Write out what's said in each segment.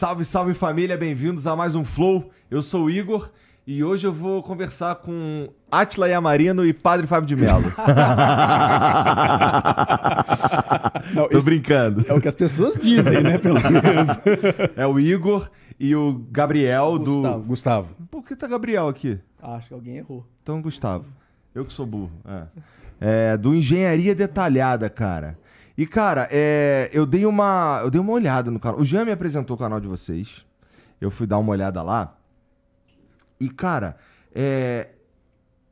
Salve, salve família, bem-vindos a mais um Flow. Eu sou o Igor e hoje eu vou conversar com Atila Yamarino e Padre Fábio de Mello. Não, Tô brincando. É o que as pessoas dizem, né? Pelo menos. é o Igor e o Gabriel Gustavo. do. Gustavo. Por que tá Gabriel aqui? Ah, acho que alguém errou. Então, Gustavo. Eu que sou burro. É. É, do Engenharia Detalhada, cara. E, cara, é, eu dei uma. Eu dei uma olhada no canal. O Jean me apresentou o canal de vocês. Eu fui dar uma olhada lá. E, cara, é.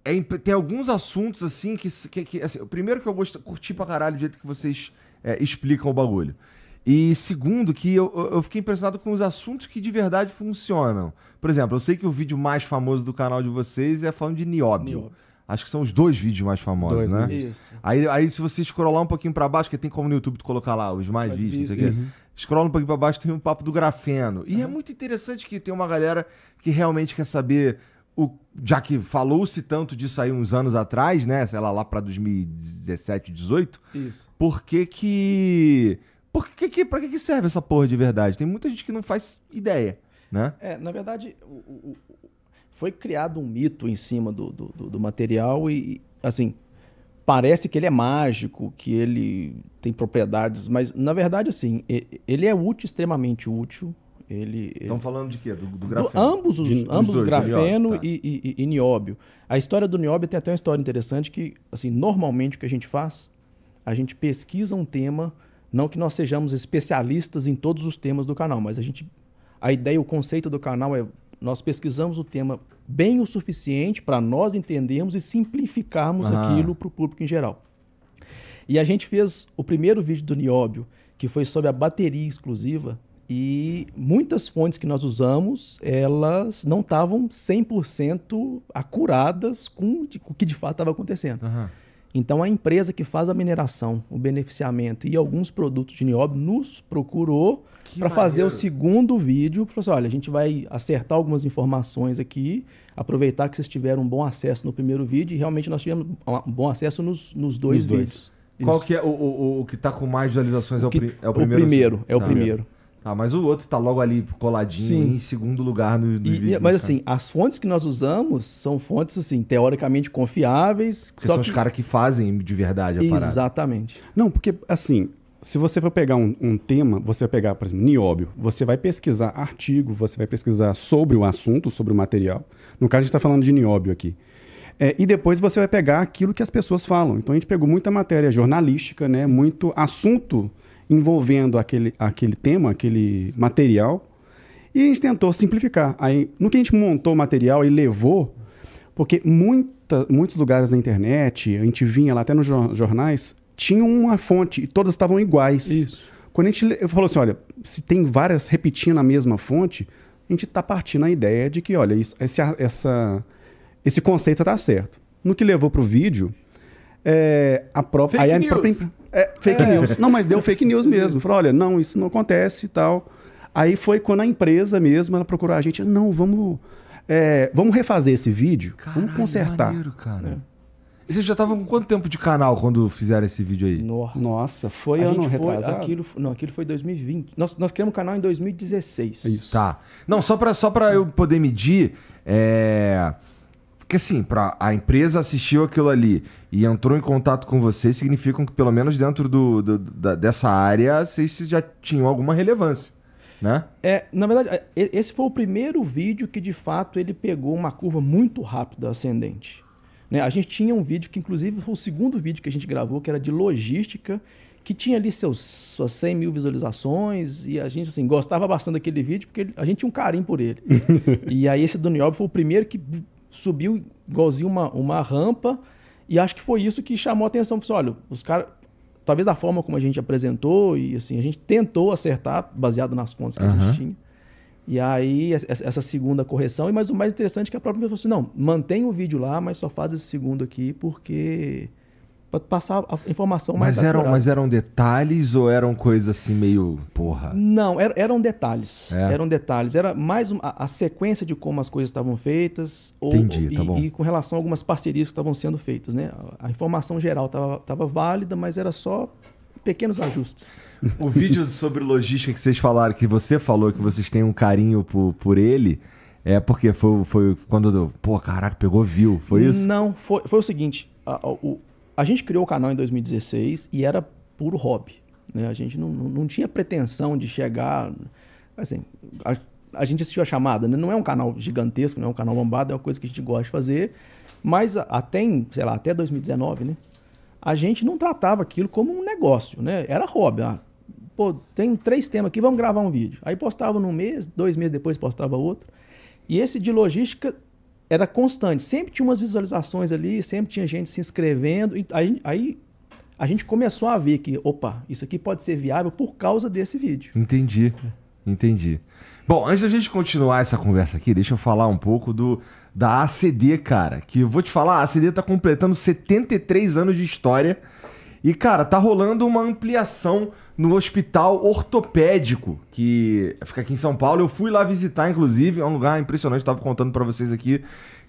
é tem alguns assuntos, assim, que. que, que assim, primeiro que eu gosto, curti pra caralho o jeito que vocês é, explicam o bagulho. E segundo, que eu, eu fiquei impressionado com os assuntos que de verdade funcionam. Por exemplo, eu sei que o vídeo mais famoso do canal de vocês é falando de nióbio. nióbio. Acho que são os dois vídeos mais famosos, dois, né? Isso. Aí, aí se você escrolar um pouquinho para baixo, que tem como no YouTube tu colocar lá os mais vídeos. vistos, isso, não sei o quê. Uhum. um pouquinho para baixo, tem um papo do grafeno. E é uhum. é muito interessante que tem uma galera que realmente quer saber o, já que falou-se tanto disso aí uns anos atrás, né? Sei lá, lá para 2017, 18. Isso. Por que que... Por que que... Pra que que serve essa porra de verdade? Tem muita gente que não faz ideia, né? É, na verdade, o, o foi criado um mito em cima do, do, do, do material e, assim, parece que ele é mágico, que ele tem propriedades, mas na verdade, assim, ele é útil, extremamente útil. Ele, Estão ele... falando de quê? Do, do grafeno? ambos os, de, ambos dois, grafeno tá. e, e, e, nióbio. A história do nióbio tem até uma história interessante que, assim, normalmente o que a gente faz, a gente pesquisa um tema, não que nós sejamos especialistas em todos os temas do canal, mas a gente, a ideia, o conceito do canal é nós pesquisamos o tema bem o suficiente para nós entendermos e simplificarmos aquilo para o público em geral. E a gente fez o primeiro vídeo do Nióbio, que foi sobre a bateria exclusiva, e muitas fontes que nós usamos, elas não estavam 100% acuradas com o que de fato estava acontecendo. Uhum. Então, a empresa que faz a mineração, o beneficiamento e alguns produtos de nióbio nos procurou para fazer o segundo vídeo. assim, olha, a gente vai acertar algumas informações aqui, aproveitar que vocês tiveram um bom acesso no primeiro vídeo e realmente nós tivemos um bom acesso nos, nos dois nos vídeos. Dois. Qual que é o, o, o que está com mais visualizações? É o que, é, o, é o primeiro? O assim? primeiro, é o tá. primeiro. Ah, mas o outro está logo ali coladinho Sim. em segundo lugar no, no e, vídeo, Mas né, assim, as fontes que nós usamos são fontes assim teoricamente confiáveis. Porque são que... os caras que fazem de verdade a Exatamente. parada. Exatamente. Não, porque assim, se você for pegar um, um, tema, você vai pegar, por exemplo, nióbio, você vai pesquisar artigo, você vai pesquisar sobre o assunto, sobre o material. No caso, a gente está falando de nióbio aqui. É, e depois você vai pegar aquilo que as pessoas falam. Então a gente pegou muita matéria jornalística, né? Muito assunto envolvendo aquele, aquele tema, aquele material. E a gente tentou simplificar. Aí, no que a gente montou o material e levou, porque muita, muitos lugares na internet, a gente vinha lá até nos jornais, tinham uma fonte e todas estavam iguais. Isso. Quando a gente falou assim, olha, se tem várias repetindo a mesma fonte, a gente está partindo a ideia de que, olha, isso, esse, essa, esse conceito está certo. No que levou para o vídeo, é, a própria... Fake aí a própria é, fake é. news. Não, mas deu fake news mesmo. Falou, olha, não, isso não acontece e tal. Aí foi quando a empresa mesmo, ela procurou a gente. Não, vamos, é, vamos refazer esse vídeo. Caralho, vamos consertar. Maneiro, cara. É. E vocês já estavam com quanto tempo de canal quando fizeram esse vídeo aí? Nossa, foi a ano foi, retrasado. Aquilo, não, aquilo foi 2020. Nós, nós criamos o canal em 2016. Isso. Tá. Não, só para só pra eu poder medir... É... Porque assim, para a empresa assistiu aquilo ali e entrou em contato com vocês significam que pelo menos dentro do, do da, dessa área vocês já tinham alguma relevância. Né? É, na verdade, é, esse foi o primeiro vídeo que de fato ele pegou uma curva muito rápida ascendente. Né? A gente tinha um vídeo que, inclusive, foi o segundo vídeo que a gente gravou, que era de logística, que tinha ali seus, suas 100 mil visualizações, e a gente assim, gostava bastante daquele vídeo, porque a gente tinha um carinho por ele. e aí esse do Niobe foi o primeiro que subiu igualzinho uma, uma rampa. E acho que foi isso que chamou a atenção. Falei, assim, olha, os caras. Talvez a forma como a gente apresentou e assim, a gente tentou acertar, baseado nas fontes que uhum. a gente tinha. E aí, essa segunda correção. E mais o mais interessante é que a própria pessoa falou assim: não, mantém o vídeo lá, mas só faz esse segundo aqui, porque para passar a informação mas mais eram, Mas eram detalhes ou eram coisas assim meio porra? Não, er, eram detalhes. É. Eram detalhes. Era mais uma, a sequência de como as coisas estavam feitas ou, Entendi, tá e, bom. e com relação a algumas parcerias que estavam sendo feitas. Né? A, informação geral estava válida, mas era só pequenos ajustes. O vídeo sobre logística que vocês falaram, que você falou que vocês têm um carinho por, por ele... É porque foi, foi quando. Pô, caraca, pegou view. Foi isso? Não, foi, foi o seguinte: a, a, a gente criou o canal em 2016 e era puro hobby. Né? A gente não, não tinha pretensão de chegar. Assim, a, a gente assistiu a chamada, né? não é um canal gigantesco, não é um canal bombado, é uma coisa que a gente gosta de fazer. Mas até, em, sei lá, até 2019, né? A gente não tratava aquilo como um negócio, né? Era hobby. Ah, pô, tem três temas aqui, vamos gravar um vídeo. Aí postava num mês, dois meses depois postava outro. E esse de logística era constante. Sempre tinha umas visualizações ali, sempre tinha gente se inscrevendo. E aí, aí a gente começou a ver que, opa, isso aqui pode ser viável por causa desse vídeo. Entendi, entendi. Bom, antes da gente continuar essa conversa aqui, deixa eu falar um pouco do da ACD, cara. Que eu vou te falar, a ACD tá completando 73 anos de história. E, cara, tá rolando uma ampliação no hospital ortopédico, que fica aqui em São Paulo. Eu fui lá visitar, inclusive, é um lugar impressionante, estava contando para vocês aqui,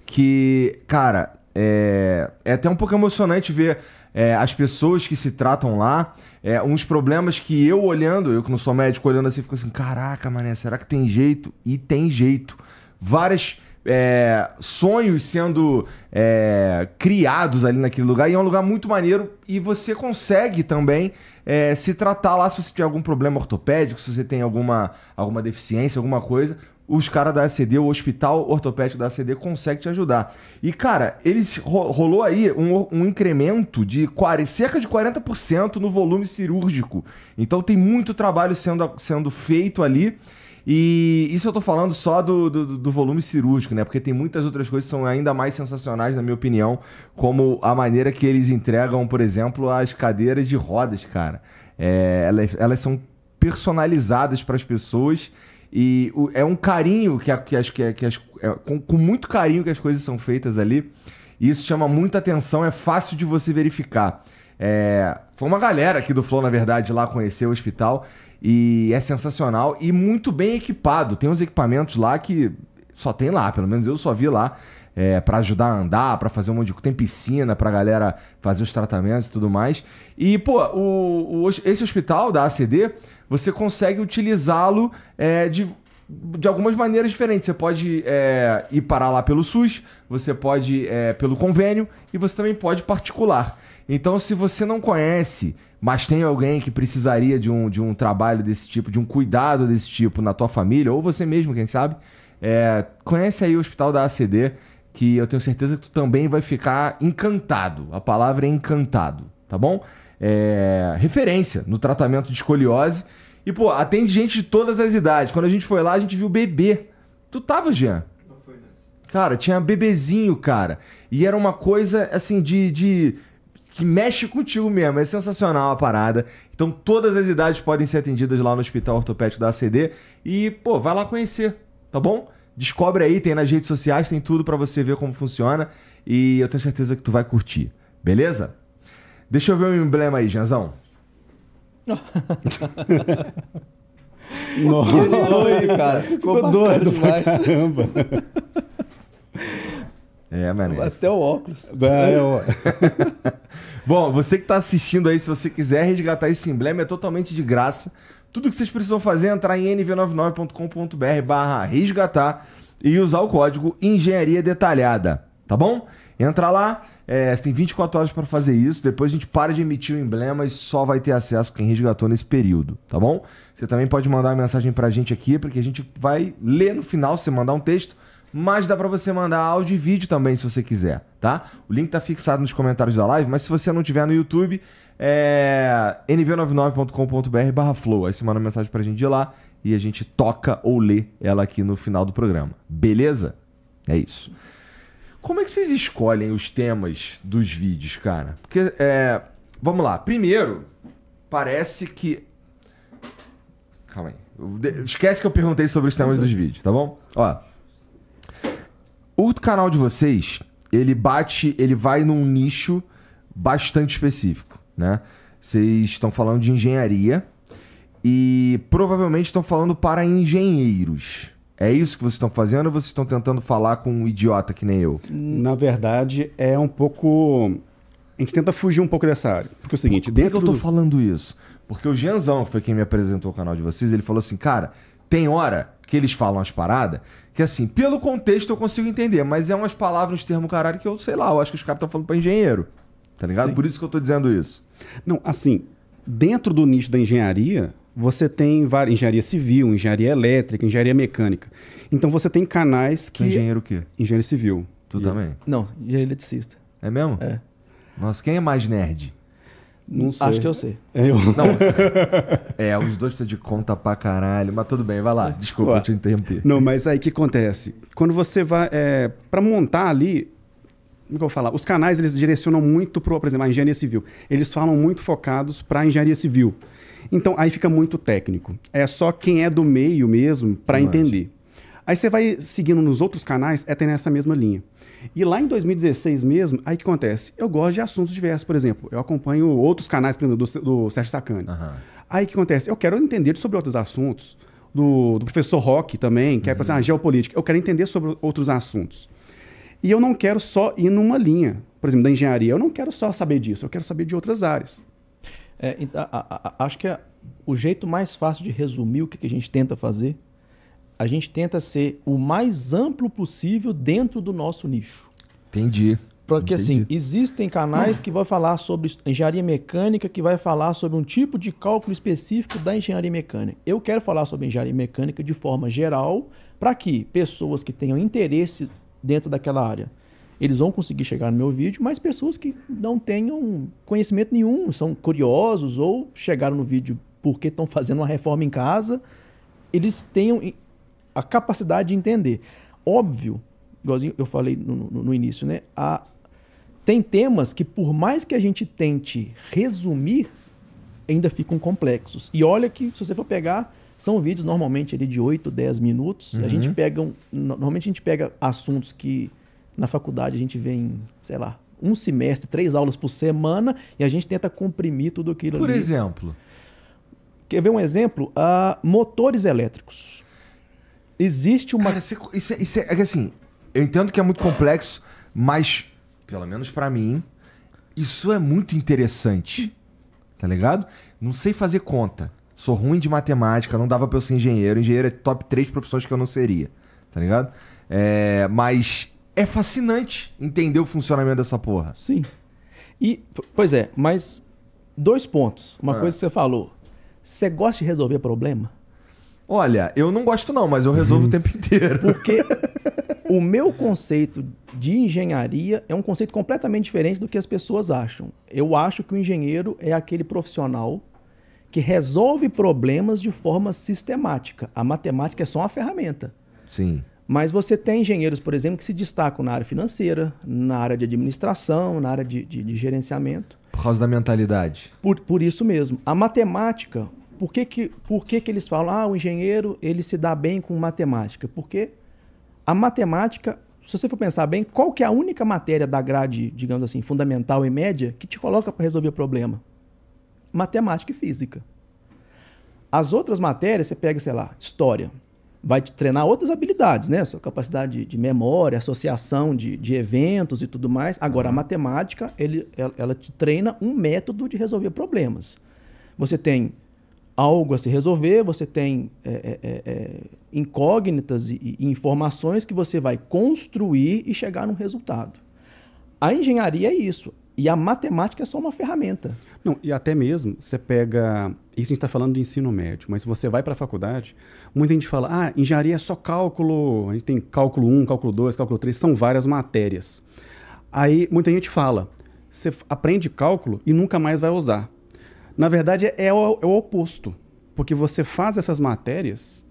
que, cara, é, é até um pouco emocionante ver é, as pessoas que se tratam lá, é, uns problemas que eu olhando, eu que não sou médico, olhando assim, fico assim, caraca, mané, será que tem jeito? E tem jeito. Várias... É, sonhos sendo é, criados ali naquele lugar e é um lugar muito maneiro e você consegue também é, se tratar lá se você tiver algum problema ortopédico, se você tem alguma, alguma deficiência, alguma coisa. Os caras da ACD, o hospital ortopédico da ACD, consegue te ajudar. E, cara, eles rolou aí um, um incremento de 40, cerca de 40% no volume cirúrgico. Então tem muito trabalho sendo, sendo feito ali. E isso eu tô falando só do, do, do, volume cirúrgico, né? Porque tem muitas outras coisas que são ainda mais sensacionais, na minha opinião, como a maneira que eles entregam, por exemplo, as cadeiras de rodas, cara. É, elas, elas são personalizadas para as pessoas e o, é um carinho que, a, que as, que, que as, é, com, com muito carinho que as coisas são feitas ali. E isso chama muita atenção, é fácil de você verificar. É, foi uma galera aqui do Flow, na verdade, lá conhecer o hospital. E é sensacional e muito bem equipado. Tem uns equipamentos lá que só tem lá, pelo menos eu só vi lá. É, para ajudar a andar, para fazer um monte de coisa. Tem piscina para galera fazer os tratamentos e tudo mais. E, pô, o, o esse hospital da ACD, você consegue utilizá-lo é, de, de algumas maneiras diferentes. Você pode é, ir parar lá pelo SUS, você pode é, pelo convênio e você também pode particular. Então, se você não conhece mas tem alguém que precisaria de um, de um trabalho desse tipo, de um cuidado desse tipo na tua família, ou você mesmo, quem sabe, é, conhece aí o hospital da ACD, que eu tenho certeza que tu também vai ficar encantado. A palavra é encantado, tá bom? É, referência no tratamento de escoliose. E, pô, atende gente de todas as idades. Quando a gente foi lá, a gente viu bebê. Tu tava, Jean? Não foi né? Cara, tinha bebezinho, cara. E era uma coisa, assim, de, de que mexe contigo mesmo. É sensacional a parada. Então todas as idades podem ser atendidas lá no Hospital Ortopédico da ACD. E, pô, vai lá conhecer, tá bom? Descobre aí, tem nas redes sociais, tem tudo para você ver como funciona. E eu tenho certeza que tu vai curtir, beleza? Deixa eu ver um emblema aí, Janzão. Nossa, Nossa cara. Ficou, doido pra caramba. É, mano. Até o óculos. É, eu... Bom, você que está assistindo aí, se você quiser resgatar esse emblema, é totalmente de graça. Tudo que vocês precisam fazer é entrar em nv99.com.br barra resgatar e usar o código Engenharia Detalhada, tá bom? Entra lá, é, você tem 24 horas para fazer isso, depois a gente para de emitir o emblema e só vai ter acesso quem resgatou nesse período, tá bom? Você também pode mandar uma mensagem para a gente aqui, porque a gente vai ler no final, se você mandar um texto, mas dá para você mandar áudio e vídeo também se você quiser, tá? O link tá fixado nos comentários da live, mas se você não tiver no YouTube, é nv99.com.br/flow. Aí você manda uma mensagem pra gente de lá e a gente toca ou lê ela aqui no final do programa. Beleza? É isso. Como é que vocês escolhem os temas dos vídeos, cara? Porque é, vamos lá. Primeiro, parece que Calma aí. Esquece que eu perguntei sobre os temas é. dos vídeos, tá bom? Ó, o canal de vocês, ele bate, ele vai num nicho bastante específico, né? Vocês estão falando de engenharia e provavelmente estão falando para engenheiros. É isso que vocês estão fazendo ou vocês estão tentando falar com um idiota que nem eu? Na verdade, é um pouco. A gente tenta fugir um pouco dessa área. Porque é o seguinte, Por que dentro. que eu tô falando isso? Porque o Genzão, que foi quem me apresentou o canal de vocês, ele falou assim: cara, tem hora que eles falam as paradas que assim, pelo contexto eu consigo entender, mas é umas palavras, uns termos caralho que eu sei lá, eu acho que os caras estão falando pra engenheiro. Tá ligado? Sim. Por isso que eu tô dizendo isso. Não, assim, dentro do nicho da engenharia, você tem várias, engenharia civil, engenharia elétrica, engenharia mecânica. Então você tem canais que. É engenheiro o quê? Engenheiro civil. Tu e... também? Não, engenheiro eletricista. É mesmo? É. Nossa, quem é mais nerd? Não sei. Acho que eu sei. É, eu... Não. é, os dois precisam de conta pra caralho, mas tudo bem, vai lá. Desculpa, Ué. eu te interromper. Não, mas aí o que acontece? Quando você vai. É, para montar ali. Como que eu vou falar? Os canais eles direcionam muito para, por exemplo, a engenharia civil. Eles falam muito focados para engenharia civil. Então aí fica muito técnico. É só quem é do meio mesmo para entender. Aí você vai seguindo nos outros canais, é ter essa mesma linha. E lá em 2016 mesmo, aí que acontece? Eu gosto de assuntos diversos, por exemplo. Eu acompanho outros canais, por exemplo, do, do Sérgio Sacani. Uhum. Aí que acontece? Eu quero entender sobre outros assuntos. Do, do professor Rock também, que é, uhum. é a geopolítica. Eu quero entender sobre outros assuntos. E eu não quero só ir numa linha, por exemplo, da engenharia. Eu não quero só saber disso, eu quero saber de outras áreas. É, então, a, a, a, acho que é o jeito mais fácil de resumir o que, que a gente tenta fazer a gente tenta ser o mais amplo possível dentro do nosso nicho. Entendi. Porque assim, Entendi. assim, existem canais que vão falar sobre engenharia mecânica, que vai falar sobre um tipo de cálculo específico da engenharia mecânica. Eu quero falar sobre engenharia mecânica de forma geral, para que pessoas que tenham interesse dentro daquela área, eles vão conseguir chegar no meu vídeo, mas pessoas que não tenham conhecimento nenhum, são curiosos ou chegaram no vídeo porque estão fazendo uma reforma em casa, eles tenham a capacidade de entender. Óbvio, igualzinho eu falei no, no, no início, né? A, tem temas que, por mais que a gente tente resumir, ainda ficam complexos. E olha que, se você for pegar, são vídeos normalmente ali de 8, 10 minutos. Uhum. A gente uhum. pega, um, normalmente a gente pega assuntos que na faculdade a gente vê em, sei lá, um semestre, três aulas por semana, e a gente tenta comprimir tudo aquilo por ali. Por exemplo? Quer ver um exemplo? Uh, motores elétricos existe uma. Cara, é isso, é, isso é, é que assim, eu entendo que é muito complexo, mas, pelo menos para mim, isso é muito interessante. Tá ligado? Não sei fazer conta. Sou ruim de matemática, não dava pra eu ser engenheiro. Engenheiro é top 3 profissões que eu não seria. Tá ligado? É, mas é fascinante entender o funcionamento dessa porra. Sim. E, pois é, mas dois pontos. Uma é. coisa que você falou. Você gosta de resolver problema? Olha, eu não gosto não, mas eu resolvo o uhum. tempo inteiro. Porque o meu conceito de engenharia é um conceito completamente diferente do que as pessoas acham. Eu acho que o engenheiro é aquele profissional que resolve problemas de forma sistemática. A matemática é só uma ferramenta. Sim. Mas você tem engenheiros, por exemplo, que se destacam na área financeira, na área de administração, na área de, de, de gerenciamento. Por causa da mentalidade. Por, por isso mesmo. A matemática, por que que, por que que eles falam, ah, o engenheiro, ele se dá bem com matemática? Porque a matemática, se você for pensar bem, qual que é a única matéria da grade, digamos assim, fundamental e média, que te coloca para resolver o problema? Matemática e física. As outras matérias, você pega, sei lá, história, vai te treinar outras habilidades, né? Sua capacidade de, de memória, associação de, de, eventos e tudo mais. Agora, a uhum. matemática, ele, ela, ela, te treina um método de resolver problemas. Você tem algo a se resolver, você tem é, é, é, é, incógnitas e, e informações que você vai construir e chegar num resultado. A engenharia é isso. E a matemática é só uma ferramenta. Não, e até mesmo você pega. Isso a gente está falando de ensino médio, mas se você vai para a faculdade, muita gente fala: ah, engenharia é só cálculo. A gente tem cálculo 1, cálculo 2, cálculo 3, são várias matérias. Aí muita gente fala: você aprende cálculo e nunca mais vai usar. Na verdade, é, é o, é o oposto. Porque você faz essas matérias,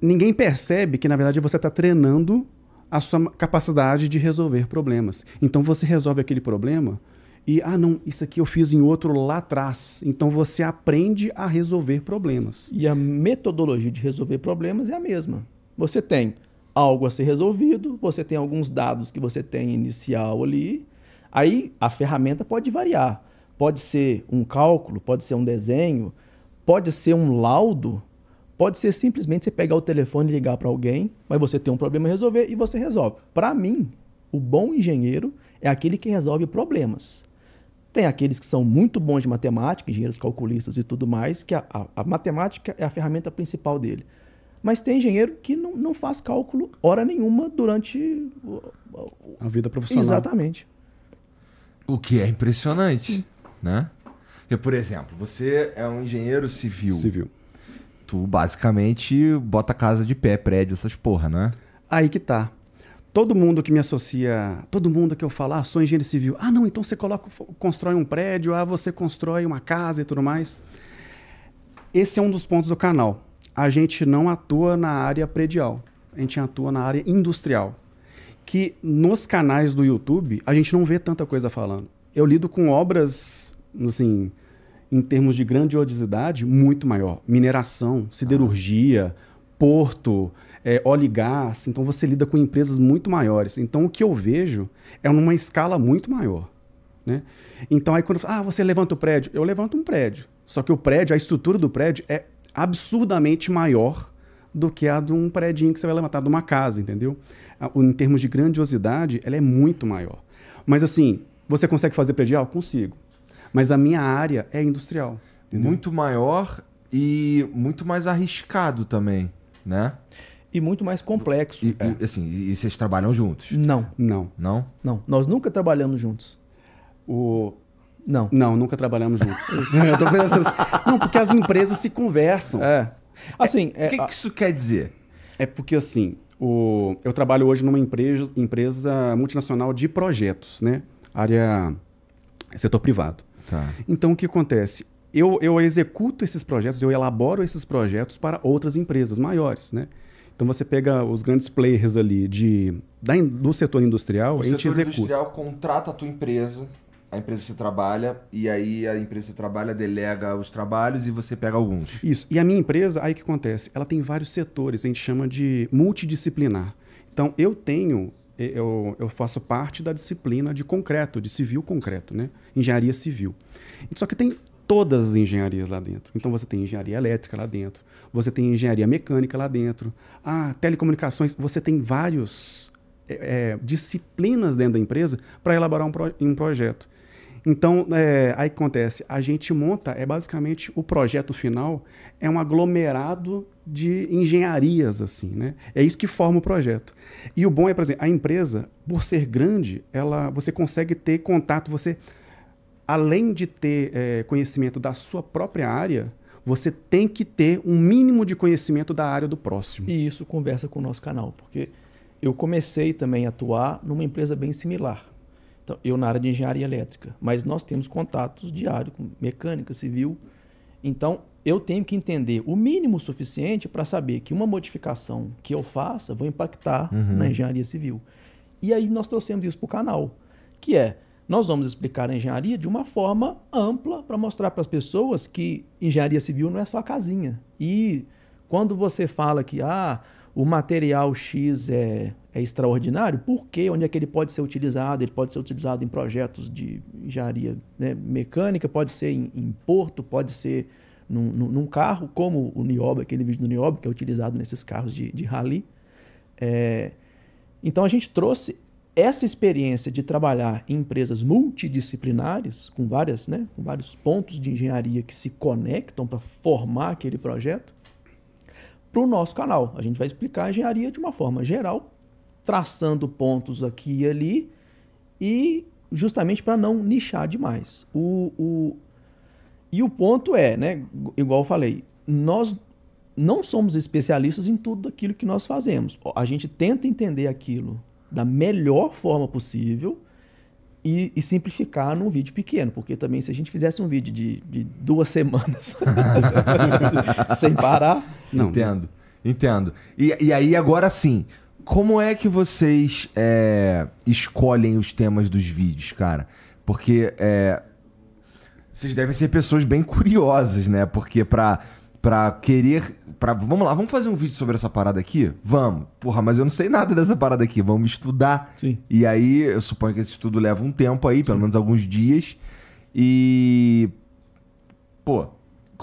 ninguém percebe que, na verdade, você está treinando a sua capacidade de resolver problemas. Então, você resolve aquele problema e, ah, não, isso aqui eu fiz em outro lá atrás. Então, você aprende a resolver problemas. E a metodologia de resolver problemas é a mesma. Você tem algo a ser resolvido, você tem alguns dados que você tem inicial ali. Aí a ferramenta pode variar pode ser um cálculo, pode ser um desenho, pode ser um laudo, pode ser simplesmente você pegar o telefone e ligar para alguém, mas você tem um problema a resolver e você resolve. Para mim, o bom engenheiro é aquele que resolve problemas. Tem aqueles que são muito bons de matemática, engenheiros calculistas e tudo mais, que a, a, a matemática é a ferramenta principal dele. Mas tem engenheiro que não, não faz cálculo hora nenhuma durante a vida profissional. Exatamente. O que é impressionante. Sim. Né? por exemplo, você é um engenheiro civil. Civil. Tu basicamente bota casa de pé, prédio, essas porra, né? Aí que tá. Todo mundo que me associa, todo mundo que eu falar, ah, sou engenheiro civil. Ah, não, então você coloca, constrói um prédio, ah, você constrói uma casa e tudo mais. Esse é um dos pontos do canal. A gente não atua na área predial, a gente atua na área industrial. Que nos canais do YouTube a gente não vê tanta coisa falando. Eu lido com obras assim, em termos de grandiosidade, muito maior. Mineração, siderurgia, ah. porto, é, óleo e gás. Então você lida com empresas muito maiores. Então o que eu vejo é numa escala muito maior. Né? Então aí quando ah, você levanta o prédio, eu levanto um prédio. Só que o prédio, a estrutura do prédio é absurdamente maior do que a de um prédio que você vai levantar de uma casa, entendeu? Em termos de grandiosidade, ela é muito maior. Mas assim, você consegue fazer predial? Consigo. Mas a minha área é industrial. Entendeu? Muito maior e muito mais arriscado também, né? E muito mais complexo. E, é. assim, e vocês trabalham juntos? Não. Não. Não? Não. Nós nunca trabalhamos juntos. O... Não. Não, nunca trabalhamos juntos. Eu tô pensando assim. Não, porque as empresas se conversam. É. Assim, o é, que, que, isso quer dizer? É porque assim, o, eu trabalho hoje numa empresa, empresa multinacional de projetos, né? Área setor privado. Tá. Então, o que acontece? Eu, eu executo esses projetos, eu elaboro esses projetos para outras empresas maiores, né? Então você pega os grandes players ali de, da, do setor industrial, o a gente setor executa. industrial contrata a tua empresa, a empresa se trabalha, e aí a empresa você trabalha, delega os trabalhos e você pega alguns. Isso. E a minha empresa, aí o que acontece? Ela tem vários setores, a gente chama de multidisciplinar. Então eu tenho eu, eu, faço parte da disciplina de concreto, de civil concreto, né? Engenharia civil. Só que tem todas as engenharias lá dentro. Então você tem engenharia elétrica lá dentro, você tem engenharia mecânica lá dentro, ah, telecomunicações, você tem vários é, é, disciplinas dentro da empresa para elaborar um, pro, um projeto. Então, é, aí acontece? A gente monta, é basicamente o projeto final, é um aglomerado de engenharias, assim, né? É isso que forma o projeto. E o bom é, por exemplo, a empresa, por ser grande, ela, você consegue ter contato, você, além de ter é, conhecimento da sua própria área, você tem que ter um mínimo de conhecimento da área do próximo. E isso conversa com o nosso canal, porque eu comecei também a atuar numa empresa bem similar. Então, eu na área de engenharia elétrica, mas nós temos contatos diários com mecânica, civil. Então, eu tenho que entender o mínimo suficiente para saber que uma modificação que eu faça vai impactar uhum. na engenharia civil. E aí nós trouxemos isso para o canal, que é nós vamos explicar a engenharia de uma forma ampla para mostrar para as pessoas que engenharia civil não é só a casinha. E quando você fala que ah, o material X é é extraordinário, porque onde é que ele pode ser utilizado? Ele pode ser utilizado em projetos de engenharia né, mecânica, pode ser em, em porto, pode ser num, num, carro, como o Niobe, aquele vídeo do Niobe, que é utilizado nesses carros de, de rally. É, então a gente trouxe essa experiência de trabalhar em empresas multidisciplinares, com, várias, né, com vários pontos de engenharia que se conectam para formar aquele projeto, para o nosso canal. A gente vai explicar a engenharia de uma forma geral traçando pontos aqui e ali e justamente para não nichar demais. O, o, e o ponto é, né, igual eu falei, nós não somos especialistas em tudo aquilo que nós fazemos. A gente tenta entender aquilo da melhor forma possível e, e simplificar num vídeo pequeno, porque também se a gente fizesse um vídeo de, de duas semanas sem parar. Não. Entendo, entendo. E, e aí agora sim, como é que vocês é, escolhem os temas dos vídeos, cara? Porque é, vocês devem ser pessoas bem curiosas, né? Porque pra, pra querer. Pra, vamos lá, vamos fazer um vídeo sobre essa parada aqui? Vamos. Porra, mas eu não sei nada dessa parada aqui. Vamos estudar. Sim. E aí, eu suponho que esse estudo leva um tempo aí, pelo menos alguns dias. E. Pô,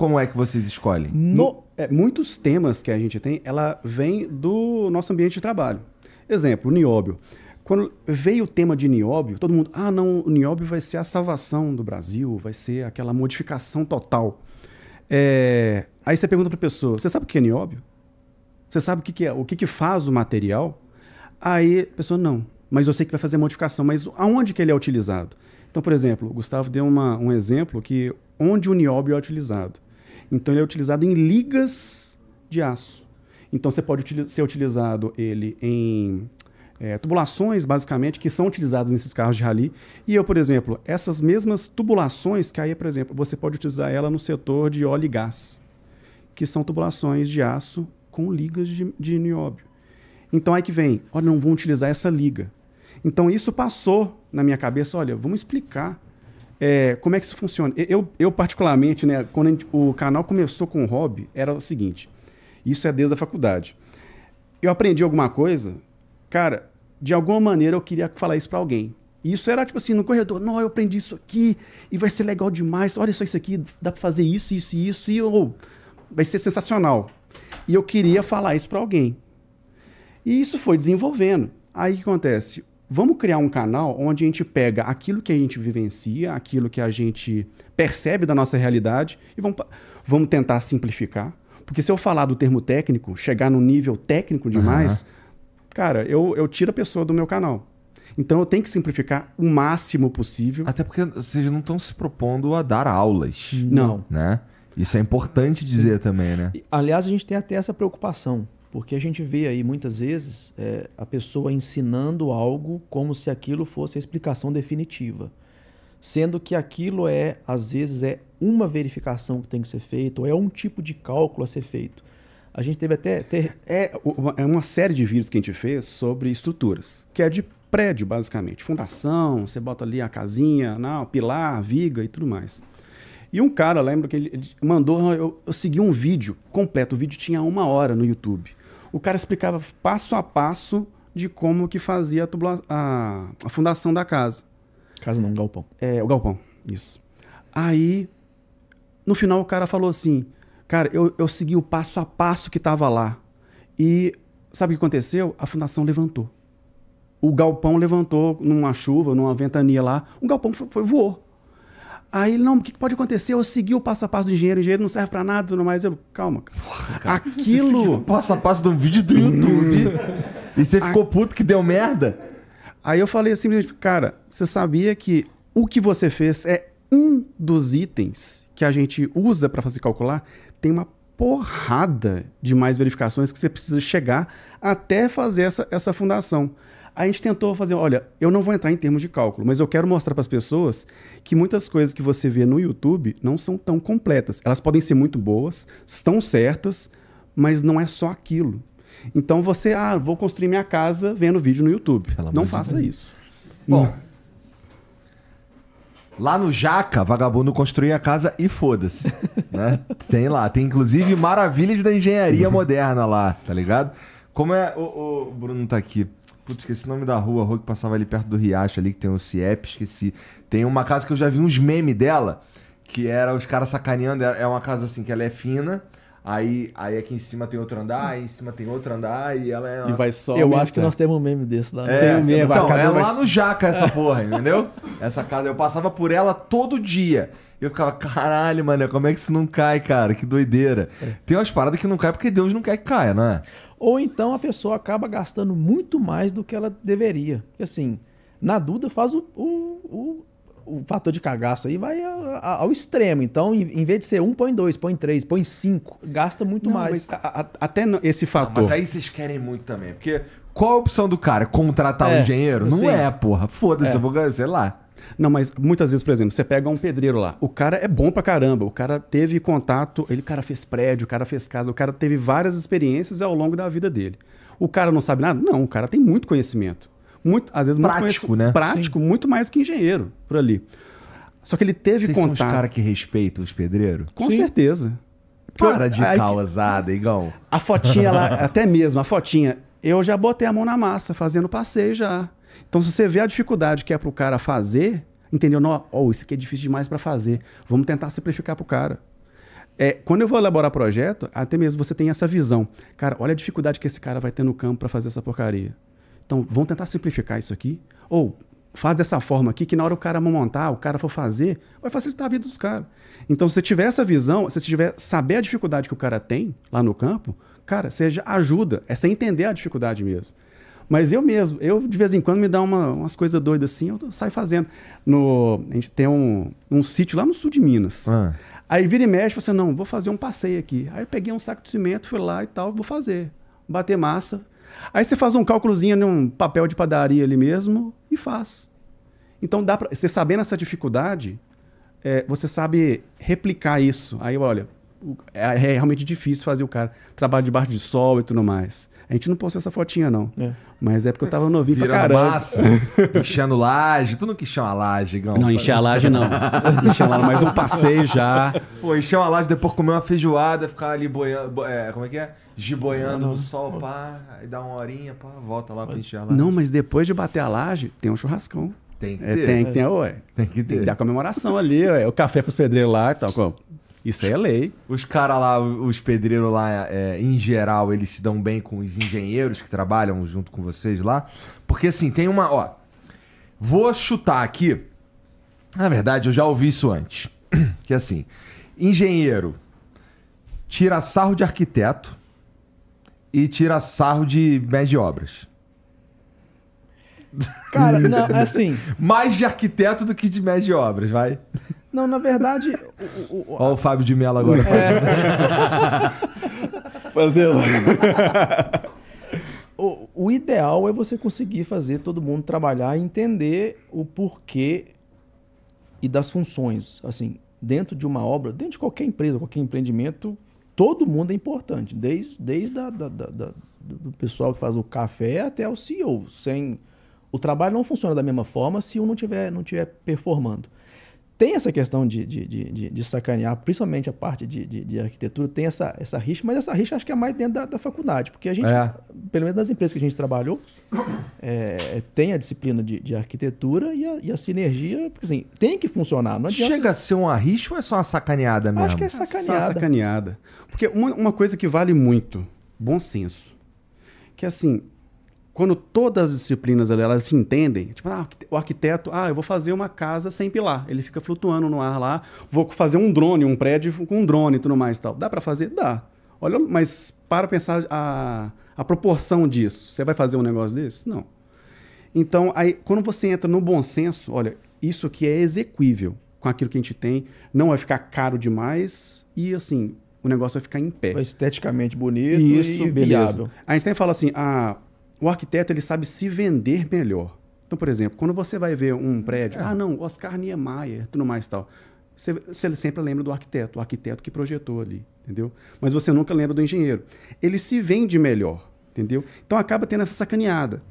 como é que vocês escolhem? No, é, muitos temas que a gente tem, ela vem do nosso ambiente de trabalho. Exemplo, o nióbio. Quando veio o tema de nióbio, todo mundo, ah, não, o nióbio vai ser a salvação do Brasil, vai ser aquela modificação total. É, aí você pergunta para a pessoa, você sabe o que é nióbio? Você sabe o que, que é, o que, que faz o material? Aí a pessoa, não, mas eu sei que vai fazer modificação, mas aonde que ele é utilizado? Então, por exemplo, o Gustavo deu uma, um exemplo que onde o nióbio é utilizado. Então ele é utilizado em ligas de aço. Então você pode ser utilizado ele em é, tubulações, basicamente, que são utilizadas nesses carros de rally. E eu, por exemplo, essas mesmas tubulações que aí, por exemplo, você pode utilizar ela no setor de óleo e gás, que são tubulações de aço com ligas de, de nióbio. Então aí que vem, olha, não vão utilizar essa liga. Então isso passou na minha cabeça, olha, vamos explicar é, como é que isso funciona? Eu, eu particularmente, né, quando gente, o canal começou com o hobby, era o seguinte: isso é desde a faculdade. Eu aprendi alguma coisa, cara, de alguma maneira eu queria falar isso para alguém. E isso era tipo assim, no corredor, não, eu aprendi isso aqui e vai ser legal demais. Olha só isso aqui, dá para fazer isso, isso e isso e eu, vai ser sensacional. E eu queria falar isso para alguém. E isso foi desenvolvendo. Aí o que acontece? vamos criar um canal onde a gente pega aquilo que a gente vivencia, aquilo que a gente percebe da nossa realidade e vamos, vamos tentar simplificar. Porque se eu falar do termo técnico, chegar no nível técnico demais, uhum. cara, eu, eu tiro a pessoa do meu canal. Então eu tenho que simplificar o máximo possível. Até porque vocês não estão se propondo a dar aulas. Não. Né? Isso é importante dizer também, né? Aliás, a gente tem até essa preocupação. Porque a gente vê aí muitas vezes é, a pessoa ensinando algo como se aquilo fosse a explicação definitiva. Sendo que aquilo é, às vezes, é uma verificação que tem que ser feita, ou é um tipo de cálculo a ser feito. A gente teve até. Ter... É, uma, é uma série de vídeos que a gente fez sobre estruturas, que é de prédio, basicamente. Fundação, você bota ali a casinha, não, né, pilar, viga e tudo mais. E um cara, lembra que ele, ele mandou, ah, eu, eu, segui um vídeo completo, o vídeo tinha uma hora no YouTube o cara explicava passo a passo de como que fazia a, tubula, a, a fundação da casa. Casa não, galpão. É, o galpão, isso. Aí, no final, o cara falou assim, cara, eu, eu segui o passo a passo que estava lá. E sabe o que aconteceu? A fundação levantou. O galpão levantou numa chuva, numa ventania lá. O galpão foi, foi voou. Aí ele, não, o que pode acontecer? Eu segui o passo a passo do engenheiro, o engenheiro não serve para nada, tudo mais. Eu, calma, cara. Porra, cara. Aquilo. O passo a passo de um vídeo do YouTube. Hum. e você ficou a... puto que deu merda? Aí eu falei assim, cara, você sabia que o que você fez é um dos itens que a gente usa para fazer calcular? Tem uma porrada de mais verificações que você precisa chegar até fazer essa, essa fundação. A gente tentou fazer, olha, eu não vou entrar em termos de cálculo, mas eu quero mostrar para as pessoas que muitas coisas que você vê no YouTube não são tão completas. Elas podem ser muito boas, estão certas, mas não é só aquilo. Então você, ah, vou construir minha casa vendo vídeo no YouTube. não faça isso. Bom. Hum. Lá no Jaca, vagabundo construiu a casa e foda-se. né? Tem lá. Tem inclusive maravilhas da engenharia moderna lá, tá ligado? Como é. O, o Bruno tá aqui. Putz, esqueci o nome da rua, a rua que passava ali perto do Riacho, ali que tem o CIEP, esqueci. Tem uma casa que eu já vi uns memes dela, que era os caras sacaneando. É, é uma casa assim que ela é fina. Aí, aí aqui em cima tem outro andar, aí em cima tem outro andar e ela é. Uma... E vai só. Eu acho que né? nós temos um meme desse lá. Né? É, tem um meme, então, a casa é vai... lá no Jaca essa porra, entendeu? Essa casa. Eu passava por ela todo dia. Eu ficava, caralho, mano, como é que isso não cai, cara? Que doideira. É. Tem umas paradas que não cai porque Deus não quer que caia, não é? Ou então a pessoa acaba gastando muito mais do que ela deveria. Porque assim, na dúvida faz o, o, o, o fator de cagaço aí vai a, a, ao extremo. Então, em, em, vez de ser um, põe dois, põe três, põe cinco. Gasta muito Não, mais. A, até esse ah, fator. mas aí vocês querem muito também. Porque qual a opção do cara? Contratar é, um engenheiro? Não assim. é, porra. Foda-se, é. eu vou ganhar, sei lá. Não, mas muitas vezes, por exemplo, você pega um pedreiro lá. O cara é bom pra caramba. O cara teve contato, ele, o cara fez prédio, o cara fez casa, o cara teve várias experiências ao longo da vida dele. O cara não sabe nada? Não, o cara tem muito conhecimento. Muito, às vezes prático, né? Prático, Sim. muito mais que engenheiro por ali. Só que ele teve Vocês contato. São os cara que respeita os pedreiros? Com Sim. certeza. Porque Para de causada, igual. A fotinha lá, até mesmo, a fotinha. Eu já botei a mão na massa fazendo passeio já. Então, se você vê a dificuldade que é para o cara fazer, entendeu? Não, oh, isso aqui é difícil demais para fazer. Vamos tentar simplificar para o cara. É, quando eu vou elaborar projeto, até mesmo você tem essa visão. Cara, olha a dificuldade que esse cara vai ter no campo para fazer essa porcaria. Então, vamos tentar simplificar isso aqui. Ou faz dessa forma aqui, que na hora o cara montar, o cara for fazer, vai facilitar a vida dos caras. Então, se você tiver essa visão, se você tiver saber a dificuldade que o cara tem lá no campo, cara, seja ajuda, é você entender a dificuldade mesmo. Mas eu mesmo, eu de vez em quando me dá uma, umas coisas doidas assim, eu saio fazendo. No, a gente tem um, um sítio lá no sul de Minas. Ah. Aí vira e mexe, você assim, não, vou fazer um passeio aqui. Aí eu peguei um saco de cimento, fui lá e tal, vou fazer. Bater massa. Aí você faz um cálculozinho num papel de padaria ali mesmo e faz. Então dá para você sabendo essa dificuldade, é, você sabe replicar isso. Aí olha, é, é realmente difícil fazer o cara trabalho debaixo de sol e tudo mais. A gente não postou essa fotinha, não. É. Mas é porque eu tava novinho Virando pra caramba. massa, enchendo laje. Tu não quis chamar laje, Gão? Não, encher a laje não. Enchendo laje, um passeio já. Pô, encher uma laje, depois comer uma feijoada, ficar ali boiando... É, como é que é? Giboiando no sol, pá. Aí dá uma horinha, pá, volta lá pra encher a laje. Não, mas depois de bater a laje, tem um churrascão. Tem que é, ter. É, tem, que é. ter ué. tem que ter, tem que ter. a comemoração ali, ué. o café pros pedreiros lá e tal. Como? Isso aí é lei. Os caras lá, os pedreiros lá, é, em geral, eles se dão bem com os engenheiros que trabalham junto com vocês lá. Porque assim, tem uma. Ó, vou chutar aqui. Na verdade, eu já ouvi isso antes. Que é assim, engenheiro tira sarro de arquiteto e tira sarro de médio obras. Cara, não, é assim. Mais de arquiteto do que de médio obras, vai. Não, na verdade. O, o, o, Olha o Fábio de Mello agora é. fazendo. fazendo. o, o ideal é você conseguir fazer todo mundo trabalhar e entender o porquê e das funções. Assim, dentro de uma obra, dentro de qualquer empresa, qualquer empreendimento, todo mundo é importante, desde, desde a, da, da, da, do pessoal que faz o café até o CEO. Sem, o trabalho não funciona da mesma forma se um não estiver não tiver performando tem essa questão de, de, de, de, sacanear, principalmente a parte de, de, de arquitetura, tem essa, essa rixa, mas essa rixa acho que é mais dentro da, da faculdade, porque a gente, é. pelo menos nas empresas que a gente trabalhou, é, tem a disciplina de, de arquitetura e a, e a, sinergia, porque assim, tem que funcionar, não adianta. Chega a ser uma rixa ou é só uma sacaneada mesmo? Acho que é, é sacaneada. É sacaneada. Porque uma, uma coisa que vale muito, bom senso, que assim, quando todas as disciplinas elas se entendem, tipo, ah, o arquiteto, ah, eu vou fazer uma casa sem pilar, ele fica flutuando no ar lá, vou fazer um drone, um prédio com um drone e tudo mais e tal. Dá para fazer? Dá. Olha, mas para pensar a, a proporção disso, você vai fazer um negócio desse? Não. Então, aí, quando você entra no bom senso, olha, isso aqui é execuível com aquilo que a gente tem, não vai ficar caro demais e, assim, o negócio vai ficar em pé. Esteticamente bonito isso, e beleza. Viável. A gente tem que falar assim, ah, o arquiteto ele sabe se vender melhor. Então, por exemplo, quando você vai ver um hum, prédio, é. ah, não, Oscar Niemeyer, tudo mais tal. Você, você sempre lembra do arquiteto, o arquiteto que projetou ali, entendeu? Mas você nunca lembra do engenheiro. Ele se vende melhor, entendeu? Então acaba tendo essa sacaneada.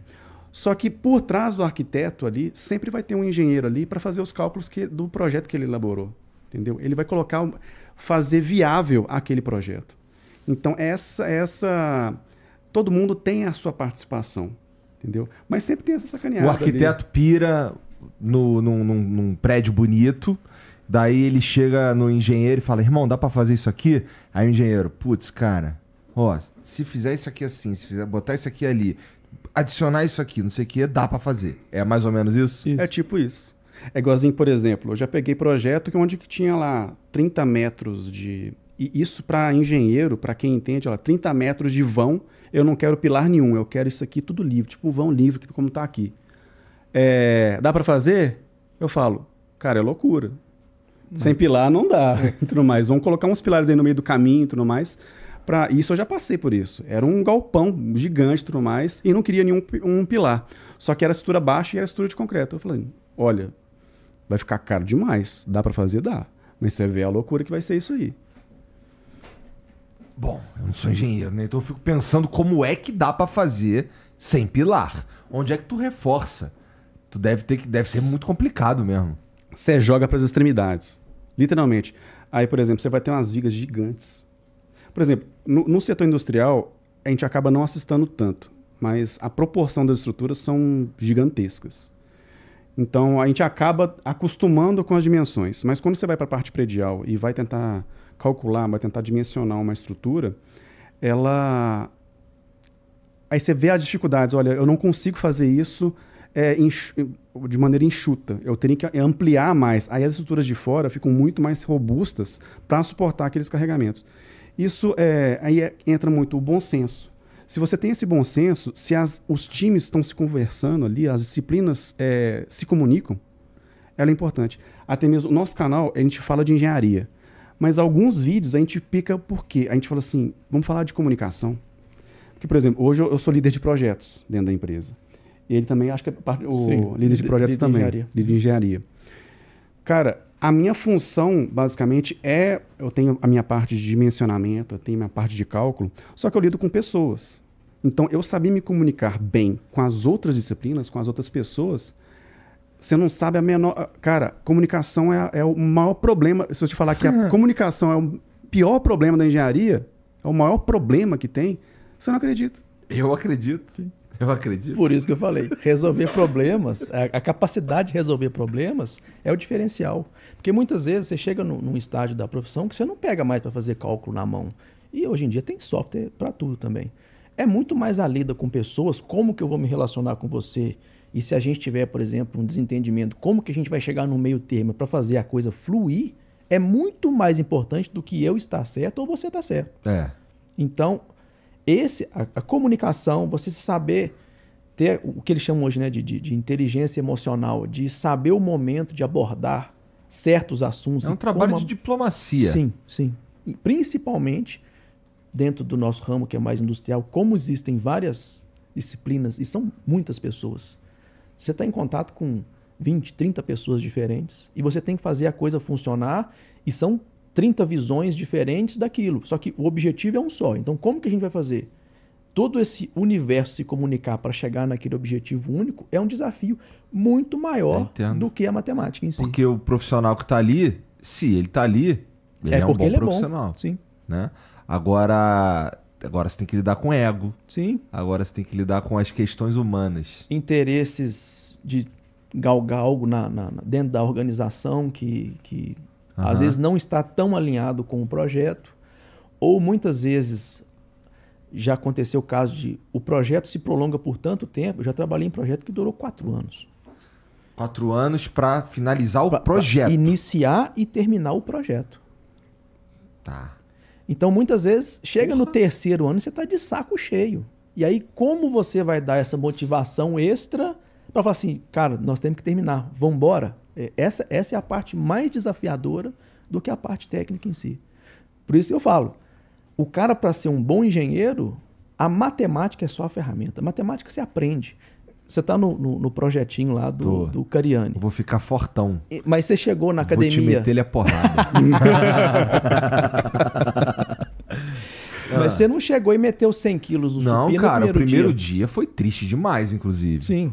Só que por trás do arquiteto ali, sempre vai ter um engenheiro ali para fazer os cálculos que, do projeto que ele elaborou, entendeu? Ele vai colocar, fazer viável aquele projeto. Então essa essa todo mundo tem a sua participação, entendeu? Mas sempre tem essa sacaneada. O arquiteto ali. pira no, num, num, num prédio bonito, daí ele chega no engenheiro e fala: irmão, dá para fazer isso aqui? Aí o engenheiro, putz, cara, ó, se fizer isso aqui assim, se fizer botar isso aqui ali, adicionar isso aqui, não sei o que, dá para fazer. É mais ou menos isso? isso? É tipo isso. É igualzinho, por exemplo, eu já peguei projeto que onde que tinha lá 30 metros de. E isso para engenheiro, para quem entende, ó, 30 metros de vão eu não quero pilar nenhum, eu quero isso aqui tudo livre, tipo um vão livre, como está aqui. É, dá para fazer? Eu falo, cara, é loucura. Mas... Sem pilar não dá, é. tudo mais. Vamos colocar uns pilares aí no meio do caminho, tudo mais. Pra... Isso eu já passei por isso. Era um galpão gigante, tudo mais, e não queria nenhum um pilar. Só que era estrutura baixa e era estrutura de concreto. Eu falei, olha, vai ficar caro demais. Dá para fazer? Dá. Mas você vê a loucura que vai ser isso aí. Bom, eu não sou engenheiro, né? Então eu fico pensando como é que dá para fazer sem pilar. Onde é que tu reforça? Tu deve ter que deve ser muito complicado mesmo. Você joga para as extremidades, literalmente. Aí, por exemplo, você vai ter umas vigas gigantes. Por exemplo, no, no setor industrial a gente acaba não assistindo tanto, mas a proporção das estruturas são gigantescas. Então a gente acaba acostumando com as dimensões. Mas quando você vai para a parte predial e vai tentar calcular, vai tentar dimensionar uma estrutura, ela. Aí você vê as dificuldades. Olha, eu não consigo fazer isso é, de maneira enxuta. Eu teria que ampliar mais. Aí as estruturas de fora ficam muito mais robustas para suportar aqueles carregamentos. Isso é, aí é, entra muito o bom senso. Se você tem esse bom senso, se as, os times estão se conversando ali, as disciplinas é, se comunicam, ela é importante. Até mesmo o nosso canal, a gente fala de engenharia. Mas alguns vídeos a gente pica por quê? A gente fala assim, vamos falar de comunicação. Porque, por exemplo, hoje eu sou líder de projetos dentro da empresa. Ele também, acho que é parte, o Sim, líder de projetos líder também. De engenharia. Líder de engenharia. Cara, a minha função, basicamente, é. Eu tenho a minha parte de dimensionamento, eu tenho a minha parte de cálculo, só que eu lido com pessoas. Então, eu saber me comunicar bem com as outras disciplinas, com as outras pessoas, você não sabe a menor. Cara, comunicação é, é o maior problema. Se eu te falar que a comunicação é o pior problema da engenharia, é o maior problema que tem, você não acredita. Eu acredito, sim. Eu acredito. Por isso que eu falei, resolver problemas, a, a, capacidade de resolver problemas é o diferencial. Porque muitas vezes você chega num estágio da profissão que você não pega mais para fazer cálculo na mão. E hoje em dia tem software para tudo também. É muito mais a lida com pessoas, como que eu vou me relacionar com você, e se a gente tiver, por exemplo, um desentendimento, como que a gente vai chegar no meio termo para fazer a coisa fluir, é muito mais importante do que eu estar certo ou você estar tá certo. É. Então, esse, a, a comunicação, você saber ter o que eles chamam hoje né, de, de, de inteligência emocional, de saber o momento de abordar certos assuntos. É um trabalho como... de diplomacia. Sim, sim. E principalmente dentro do nosso ramo, que é mais industrial, como existem várias disciplinas, e são muitas pessoas você está em contato com 20, 30 pessoas diferentes e você tem que fazer a coisa funcionar e são 30 visões diferentes daquilo. Só que o objetivo é um só. Então, como que a gente vai fazer? Todo esse universo se comunicar para chegar naquele objetivo único é um desafio muito maior do que a matemática em si. Porque o profissional que está ali, se ele está ali, ele é, é um bom ele profissional. É bom, sim. Né? Agora, agora você tem que lidar com ego. Sim. Agora você tem que lidar com as questões humanas. Interesses de galgar algo na, na, dentro da organização que, que uhum. às vezes não está tão alinhado com o projeto, ou muitas vezes já aconteceu o caso de o projeto se prolonga por tanto tempo. Eu já trabalhei em projeto que durou quatro anos. Quatro anos para finalizar o pra, projeto. Pra iniciar e terminar o projeto. Tá. Então, muitas vezes, chega Ufa. no terceiro ano e você está de saco cheio. E aí, como você vai dar essa motivação extra para falar assim, cara, nós temos que terminar, vamos embora? É, essa, essa é a parte mais desafiadora do que a parte técnica em si. Por isso que eu falo, o cara para ser um bom engenheiro, a matemática é só a ferramenta. A matemática se aprende. Você tá no, no, no projetinho lá do, do Cariani. Eu vou ficar fortão. E, mas você chegou na academia. Vou te meter ele a é porrada. Mas você não chegou e meteu 100 quilos no não, dia? Não, cara, no primeiro o primeiro dia. dia. foi triste demais, inclusive. Sim.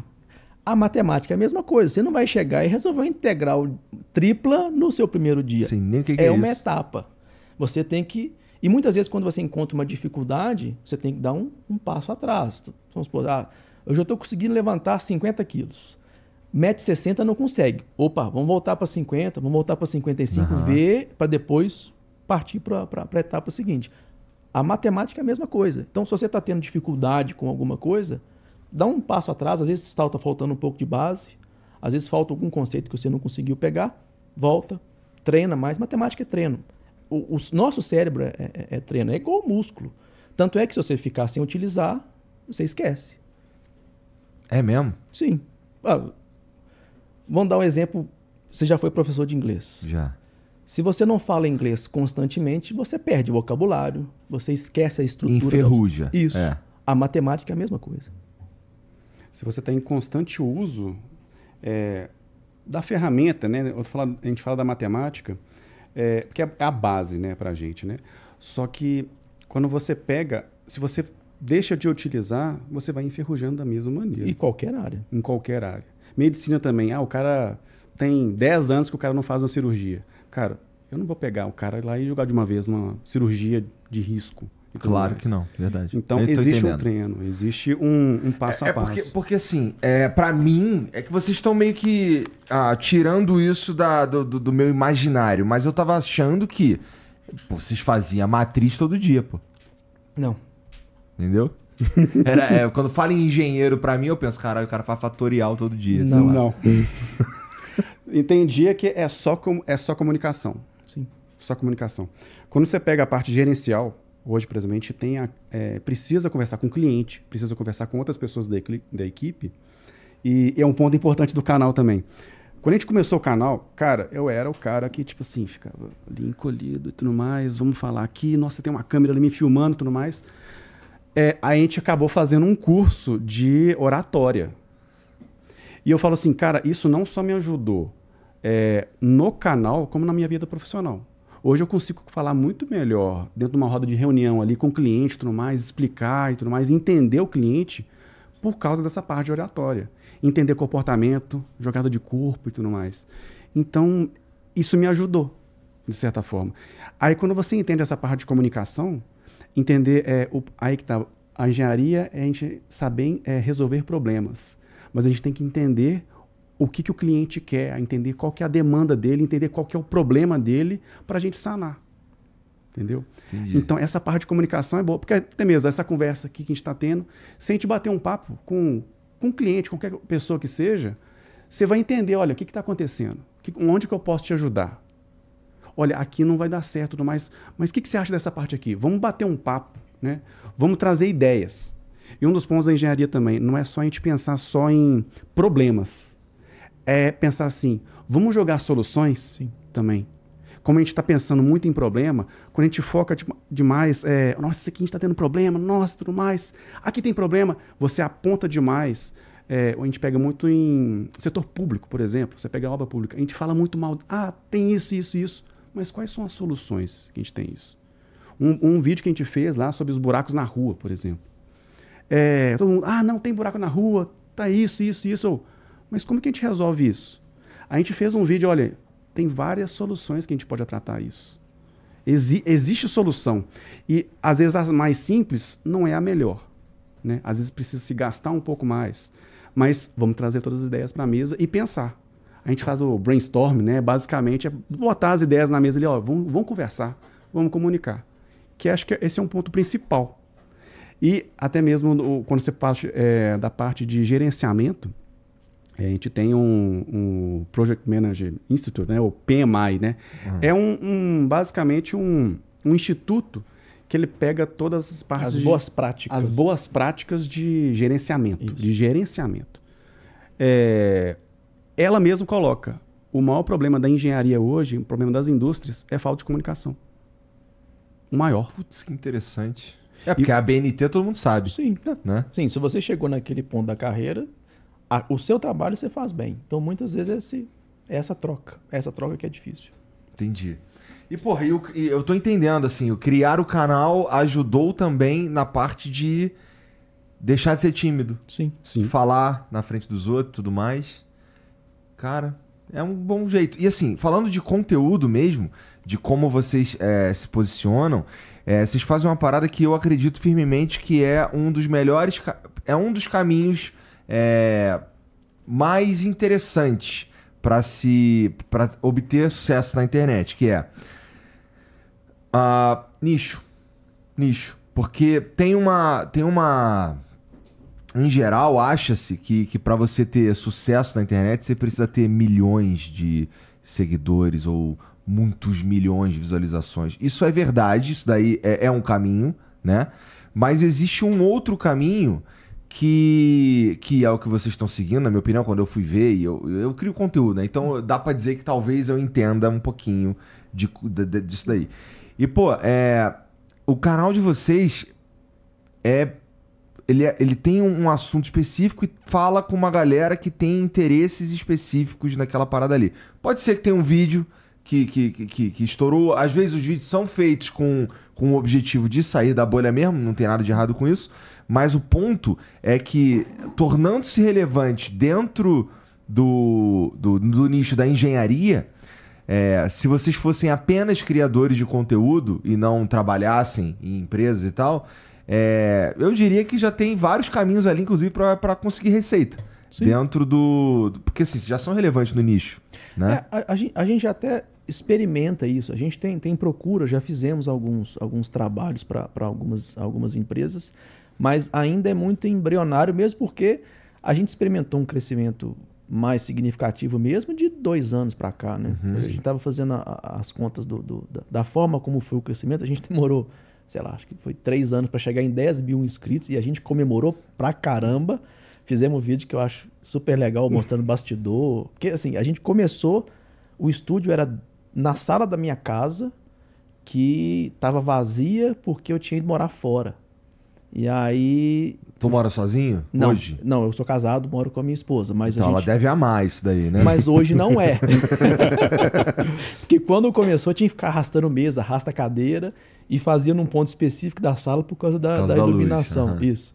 A matemática é a mesma coisa. Você não vai chegar e resolver uma integral tripla no seu primeiro dia. Sem nem o que, que é, é uma isso. etapa. Você tem que... E muitas vezes quando você encontra uma dificuldade, você tem que dar um, um passo atrás. Vamos supor, ah, eu já estou conseguindo levantar 50 quilos. Mete 60 não consegue. Opa, vamos voltar para 50, vamos voltar para 55, uhum. ver para depois partir para a etapa seguinte. A matemática é a mesma coisa. Então, se você está tendo dificuldade com alguma coisa, dá um passo atrás. Às vezes está tá faltando um pouco de base, às vezes falta algum conceito que você não conseguiu pegar, volta, treina mais. Matemática é treino. O, o nosso cérebro é, é, é treino, é igual o músculo. Tanto é que se você ficar sem utilizar, você esquece. É mesmo? Sim. Ah, vamos dar um exemplo. Você já foi professor de inglês? Já. Se você não fala inglês constantemente, você perde vocabulário, você esquece a estrutura. Enferruja. Da... Isso. É. A matemática é a mesma coisa. Se você está em constante uso é, da ferramenta, né? Falo, a gente fala da matemática, é, porque é a base né, para a gente. Né? Só que quando você pega, se você deixa de utilizar, você vai enferrujando da mesma maneira. Em qualquer área. Em qualquer área. Medicina também. Ah, o cara tem 10 anos que o cara não faz uma cirurgia. Cara, eu não vou pegar o cara lá e jogar de uma vez uma cirurgia de risco. Claro mais. que não, verdade. Então existe entendendo. um treino, existe um, um passo é, é a passo. Porque, porque assim, é, para mim, é que vocês estão meio que ah, tirando isso da, do, do, meu imaginário, mas eu tava achando que pô, vocês faziam a matriz todo dia, pô. Não. Entendeu? Era, é, quando fala em engenheiro pra mim, eu penso, caralho, o cara faz fatorial todo dia. Não, não. Entendia que é só, com, é só comunicação. Sim. Só comunicação. Quando você pega a parte gerencial, hoje, por tem a, é, precisa conversar com o cliente, precisa conversar com outras pessoas da, da equipe. E é um ponto importante do canal também. Quando a gente começou o canal, cara, eu era o cara que, tipo assim, ficava ali encolhido e tudo mais, vamos falar aqui, nossa, tem uma câmera ali me filmando e tudo mais é, a gente acabou fazendo um curso de oratória. E eu falo assim, cara, isso não só me ajudou é, no canal, como na minha vida profissional. Hoje eu consigo falar muito melhor dentro de uma roda de reunião ali com o cliente tudo mais, explicar e tudo mais, entender o cliente por causa dessa parte de oratória. Entender comportamento, jogada de corpo e tudo mais. Então, isso me ajudou, de certa forma. Aí, quando você entende essa parte de comunicação, entender é, o, aí que está a engenharia é a gente saber é, resolver problemas, mas a gente tem que entender o que, que o cliente quer, entender qual que é a demanda dele, entender qual que é o problema dele para a gente sanar. Entendeu? Entendi. Então, essa parte de comunicação é boa, porque até mesmo essa conversa aqui que a gente está tendo, se a gente bater um papo com, com um cliente, qualquer pessoa que seja, você vai entender, olha, o que está acontecendo? Que, onde que eu posso te ajudar? olha, aqui não vai dar certo, mas mas o que, que, você acha dessa parte aqui? Vamos bater um papo, né? Vamos trazer ideias. E um dos pontos da engenharia também, não é só a gente pensar só em problemas. É pensar assim, vamos jogar soluções Sim. também. Como a gente está pensando muito em problema, quando a gente foca demais, é, nossa, aqui a gente está tendo problema, nossa, tudo mais, aqui tem problema, você aponta demais é, a gente pega muito em setor público, por exemplo, você pega a obra pública, a gente fala muito mal, ah, tem isso, isso, isso. Mas quais são as soluções que a gente tem isso? Um, um vídeo que a gente fez lá sobre os buracos na rua, por exemplo. É, todo mundo, ah, não, tem buraco na rua, tá isso, isso, isso. Mas como que a gente resolve isso? A gente fez um vídeo, olha, tem várias soluções que a gente pode tratar isso. Exi existe solução. E às vezes a mais simples não é a melhor. Né? Às vezes precisa se gastar um pouco mais. Mas vamos trazer todas as ideias para a mesa e pensar a gente faz o brainstorm, né? Basicamente é botar as ideias na mesa ali, ó, vamos, vamos conversar, vamos comunicar. Que acho que esse é um ponto principal. E até mesmo quando você parte é, da parte de gerenciamento, é, a gente tem um, um Project Manager Institute, né? O PMI, né? Uhum. É um, um basicamente um, um instituto que ele pega todas as partes. As boas de, práticas. As boas práticas de gerenciamento. Isso. De gerenciamento. É, ela mesma coloca: o maior problema da engenharia hoje, o problema das indústrias, é falta de comunicação. O maior. Putz, que interessante. É porque e... a BNT todo mundo sabe. Sim. Né? Sim, se você chegou naquele ponto da carreira, a, o seu trabalho você faz bem. Então muitas vezes é, esse, é essa troca. É essa troca que é difícil. Entendi. E, porra, eu, eu tô entendendo, assim, o criar o canal ajudou também na parte de deixar de ser tímido. Sim. Sim. Falar na frente dos outros tudo mais. Cara, é um bom jeito. E assim, falando de conteúdo mesmo, de como vocês é, se posicionam, é, vocês fazem uma parada que eu acredito firmemente que é um dos melhores, é um dos caminhos é, mais interessantes para se para obter sucesso na internet, que é uh, nicho, nicho, porque tem uma tem uma em geral, acha-se que, que para você ter sucesso na internet, você precisa ter milhões de seguidores ou muitos milhões de visualizações. Isso é verdade, isso daí é, é um caminho, né? Mas existe um outro caminho que, que é o que vocês estão seguindo, na minha opinião, quando eu fui ver, e eu, eu crio conteúdo, né? Então dá para dizer que talvez eu entenda um pouquinho de, de, de disso daí. E, pô, é, o canal de vocês é ele, é, ele tem um assunto específico e fala com uma galera que tem interesses específicos naquela parada ali. Pode ser que tenha um vídeo que, que, que, que estourou. Às vezes os vídeos são feitos com, com o objetivo de sair da bolha mesmo, não tem nada de errado com isso. Mas o ponto é que, tornando-se relevante dentro do, do, do nicho da engenharia, é, se vocês fossem apenas criadores de conteúdo e não trabalhassem em empresas e tal, é, eu diria que já tem vários caminhos ali, inclusive, para conseguir receita. Sim. Dentro do, do. Porque assim, já são relevantes no nicho. Né? É, a, a, a gente até experimenta isso. A gente tem, tem procura, já fizemos alguns, alguns trabalhos para algumas, algumas empresas, mas ainda é muito embrionário, mesmo porque a gente experimentou um crescimento mais significativo mesmo de dois anos para cá. Né? Uhum. A gente estava fazendo a, as contas do, do da, da, forma como foi o crescimento, a gente demorou sei lá, acho que foi três anos para chegar em 10 mil inscritos e a gente comemorou pra caramba. Fizemos um vídeo que eu acho super legal, mostrando bastidor. Porque assim, a gente começou, o estúdio era na sala da minha casa, que tava vazia porque eu tinha ido morar fora. E aí Tu mora sozinho? Não, hoje? Não, eu sou casado, moro com a minha esposa. Mas então, gente... ela deve amar isso daí, né? Mas hoje não é. Porque quando começou, eu tinha que ficar arrastando mesa, arrasta cadeira e fazia num ponto específico da sala por causa da, por causa da, da iluminação. Luz, uhum. Isso.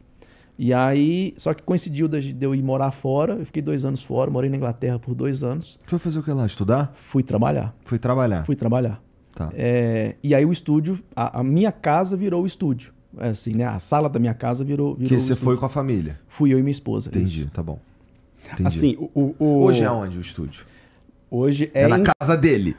E aí, só que coincidiu de eu ir morar fora, eu fiquei dois anos fora, morei na Inglaterra por dois anos. Tu foi fazer o que lá? Estudar? Fui trabalhar. Fui trabalhar. Fui trabalhar. Tá. É, e aí o estúdio, a, a minha casa virou o estúdio. É assim, né? A sala da minha casa virou. virou que você foi com a família? Fui eu e minha esposa. Entendi, isso. tá bom. Entendi. Assim, o, o, Hoje é onde o estúdio? Hoje é. é na em... casa dele.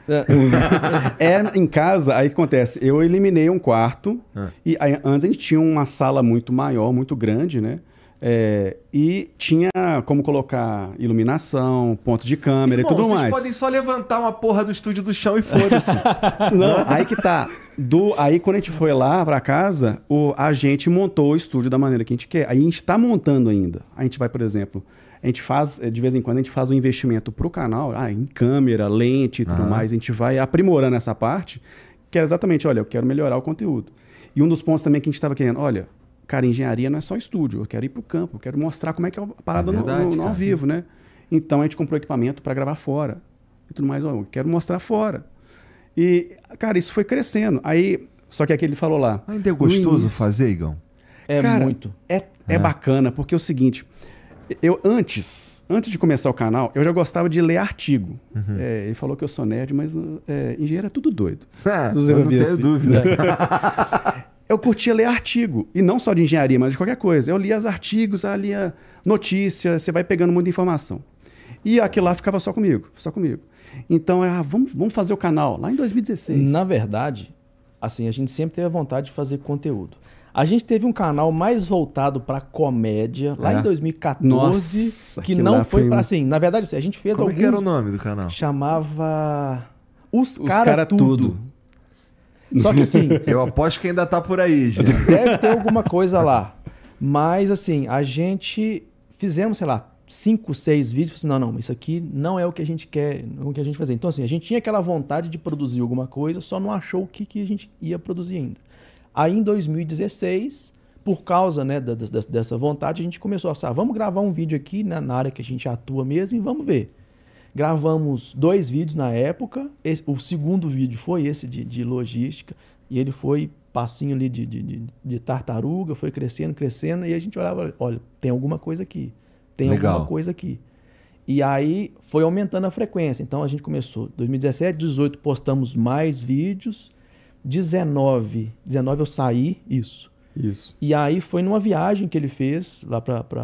É, é em casa, aí acontece. Eu eliminei um quarto, ah. e aí, antes a gente tinha uma sala muito maior, muito grande, né? É, e tinha como colocar iluminação, ponto de câmera e tudo vocês mais. Vocês podem só levantar uma porra do estúdio do chão e foda-se. Não, aí que tá. Do, aí quando a gente foi lá para casa, o, a gente montou o estúdio da maneira que a gente quer. Aí a gente tá montando ainda. A gente vai, por exemplo, a gente faz, eh, de vez em quando, a gente faz um investimento pro canal, ah, em câmera, lente e tudo ah. mais. A gente vai aprimorando essa parte, que é exatamente, olha, eu quero melhorar o conteúdo. E um dos pontos também que a gente estava querendo, olha, cara, engenharia não é só estúdio, eu quero ir para o campo, eu quero mostrar como é que é a parada é verdade, no, no, no ao vivo, né? Então a gente comprou equipamento para gravar fora e tudo mais, eu quero mostrar fora. E, cara, isso foi crescendo. Aí, só que é aquele ele falou lá. Ainda é gostoso fazer, Igão? É cara, muito. É, é, é bacana, porque é o seguinte, eu antes, antes de começar o canal, eu já gostava de ler artigo. Uhum. É, ele falou que eu sou nerd, mas é, engenheiro é tudo doido. É, eu não tenho assim. dúvida. eu curtia ler artigo, e não só de engenharia, mas de qualquer coisa. Eu lia os artigos, eu lia notícias, você vai pegando muita informação. E aquilo lá ficava só comigo, só comigo. Então, ah, vamos, vamos fazer o canal, lá em 2016. Na verdade, assim, a gente sempre teve a vontade de fazer conteúdo. A gente teve um canal mais voltado para comédia lá em 2014, é. Nossa, que não foi, foi para assim, na verdade, assim, a gente fez Como é alguns Como era o nome do canal? Chamava Os, Os Cara, Cara, Tudo. Tudo. Só que assim. Eu aposto que ainda tá por aí, gente. Deve ter alguma coisa lá. Mas assim, a gente fizemos, sei lá, cinco, seis vídeos, assim, não, não, isso aqui não é o que a gente quer, é o que a gente fazer. Então, assim, a gente tinha aquela vontade de produzir alguma coisa, só não achou o que, que a gente ia produzir ainda. Aí, em 2016, por causa né, da, da, dessa vontade, a gente começou a pensar, ah, vamos gravar um vídeo aqui né, na área que a gente atua mesmo e vamos ver. Gravamos dois vídeos na época. Esse, o segundo vídeo foi esse de, de, logística. E ele foi passinho ali de, de, de, tartaruga, foi crescendo, crescendo. E a gente olhava, olha, tem alguma coisa aqui. Tem Legal. alguma coisa aqui. E aí foi aumentando a frequência. Então a gente começou 2017, 18 postamos mais vídeos. 19, 19 eu saí, isso. Isso. E aí foi numa viagem que ele fez lá para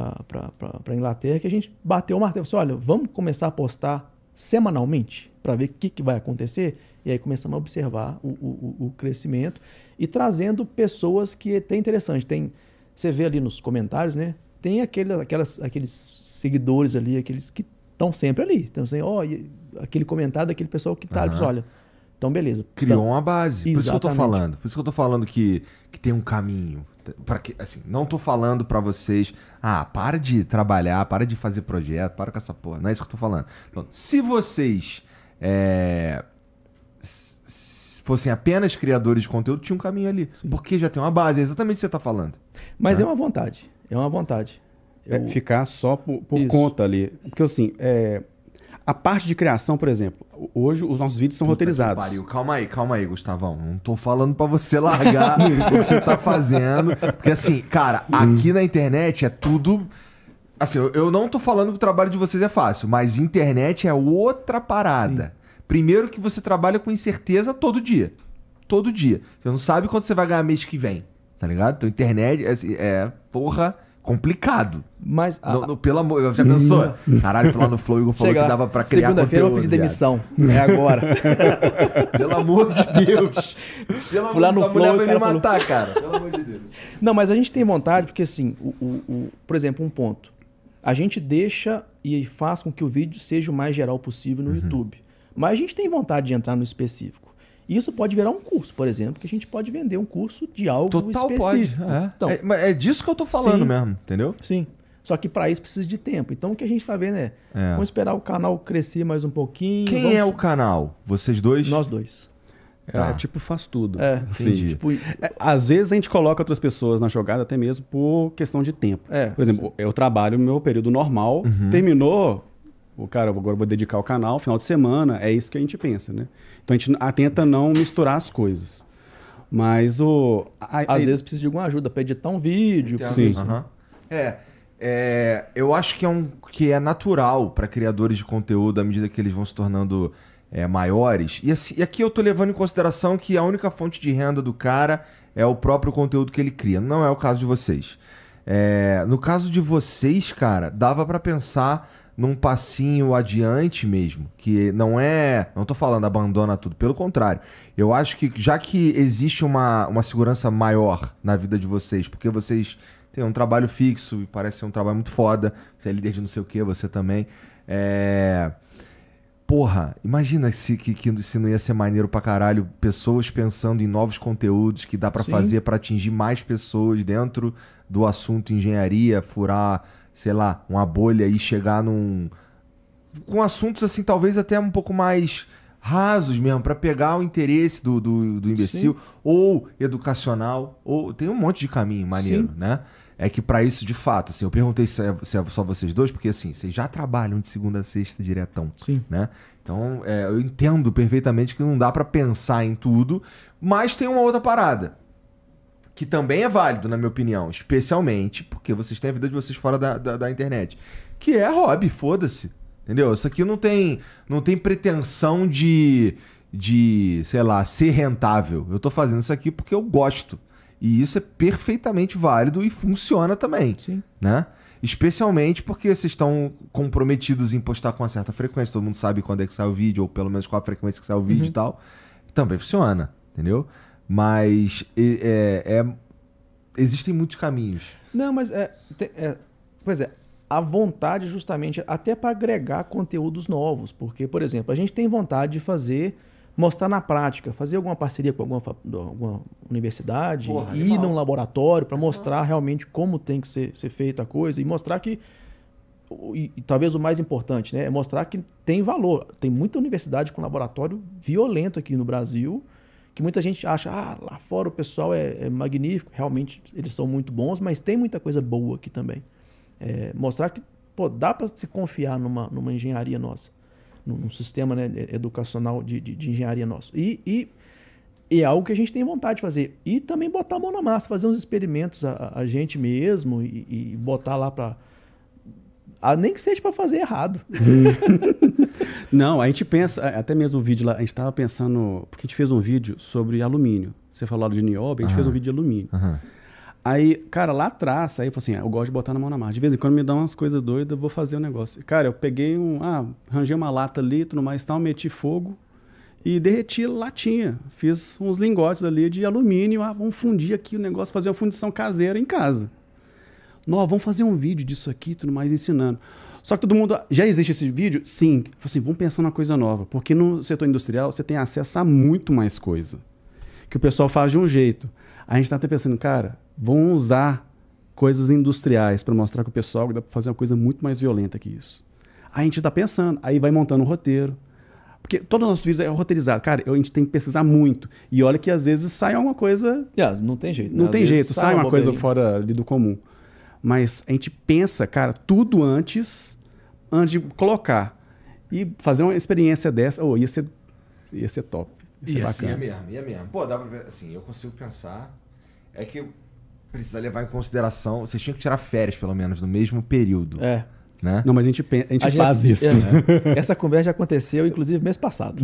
Inglaterra que a gente bateu o martelo. assim, olha, vamos começar a apostar semanalmente para ver o que, que vai acontecer. E aí começamos a observar o, o, o crescimento e trazendo pessoas que é interessante. Tem, você vê ali nos comentários, né? Tem aquele, aquelas, aqueles seguidores ali, aqueles que estão sempre ali. Então, assim, ó, oh, aquele comentário daquele pessoal que tá uhum. ali, olha, então, beleza. Criou então, uma base. Por isso que eu tô falando. Por isso que eu tô falando que, que tem um caminho. para que assim, Não tô falando para vocês, ah, para de trabalhar, para de fazer projeto, para com essa porra. Não é isso que eu tô falando. Então, se vocês é, fossem apenas criadores de conteúdo, tinha um caminho ali. Sim. Porque já tem uma base. É exatamente o que você tá falando. Mas né? é uma vontade. É uma vontade. É eu... É ficar só por, por conta ali. Porque assim, é, a parte de criação, por exemplo, hoje os nossos vídeos são Puta roteirizados. Pariu. Calma aí, calma aí, Gustavão. Não tô falando para você largar o que você tá fazendo. Porque assim, cara, aqui na internet é tudo. Assim, eu não tô falando que o trabalho de vocês é fácil, mas internet é outra parada. Sim. Primeiro que você trabalha com incerteza todo dia. Todo dia. Você não sabe quando você vai ganhar mês que vem, tá ligado? Então, internet é, é porra complicado. Mas a... no, no, pelo amor, já pensou? Caralho, foi lá no Flow e falou Chega, que dava para criar Segunda-feira eu vou pedir demissão. É agora. pelo amor de Deus. Pelo amor, lá no Flow, mulher vai me matar, falou... cara. Pelo amor de Deus. Não, mas a gente tem vontade porque assim, o, o, o, por exemplo, um ponto. A gente deixa e faz com que o vídeo seja o mais geral possível no uhum. YouTube. Mas a gente tem vontade de entrar no específico. Isso pode virar um curso, por exemplo, que a gente pode vender um curso de algo Total específico. Pode. É. Então, é, é disso que eu tô falando sim, mesmo, entendeu? Sim. Só que para isso precisa de tempo. Então o que a gente está vendo é, é, vamos esperar o canal crescer mais um pouquinho. Quem vamos... é o canal? Vocês dois? Nós dois. É, tá. É, tipo, faz tudo. É, Tipo, é, às vezes a gente coloca outras pessoas na jogada, até mesmo por questão de tempo. É, por exemplo, sim. eu trabalho no meu período normal, uhum. terminou, o cara, agora vou dedicar o canal, final de semana, é isso que a gente pensa, né? Então a gente tenta não misturar as coisas. Mas o. A, Às vezes precisa de alguma ajuda para editar um vídeo. sim. Uhum. É, é, eu acho que é, um, que é natural para criadores de conteúdo à medida que eles vão se tornando é, maiores. E, assim, e aqui eu tô levando em consideração que a única fonte de renda do cara é o próprio conteúdo que ele cria. Não é o caso de vocês. É, no caso de vocês, cara, dava para pensar num passinho adiante mesmo, que não é, não tô falando abandona tudo, pelo contrário. Eu acho que já que existe uma, uma segurança maior na vida de vocês, porque vocês têm um trabalho fixo e parece ser um trabalho muito foda, você é líder de não sei o que, você também, é... Porra, imagina se, que, que, se não ia ser maneiro pra caralho pessoas pensando em novos conteúdos que dá para fazer para atingir mais pessoas dentro do assunto engenharia, furar sei lá, uma bolha e chegar num. com assuntos assim, talvez até um pouco mais rasos mesmo, para pegar o interesse do, do, do imbecil, Sim. ou educacional, ou tem um monte de caminho maneiro, Sim. né? É que para isso, de fato, assim, eu perguntei se é, se é, só vocês dois, porque assim, vocês já trabalham de segunda a sexta diretão, Sim. né? Então, é, eu entendo perfeitamente que não dá para pensar em tudo, mas tem uma outra parada que também é válido, na minha opinião, especialmente porque vocês têm a vida de vocês fora da, da, da internet, que é hobby, foda-se. Entendeu? Isso aqui não tem, não tem pretensão de, de, sei lá, ser rentável. Eu tô fazendo isso aqui porque eu gosto. E isso é perfeitamente válido e funciona também. Sim. Né? Especialmente porque vocês estão comprometidos em postar com uma certa frequência. Todo mundo sabe quando é que sai o vídeo, ou pelo menos qual a frequência que sai o vídeo uhum. e tal. Também funciona, entendeu? Mas é, é, existem muitos caminhos. Não, mas é, é pois é, a vontade justamente é até para agregar conteúdos novos, porque por exemplo a gente tem vontade de fazer mostrar na prática, fazer alguma parceria com alguma, alguma universidade, Porra, ir animal. num laboratório para mostrar realmente como tem que ser, ser feita a coisa e mostrar que e, e, talvez o mais importante, né, é mostrar que tem valor. Tem muita universidade com laboratório violento aqui no Brasil que muita gente acha, ah, lá fora o pessoal é, é magnífico, realmente eles são muito bons, mas tem muita coisa boa aqui também. É, mostrar que pô, dá para se confiar numa, numa engenharia nossa, num, num sistema né, educacional de, de, de, engenharia nosso. E, e, e, é algo que a gente tem vontade de fazer. E também botar a mão na massa, fazer uns experimentos a, a gente mesmo e, e botar lá para nem que seja para fazer errado. Não, a gente pensa, até mesmo o vídeo lá, a gente estava pensando, porque a gente fez um vídeo sobre alumínio. Você falou de Niobe a gente uhum. fez um vídeo de alumínio. Uhum. Aí, cara, lá atrás, aí eu falei assim, ah, eu gosto de botar na mão na margem. De vez em quando me dá umas coisas doidas, eu vou fazer um negócio. Cara, eu peguei um, ah, arranjei uma lata ali, tudo mais tal, meti fogo e derreti latinha. Fiz uns lingotes ali de alumínio, ah, vamos fundir aqui o negócio, fazer uma fundição caseira em casa. Nó, vamos fazer um vídeo disso aqui, tudo mais, ensinando. Só que todo mundo. Já existe esse vídeo? Sim. Assim, vamos pensar numa coisa nova. Porque no setor industrial você tem acesso a muito mais coisa. Que o pessoal faz de um jeito. A gente está até pensando, cara, vamos usar coisas industriais para mostrar que o pessoal que dá para fazer uma coisa muito mais violenta que isso. a gente está pensando, aí vai montando um roteiro. Porque todos os nossos vídeos é roteirizado. Cara, a gente tem que pesquisar muito. E olha que às vezes sai alguma coisa. Yeah, não tem jeito. Né? Não né? tem jeito, sai, sai uma, coisa fora ali do comum. Mas a gente pensa, cara, tudo antes, antes de colocar. E fazer uma experiência dessa, oh, ia, ser, ia ser top. Ia ser bacana. Assim, ia mesmo, ia mesmo. Pô, dá pra, assim, eu consigo pensar. É que precisa levar em consideração. Vocês tinham que tirar férias, pelo menos, no mesmo período. É. Né? Não, mas a gente, a gente a faz gente, é, isso. É, né? Essa conversa já aconteceu, inclusive, mês passado.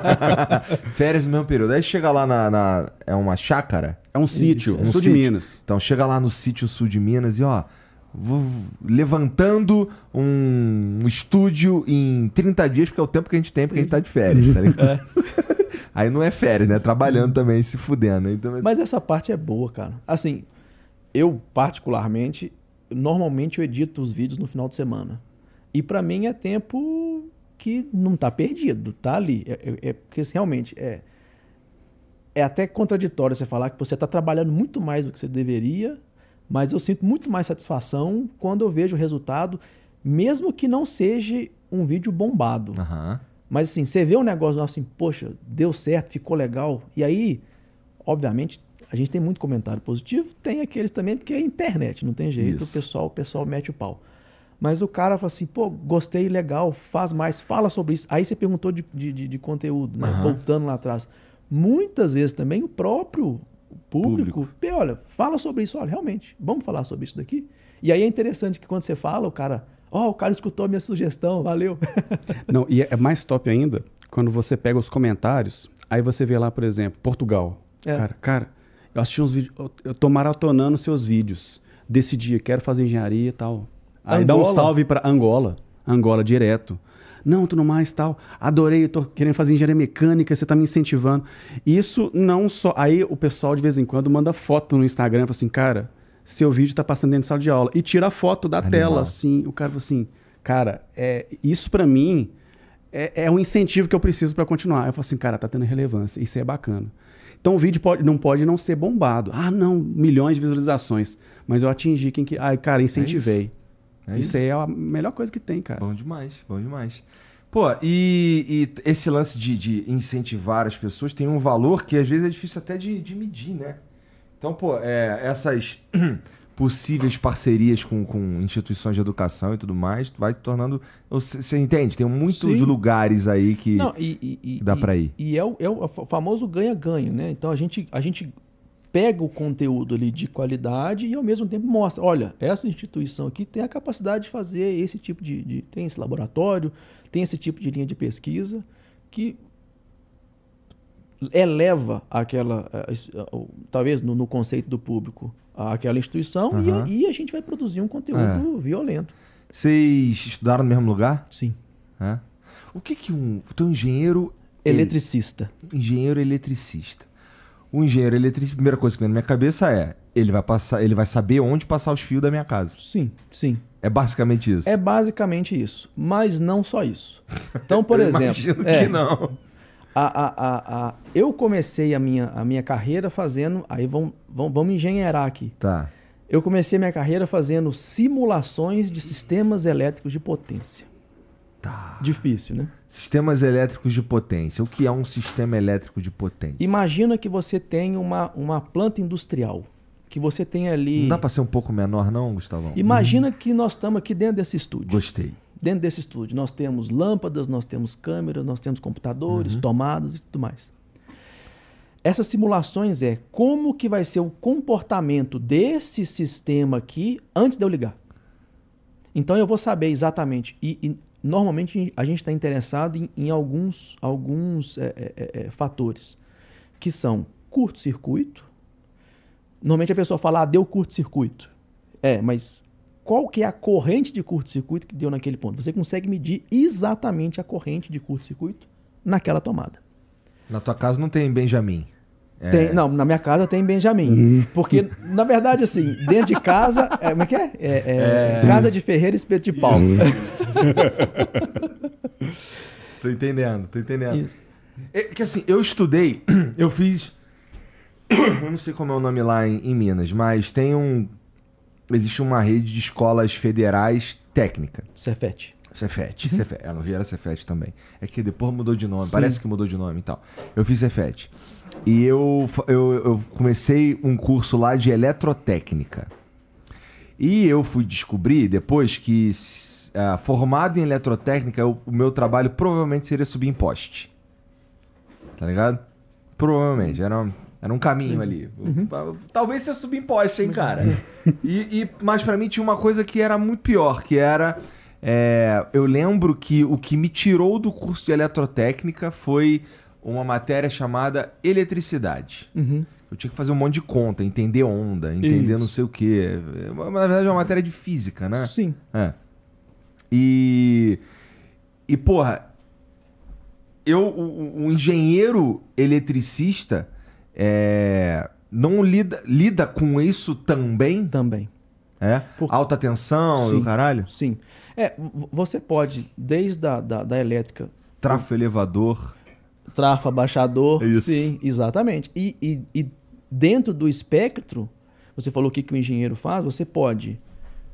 Férias no mesmo período. Aí chega lá na. na é uma chácara? É um sítio, é um sul sítio. de Minas. Então chega lá no sítio sul de Minas e, ó, levantando um estúdio em 30 dias, porque é o tempo que a gente tem, porque a gente tá de férias, tá é. Aí não é férias, né? Trabalhando também, se fudendo. Né? Então... Mas essa parte é boa, cara. Assim, eu particularmente normalmente eu edito os vídeos no final de semana. E para mim é tempo que não está perdido, tá ali. É, é, é porque assim, realmente é é até contraditório você falar que você está trabalhando muito mais do que você deveria, mas eu sinto muito mais satisfação quando eu vejo o resultado, mesmo que não seja um vídeo bombado. Uhum. Mas assim, você vê um negócio nosso assim, poxa, deu certo, ficou legal. E aí, obviamente, a gente tem muito comentário positivo, tem aqueles também, porque é internet, não tem jeito, o pessoal, o pessoal mete o pau. Mas o cara fala assim, pô, gostei, legal, faz mais, fala sobre isso. Aí você perguntou de, de, de conteúdo, né? uhum. voltando lá atrás. Muitas vezes também o próprio público, público. olha, fala sobre isso, olha, realmente, vamos falar sobre isso daqui. E aí é interessante que quando você fala, o cara, ó, oh, o cara escutou a minha sugestão, valeu. Não, e é, é mais top ainda quando você pega os comentários, aí você vê lá, por exemplo, Portugal. É. Cara, cara, eu assisti uns vídeos, eu, tô maratonando seus vídeos. Decidi, quero fazer engenharia e tal. Aí Angola? dá um salve para Angola. Angola, direto. Não, tu não mais, tal. Adorei, eu tô querendo fazer engenharia mecânica, você tá me incentivando. Isso não só. Aí o pessoal de vez em quando manda foto no Instagram, fala assim, cara, seu vídeo tá passando dentro de sala de aula. E tira a foto da Animal. tela, assim. O cara fala assim, cara, é, isso para mim é, é um incentivo que eu preciso para continuar. Eu falo assim, cara, tá tendo relevância, isso é bacana. Então o vídeo pode, não pode não ser bombado. Ah, não, milhões de visualizações. Mas eu atingi quem que. Ai, cara, é incentivei. É isso, é isso. isso é a melhor coisa que tem, cara. Bom demais, bom demais. Pô, e, e esse lance de, de, incentivar as pessoas tem um valor que às vezes é difícil até de, de medir, né? Então, pô, é, essas. possíveis parcerias com, com instituições de educação e tudo mais, vai se tornando. Você entende? Tem muitos Sim. lugares aí que, Não, e, e, que dá para ir. E é, é o, é o famoso ganha-ganho, né? Então a gente, a gente pega o conteúdo ali de qualidade e ao mesmo tempo mostra, olha, essa instituição aqui tem a capacidade de fazer esse tipo de, de tem esse laboratório, tem esse tipo de linha de pesquisa que eleva aquela, eh, eh, talvez no conceito do público, aquela instituição uhum. e, e, a gente vai produzir um conteúdo é. violento. Vocês estudaram no mesmo lugar? Sim. É. O que que um, um engenheiro... Eletricista. Ele, engenheiro eletricista. O engenheiro eletricista, a primeira coisa que vem na minha cabeça é, ele vai, passar, ele vai saber onde passar os fios da minha casa. Sim, sim. É basicamente isso. É basicamente isso, mas não só isso. Então, por exemplo, é, não. A, a, a, eu comecei a minha, a minha carreira fazendo. Aí vamos, vamos, vamos engenheirar aqui. Tá. Eu comecei minha carreira fazendo simulações de sistemas elétricos de potência. Tá. Difícil, né? Sistemas elétricos de potência. O que é um sistema elétrico de potência? Imagina que você tem uma, uma planta industrial. Que você tem ali. Não dá para ser um pouco menor, não, Gustavão? Imagina uhum. que nós estamos aqui dentro desse estúdio. Gostei. Dentro desse estúdio, nós temos lâmpadas, nós temos câmeras, nós temos computadores, uhum. tomadas e tudo mais. Essas simulações é como que vai ser o comportamento desse sistema aqui antes de eu ligar. Então eu vou saber exatamente. E, e normalmente a gente está interessado em, em, alguns, alguns é, é, é, é fatores, que são curto-circuito. Normalmente a pessoa fala, ah, deu curto-circuito. É, mas qual que é a corrente de curto-circuito que deu naquele ponto. Você consegue medir exatamente a corrente de curto-circuito naquela tomada. Na tua casa não tem Benjamin? É. Tem, não, na minha casa tem Benjamin. Uhum. Porque, na verdade, assim, dentro de casa. É, como é que é? é, é, é. casa de Ferreira espeto de pau. Uhum. tô entendendo, tô entendendo. Isso. É, que assim, eu estudei, eu fiz. Eu não sei como é o nome lá em, em Minas, mas tem um, existe uma rede de escolas federais técnica. Cefet. Cefet, uhum. Cefet. É, no Rio era Cefet também. É que depois mudou de nome, Sim. parece que mudou de nome e tal. Eu fiz Cefet. E eu, eu, eu comecei um curso lá de eletrotécnica. E eu fui descobrir depois que, uh, formado em eletrotécnica, eu, o meu trabalho provavelmente seria subir em poste. Tá ligado? Provavelmente. Era uma era um caminho ali. Uhum. Talvez se eu subir em poste, hein, cara? e, e, mas para mim tinha uma coisa que era muito pior, que era... É, eu lembro que o que me tirou do curso de eletrotécnica foi uma matéria chamada eletricidade. Uhum. Eu tinha que fazer um monte de conta, entender onda, entender Isso. não sei o quê. Na verdade, é uma matéria de física, né? Sim. É. E. E, porra, eu, o, o engenheiro eletricista é, não lida, lida com isso também? Também. É? Alta tensão sim, e o caralho? Sim. É, você pode, desde a da, da elétrica... Trafo o... elevador. Trafo abaixador. Isso. Sim, exatamente. E, e, e, dentro do espectro, você falou o que, que o engenheiro faz, você pode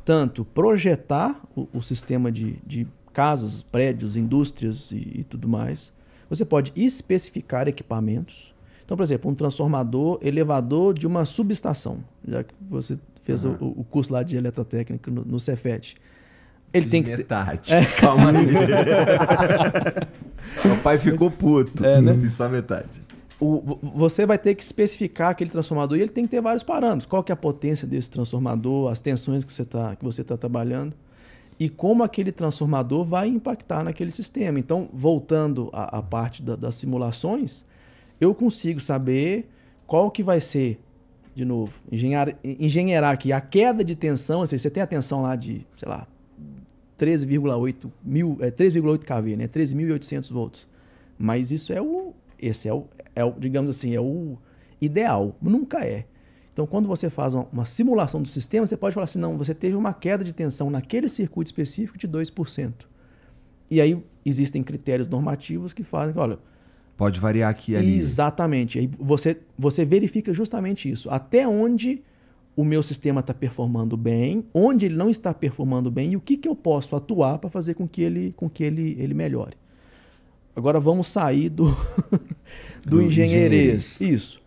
tanto projetar o, o sistema de, de casas, prédios, indústrias e, e tudo mais. Você pode especificar equipamentos. Então, por exemplo, um transformador elevador de uma subestação, já que você fez uhum. o, o, curso lá de eletrotécnica no, no Cefet. Ele de tem que metade. É. Calma aí. Meu pai ficou puto. É, né? Fiz só metade. O, você vai ter que especificar aquele transformador e ele tem que ter vários parâmetros. Qual que é a potência desse transformador, as tensões que você está tá trabalhando e como aquele transformador vai impactar naquele sistema. Então, voltando à, à parte da, das simulações, eu consigo saber qual que vai ser, de novo, engenhar, engenhar aqui a queda de tensão, assim, você tem a tensão lá de, sei lá, 13,8 mil, é, 3,8 kV, né? 13.800 volts. Mas isso é o, esse é o, é o, digamos assim, é o ideal. Nunca é. Então, quando você faz uma, uma, simulação do sistema, você pode falar assim: não, você teve uma queda de tensão naquele circuito específico de 2%. E aí existem critérios normativos que fazem olha, Pode variar aqui e ali. Né? Exatamente. Aí você, você verifica justamente isso. Até onde o meu sistema está performando bem, onde ele não está performando bem e o que, que eu posso atuar para fazer com que ele, com que ele, ele melhore. Agora vamos sair do, do, do engenheirês. Isso.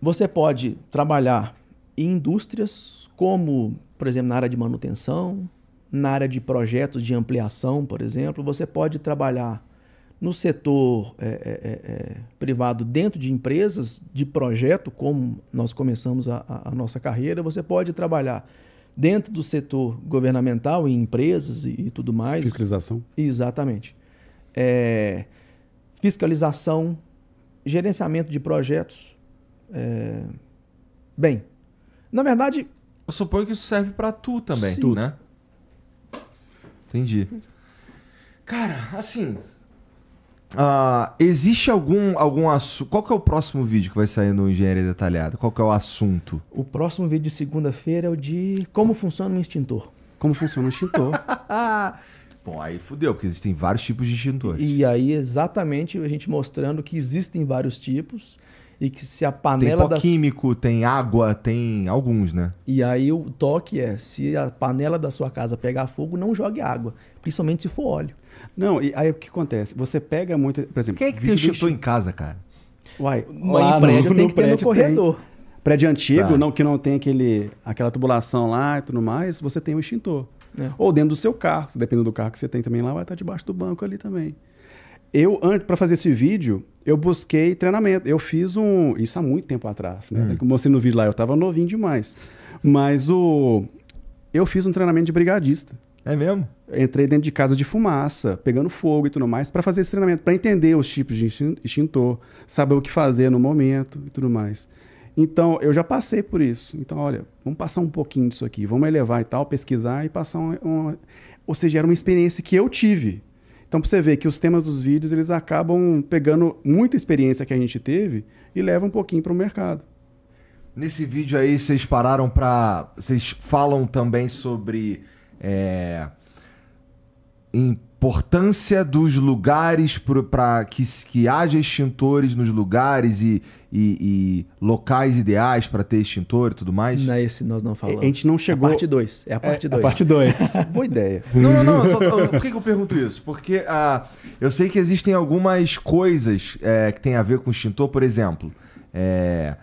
Você pode trabalhar em indústrias, como, por exemplo, na área de manutenção, na área de projetos de ampliação, por exemplo. Você pode trabalhar no setor é é, é, é, privado, dentro de empresas, de projeto, como nós começamos a, a, nossa carreira, você pode trabalhar dentro do setor governamental, em empresas e, e tudo mais. Fiscalização. Exatamente. É, fiscalização, gerenciamento de projetos. Bem, na verdade. Eu suponho que isso serve para tu também, sim. tu, né? Entendi. Cara, assim, Uh, existe algum, algum assunto. Qual que é o próximo vídeo que vai sair no Engenharia Detalhada? Qual que é o assunto? O próximo vídeo de segunda-feira é o de como funciona um extintor. Como funciona um extintor. Bom, aí fudeu, porque existem vários tipos de extintores. E aí, exatamente, a gente mostrando que existem vários tipos e que se a panela. Tem pó das... químico, tem água, tem alguns, né? E aí o toque é: se a panela da sua casa pegar fogo, não jogue água, principalmente se for óleo. Não, e aí o que acontece? Você pega muito, por exemplo... Quem é que tem extintor em casa, cara? Uai, lá prédio no, tem que prédio ter no corredor. Tem. Prédio antigo, tá. não que não tem aquele, aquela tubulação lá e tudo mais, você tem um extintor. É. Ou dentro do seu carro, dependendo do carro que você tem também lá, vai estar debaixo do banco ali também. Eu, para fazer esse vídeo, eu busquei treinamento. Eu fiz um. Isso há muito tempo atrás, né? Hum. Eu mostrei no vídeo lá, eu estava novinho demais. Mas o. Eu fiz um treinamento de brigadista. É mesmo? entrei dentro de casa de fumaça, pegando fogo e tudo mais, para fazer esse treinamento, para entender os tipos de extintor, saber o que fazer no momento e tudo mais. Então, eu já passei por isso. Então, olha, vamos passar um pouquinho disso aqui, vamos elevar e tal, pesquisar e passar um, um... Ou seja, era uma experiência que eu tive. Então, para você ver que os temas dos vídeos, eles acabam pegando muita experiência que a gente teve e levam um pouquinho para o mercado. Nesse vídeo aí, vocês pararam para... Vocês falam também sobre é, importância dos lugares para que, que haja extintores nos lugares e, e, e locais ideais para ter extintor e tudo mais? Não é esse nós não falamos. A gente não chegou... A parte 2. É a parte 2. É, a é, parte 2. Boa ideia. Não, não, não. Só, por que, que eu pergunto isso? Porque uh, eu sei que existem algumas coisas é, que tem a ver com extintor. Por exemplo, é,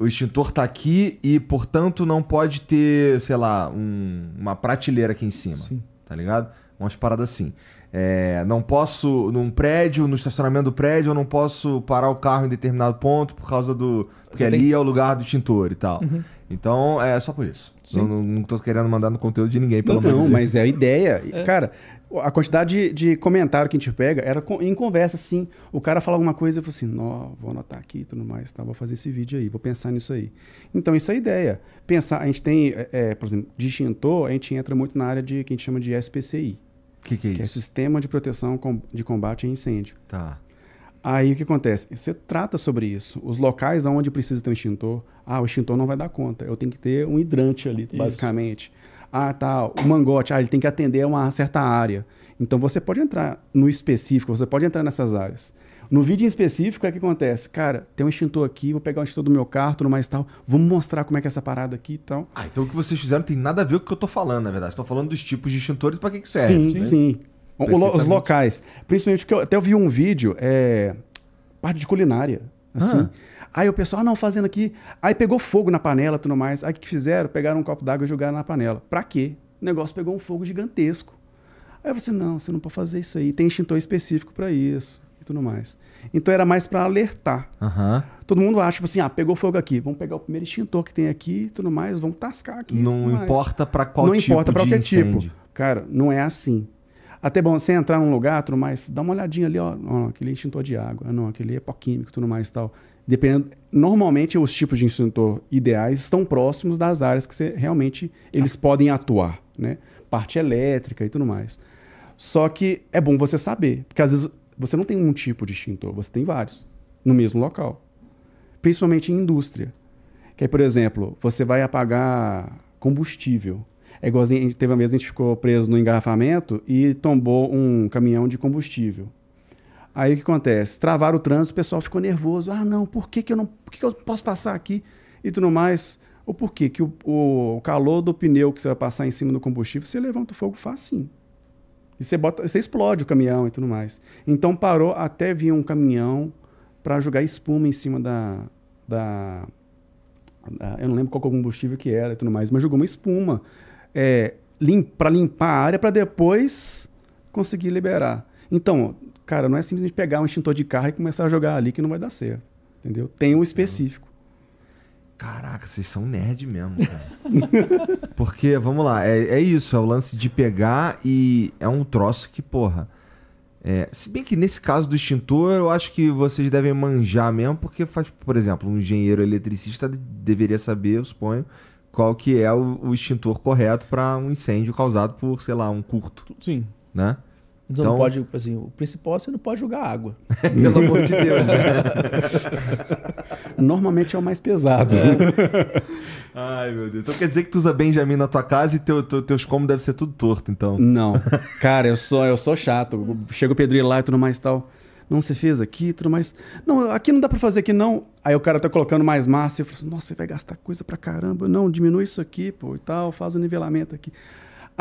o extintor tá aqui e, portanto, não pode ter, sei lá, um, uma prateleira aqui em cima. Sim. Tá ligado? Umas paradas assim. É, não posso, num prédio, no estacionamento do prédio, eu não posso parar o carro em determinado ponto por causa do. Porque Você ali tem... é o lugar do extintor e tal. Uhum. Então, é só por isso. Não, não, tô querendo mandar no conteúdo de ninguém, pelo Não, não mas é a ideia. É. Cara, a quantidade de, de, comentário que a gente pega era em conversa, assim. O cara fala alguma coisa e eu falo assim, vou anotar aqui e tudo mais, tá? Vou fazer esse vídeo aí, vou pensar nisso aí. Então, isso é a ideia. Pensar, a gente tem, é, é por exemplo, distintor, a gente entra muito na área de que a gente chama de SPCI. O que, que, é que é isso? Que é Sistema de Proteção de Combate a Incêndio. Tá. Aí o que acontece? Você trata sobre isso. Os locais onde precisa ter um extintor. Ah, o extintor não vai dar conta. Eu tenho que ter um hidrante ali, isso. basicamente. Ah, tá, o mangote, ah, ele tem que atender a uma certa área. Então você pode entrar no específico, você pode entrar nessas áreas. No vídeo em específico, é que acontece? Cara, tem um extintor aqui, vou pegar o extintor do meu carro, tudo mais tal. Vamos mostrar como é que é essa parada aqui e tal. Ah, então o que vocês fizeram tem nada a ver com o que eu tô falando, na verdade. Estou falando dos tipos de extintores para que, que serve. Sim, né? sim. O, os locais. Principalmente porque eu até vi um vídeo, é, parte de culinária. Assim. Ah. Aí o pessoal, ah, não, fazendo aqui. Aí pegou fogo na panela tudo mais. Aí o que fizeram? Pegaram um copo d'água e jogaram na panela. Pra quê? O negócio pegou um fogo gigantesco. Aí eu falei assim, não, você não pode fazer isso aí. Tem extintor específico para isso e tudo mais. Então era mais para alertar. Uhum. Todo mundo acha, tipo assim, ah, pegou fogo aqui, vamos pegar o primeiro extintor que tem aqui e tudo mais, vamos tascar aqui. Não importa para qual não tipo importa pra qualquer tipo. incêndio. tipo. Cara, não é assim. Até bom, você entrar num lugar, tudo mais, dá uma olhadinha ali, ó, ó aquele extintor de água, não, aquele é pó químico, tudo mais e tal dependendo normalmente os tipos de instrutor ideais estão próximos das áreas que você, realmente eles podem atuar, né? Parte elétrica e tudo mais. Só que é bom você saber, porque às vezes você não tem um tipo de extintor, você tem vários no mesmo local. Principalmente em indústria. Que aí, por exemplo, você vai apagar combustível. É igualzinho, teve uma vez a gente ficou preso no engarrafamento e tombou um caminhão de combustível. Aí o que acontece? Travaram o trânsito, o pessoal ficou nervoso. Ah, não, por que, que eu não. Por que, que eu posso passar aqui? E tudo mais. Ou por que, que o, o calor do pneu que você vai passar em cima do combustível, você levanta o fogo facinho. E você, bota, você explode o caminhão e tudo mais. Então parou até vir um caminhão para jogar espuma em cima da, da, da, Eu não lembro qual é combustível que era e tudo mais, mas jogou uma espuma é, lim, para limpar a área para depois conseguir liberar. Então, Cara, não é simplesmente pegar um extintor de carro e começar a jogar ali que não vai dar certo. Entendeu? Tem um específico. Caraca, vocês são nerd mesmo, cara. Porque, vamos lá, é, é isso, é o lance de pegar e é um troço que, porra. É, se bem que nesse caso do extintor, eu acho que vocês devem manjar mesmo, porque faz, por exemplo, um engenheiro eletricista deveria saber, eu suponho, qual que é o, o extintor correto para um incêndio causado por, sei lá, um curto. Sim. Né? Então, não pode, tipo assim, o principal é você não pode jogar água. Pelo amor de Deus, né? Normalmente é o mais pesado. É. Ai, meu Deus. Então quer dizer que tu usa Benjamin na tua casa e teu, teu, teus combos devem ser tudo torto, então. Não. Cara, eu sou, eu sou chato. Chega o Pedrinho lá e tudo mais tal. Não, você fez aqui, tudo mais. Não, aqui não dá pra fazer aqui, não. Aí o cara tá colocando mais massa e eu falo assim, nossa, você vai gastar coisa pra caramba. Não, diminui isso aqui, pô, e tal, faz o um nivelamento aqui.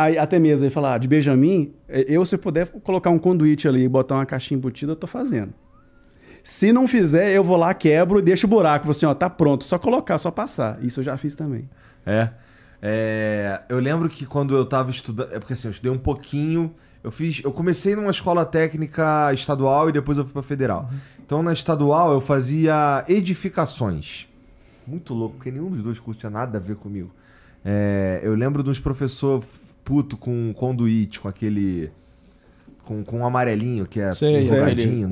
Aí, até mesmo ele falar, ah, de Benjamin, eh, eu se puder colocar um conduíte ali e botar uma caixinha embutida, eu tô fazendo. Se não fizer, eu vou lá, quebro e deixo o buraco. Vou assim, ó, tá pronto, só colocar, só passar. Isso eu já fiz também. É. é eu lembro que quando eu tava estudando. É porque assim, eu estudei um pouquinho. Eu fiz. Eu comecei numa escola técnica estadual e depois eu fui pra federal. Uhum. Então na estadual eu fazia edificações. Muito louco, porque nenhum dos dois cursos tinha nada a ver comigo. É, eu lembro de uns professores puto com conduíte, com aquele. Com, com amarelinho, que é sei, não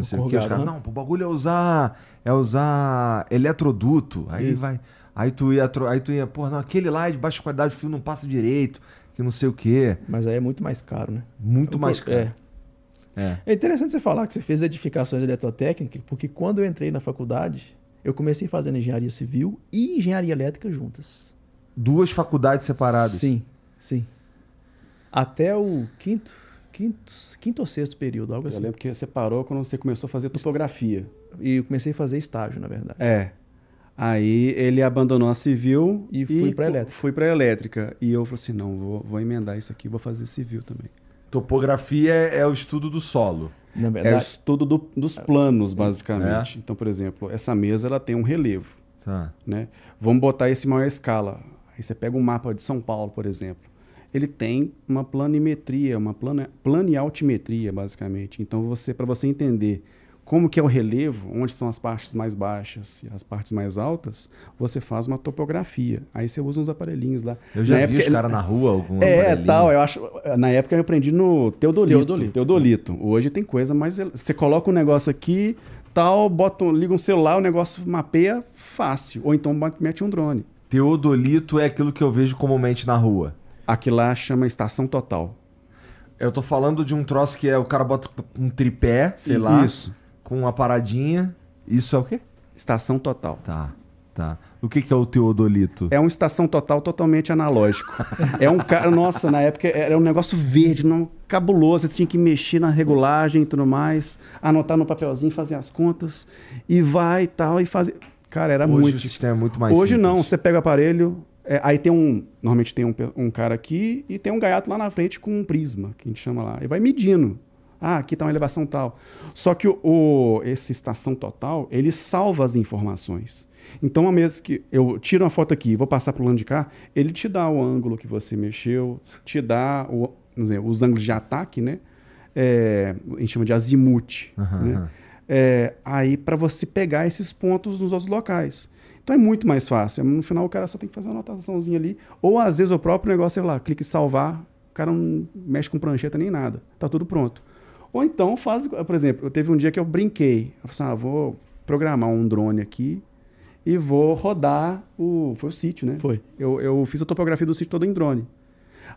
sei o que. Os caras, né? não, o bagulho é usar. É usar eletroduto. Aí Isso. vai. Aí tu ia, aí tu ia, porra, não, aquele lá é de baixa qualidade, o fio não passa direito, que não sei o quê. Mas aí é muito mais caro, né? Muito eu, mais caro. É. É. é. interessante você falar que você fez edificações eletrotécnicas, porque quando eu entrei na faculdade, eu comecei fazendo engenharia civil e engenharia elétrica juntas. Duas faculdades separadas? Sim, sim até o quinto, quinto, quinto ou sexto período, algo assim. Eu lembro que você parou quando você começou a fazer topografia. E eu comecei a fazer estágio, na verdade. É. Aí ele abandonou a civil e, e fui para elétrica. Fui para elétrica e eu falei assim, não, vou, vou emendar isso aqui, vou fazer civil também. Topografia é, é o estudo do solo. na Verdade, é o estudo do, dos é, planos, é. basicamente. É. Então, por exemplo, essa mesa ela tem um relevo. Tá. Né? Vamos botar esse maior escala. Aí você pega um mapa de São Paulo, por exemplo ele tem uma planimetria, uma planealtimetria, basicamente. Então, você para você entender como que é o relevo, onde são as partes mais baixas e as partes mais altas, você faz uma topografia. Aí você usa uns aparelhinhos lá. Eu já na vi época, os caras na rua, algum É, tal, eu acho... Na época eu aprendi no Teodolito. Teodolito. Teodolito. Hoje tem coisa mais... Você coloca um negócio aqui, tal, bota, liga um celular, o negócio mapeia fácil. Ou então mete um drone. Teodolito é aquilo que eu vejo comumente na rua. Aqui lá chama estação total. Eu tô falando de um troço que é o cara bota um tripé, sei lá. Isso. Com uma paradinha. Isso é o quê? Estação total. Tá. Tá. O que, que, é o Teodolito? É uma estação total totalmente analógico. é um cara. Nossa, na época era um negócio verde, não cabuloso. Você tinha que mexer na regulagem e tudo mais, anotar no papelzinho, fazer as contas, e vai e tal, e fazer. Cara, era Hoje muito. Hoje o sistema é muito mais Hoje simples. não, você pega o aparelho, é, aí tem um. Normalmente tem um, um, cara aqui e tem um gaiato lá na frente com um prisma, que a gente chama lá. E vai medindo. Ah, aqui está uma elevação tal. Só que o, o, esse estação total, ele salva as informações. Então, a mesmo que eu tiro uma foto aqui e vou passar para o lado de cá, ele te dá o ângulo que você mexeu, te dá o, dizer, os ângulos de ataque, né? É, a gente chama de azimuth. Uhum, né? uhum. É, aí, para você pegar esses pontos nos outros locais. Então é muito mais fácil. No final o cara só tem que fazer uma anotaçãozinha ali. Ou às vezes o próprio negócio, sei lá, clica em salvar, o cara não mexe com prancheta nem nada. Tá tudo pronto. Ou então faz, por exemplo, eu teve um dia que eu brinquei. Eu falei assim, ah, vou programar um drone aqui e vou rodar o. Foi o sítio, né? Foi. Eu, eu fiz a topografia do sítio todo em drone.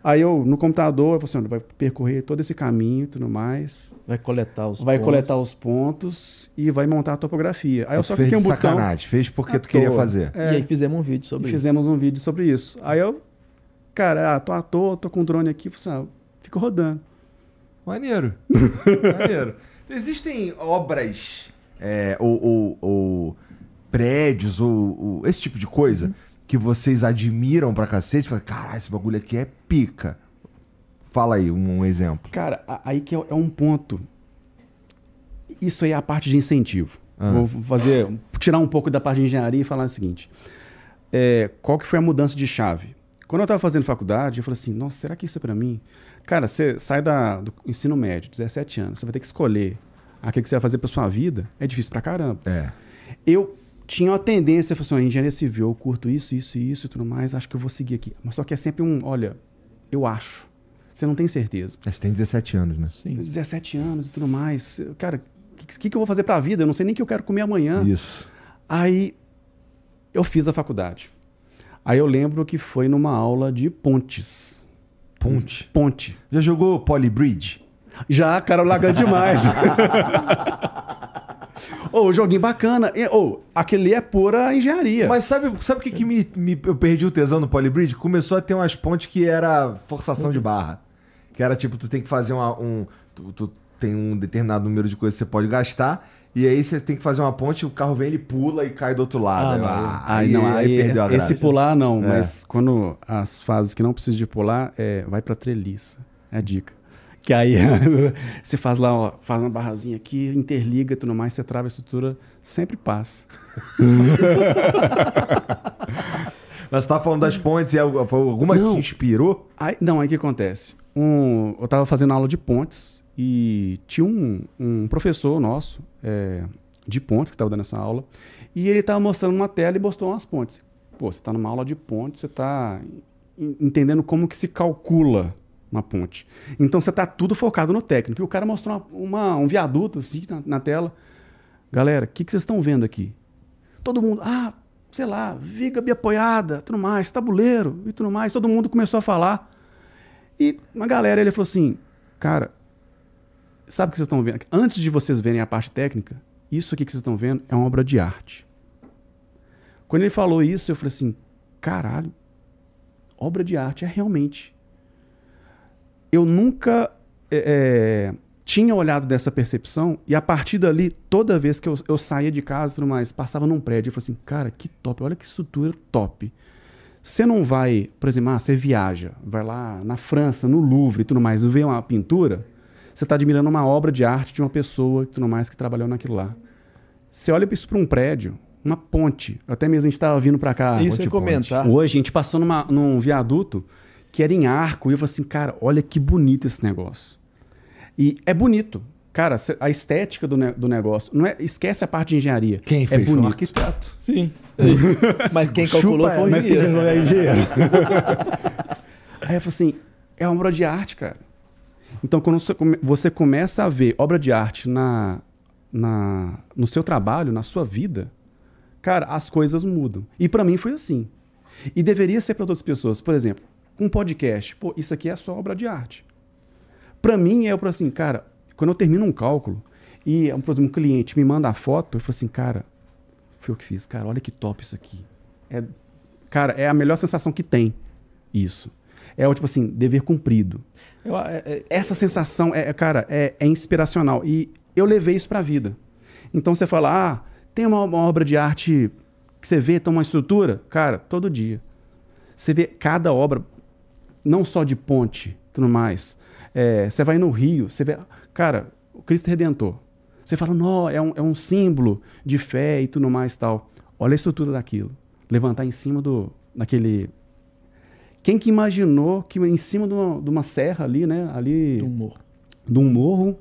Aí eu, no computador, eu falei assim, vai percorrer todo esse caminho e tudo mais. Vai coletar os vai pontos. Vai coletar os pontos e vai montar a topografia. Aí eu, eu só fez um botão. sacanagem, fez porque tu queria fazer. É, e aí fizemos um vídeo sobre isso. Fizemos um vídeo sobre isso. Aí eu, cara, ah, tô à toa, tô com um drone aqui, assim, ah, fico rodando. Maneiro. Maneiro. Então, existem obras é, ou, ou, ou, prédios ou, ou, esse tipo de coisa... Uhum que vocês admiram pra cacete? Fala, caralho, esse bagulho aqui é pica. Fala aí um, um exemplo. Cara, aí que é, é um ponto. Isso aí é a parte de incentivo. Ah. Vou fazer, tirar um pouco da parte de engenharia e falar o seguinte. É, qual que foi a mudança de chave? Quando eu estava fazendo faculdade, eu falei assim, nossa, será que isso é para mim? Cara, você sai da, do ensino médio, 17 anos, você vai ter que escolher aquilo que você vai fazer para sua vida. É difícil pra caramba. É. Eu tinha uma tendência, falou assim, engenharia civil, eu curto isso, isso e isso e tudo mais, acho que eu vou seguir aqui. Mas só que é sempre um, olha, eu acho. Você não tem certeza. É, você tem 17 anos, né? Sim. 17 anos e tudo mais. Cara, o que, que, que, eu vou fazer pra vida? Eu não sei nem o que eu quero comer amanhã. Isso. Aí, eu fiz a faculdade. Aí eu lembro que foi numa aula de pontes. Ponte? Ponte. Já jogou Polybridge? Já, cara, lagando demais. Ô, oh, joguinho bacana. Ou, oh, aquele é pura engenharia. Mas sabe sabe o que, que me, me, eu perdi o tesão no Polybridge? Começou a ter umas pontes que era forçação de barra. Que era tipo, tu tem que fazer uma, um. Tu, tu tem um determinado número de coisas que você pode gastar. E aí você tem que fazer uma ponte, o carro vem, ele pula e cai do outro lado. Ah, ah aí, aí, não, aí, aí perdeu a graça. Esse pular não, é. mas quando as fases que não precisa de pular, é, vai pra treliça. É a dica. Que aí você faz lá, ó, faz uma barrazinha aqui, interliga tudo mais, você trava a estrutura, sempre passa. Nós estava tá falando das pontes e é alguma não. que inspirou? Aí, não, aí o que acontece? Um, eu estava fazendo aula de pontes e tinha um, um professor nosso é, de pontes que estava dando essa aula e ele estava mostrando uma tela e mostrou umas pontes. Pô, você está numa aula de pontes, você está entendendo como que se calcula uma ponte. Então você está tudo focado no técnico. E o cara mostrou uma, uma, um viaduto assim na, na tela. Galera, o que, que vocês estão vendo aqui? Todo mundo, ah, sei lá, viga biapoiada, tudo mais, tabuleiro e tudo mais. Todo mundo começou a falar. E uma galera, ele falou assim, cara, sabe o que vocês estão vendo? Antes de vocês verem a parte técnica, isso aqui que vocês estão vendo é uma obra de arte. Quando ele falou isso, eu falei assim, caralho, obra de arte é realmente eu nunca é, é, tinha olhado dessa percepção e a partir dali, toda vez que eu, eu saía de casa tudo mais, passava num prédio e falava assim, cara, que top, olha que estrutura top. Você não vai, por exemplo, ah, você viaja, vai lá na França, no Louvre e tudo mais, vê uma pintura, você está admirando uma obra de arte de uma pessoa tudo mais que trabalhou naquilo lá. Você olha isso para um prédio, uma ponte. Até mesmo a gente estava vindo para cá. Isso eu comentar. Tá? Hoje a gente passou numa, num viaduto que era em arco. E eu falei assim, cara, olha que bonito esse negócio. E é bonito. Cara, a estética do, ne do negócio. Não é, esquece a parte de engenharia. Quem é fez bonito. foi um arquiteto. Sim. mas quem calculou Chupa, foi Mas quem calculou é engenheiro. Aí eu falei assim, é uma obra de arte, cara. Então, quando você começa a ver obra de arte na, na, no seu trabalho, na sua vida, cara, as coisas mudam. E para mim foi assim. E deveria ser para outras pessoas. Por exemplo, com podcast. Pô, isso aqui é só obra de arte. Para mim, é para assim, cara, quando eu termino um cálculo e, por exemplo, um cliente me manda a foto, eu falo assim, cara, foi o que fiz, cara, olha que top isso aqui. É, cara, é a melhor sensação que tem isso. É o tipo assim, dever cumprido. Eu, é, é, Essa sensação, é, é cara, é, é inspiracional. E eu levei isso para a vida. Então você fala, ah, tem uma, uma, obra de arte que você vê, tem uma estrutura? Cara, todo dia. Você vê cada obra, não só de ponte, tudo mais. É, você vai no Rio, você vê. Cara, o Cristo Redentor. Você fala, não, é um, é um símbolo de fé e tudo mais tal. Olha a estrutura daquilo. Levantar em cima do. daquele. Quem que imaginou que em cima de uma, de uma serra ali, né? Ali. De um morro. De um morro,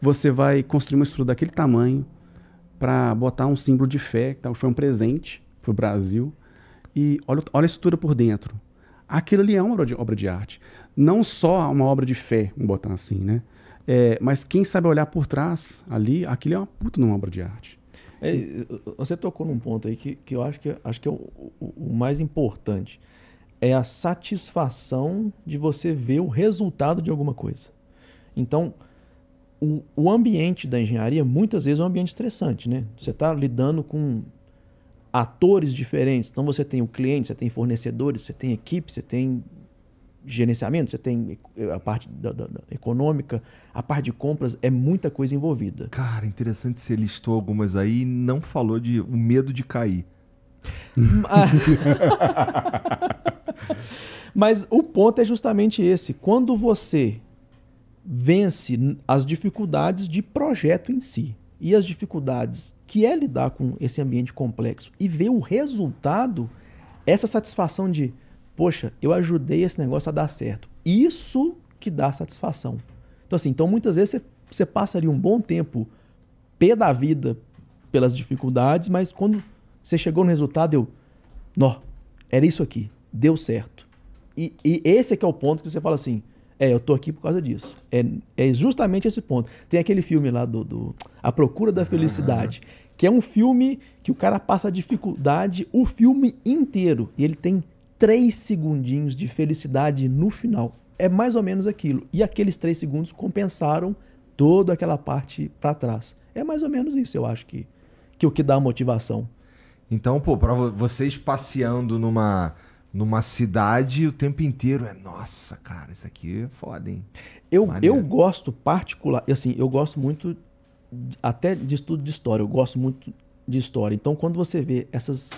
você vai construir uma estrutura daquele tamanho para botar um símbolo de fé, que foi um presente para o Brasil. E olha, olha a estrutura por dentro aquilo ali é uma obra de, obra de arte. Não só uma obra de fé, vamos botar assim, né? É, mas quem sabe olhar por trás ali, aquilo é uma puta numa obra de arte. É, você tocou num ponto aí que, que eu acho que, acho que é o, o, o mais importante. É a satisfação de você ver o resultado de alguma coisa. Então, o, o ambiente da engenharia, muitas vezes, é um ambiente estressante, né? Você está lidando com atores diferentes. Então você tem o cliente, você tem fornecedores, você tem equipe, você tem gerenciamento, você tem a parte da, da, da econômica, a parte de compras, é muita coisa envolvida. Cara, interessante você listou algumas aí e não falou de o medo de cair. Mas o ponto é justamente esse. Quando você vence as dificuldades de projeto em si e as dificuldades que é lidar com esse ambiente complexo e ver o resultado, essa satisfação de, poxa, eu ajudei esse negócio a dar certo. Isso que dá satisfação. Então, assim, então muitas vezes você, você passaria um bom tempo pé da vida pelas dificuldades, mas quando você chegou no resultado, eu, nó, era isso aqui, deu certo. E, e esse é que é o ponto que você fala assim, é, eu tô aqui por causa disso. É, é justamente esse ponto. Tem aquele filme lá do, do A Procura da Felicidade, uhum. que é um filme que o cara passa dificuldade o filme inteiro. E ele tem três segundinhos de felicidade no final. É mais ou menos aquilo. E aqueles três segundos compensaram toda aquela parte para trás. É mais ou menos isso, eu acho que, que o que dá motivação. Então, pô, pra vocês passeando numa numa cidade o tempo inteiro. É, nossa, cara, isso aqui é foda, hein? Eu, eu gosto particular, assim, eu gosto muito até de estudo de história, eu gosto muito de história. Então, quando você vê essas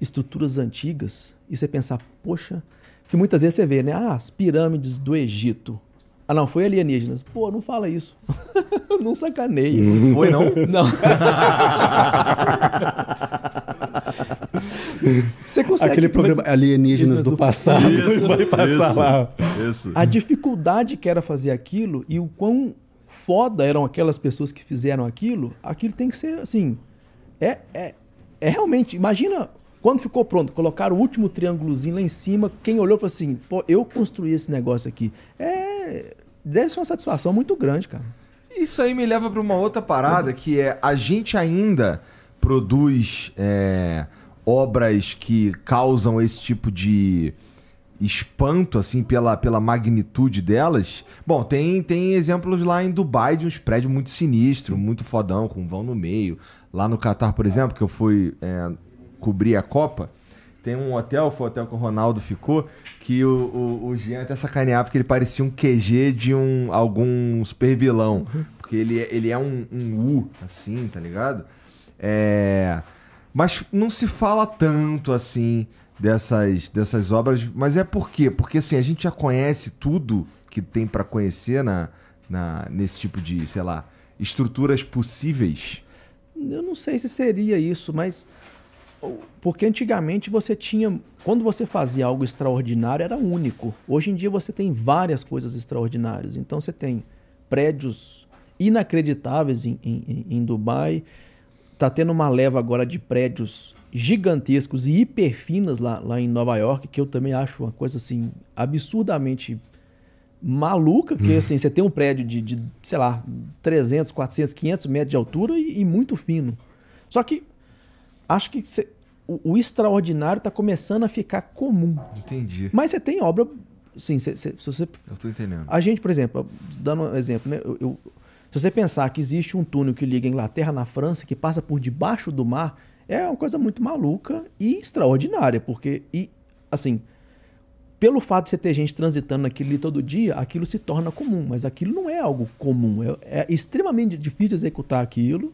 estruturas antigas e você pensar, poxa, que muitas vezes você vê, né? Ah, as pirâmides do Egito. Ah, não, foi alienígenas. Pô, não fala isso. não sacaneia. Não foi, não? Não. Você consegue. Aquele programa mas... Alienígenas do, do Passado. Isso, vai passar isso, lá. Isso. A dificuldade que era fazer aquilo e o quão foda eram aquelas pessoas que fizeram aquilo, aquilo tem que ser assim. É, é, é realmente. Imagina quando ficou pronto, colocaram o último triângulozinho lá em cima. Quem olhou falou assim: pô, eu construí esse negócio aqui. É. Deve ser uma satisfação muito grande, cara. Isso aí me leva para uma outra parada, que é a gente ainda produz é, obras que causam esse tipo de espanto, assim, pela, pela magnitude delas. Bom, tem, tem exemplos lá em Dubai de uns prédios muito sinistro muito fodão, com vão no meio. Lá no Catar, por exemplo, que eu fui é, cobrir a Copa, tem um hotel, foi o hotel que o Ronaldo ficou, que o, o, o Jean até sacaneava que ele parecia um QG de um algum super vilão. Uhum. Porque ele, é, ele é um, um U, assim, tá ligado? É... Mas não se fala tanto assim dessas, dessas obras. Mas é por quê? Porque assim, a gente já conhece tudo que tem para conhecer na, na, nesse tipo de, sei lá, estruturas possíveis. Eu não sei se seria isso, mas. Porque antigamente você tinha. Quando você fazia algo extraordinário, era único. Hoje em dia você tem várias coisas extraordinárias. Então você tem prédios inacreditáveis em, em, em Dubai. Tá tendo uma leva agora de prédios gigantescos e hiperfinas lá, lá em Nova York, que eu também acho uma coisa assim absurdamente maluca, porque hum. assim, você tem um prédio de, de, sei lá, 300, 400, 500 metros de altura e, e muito fino. Só que acho que o, o, extraordinário está começando a ficar comum. Entendi. Mas você tem obra, sim, se você... Eu tô entendendo. A gente, por exemplo, dando um exemplo, né? eu, eu se você pensar que existe um túnel que liga a Inglaterra na França, que passa por debaixo do mar, é uma coisa muito maluca e extraordinária, porque, e, assim, pelo fato de você ter gente transitando naquilo ali todo dia, aquilo se torna comum, mas aquilo não é algo comum. É, é extremamente difícil executar aquilo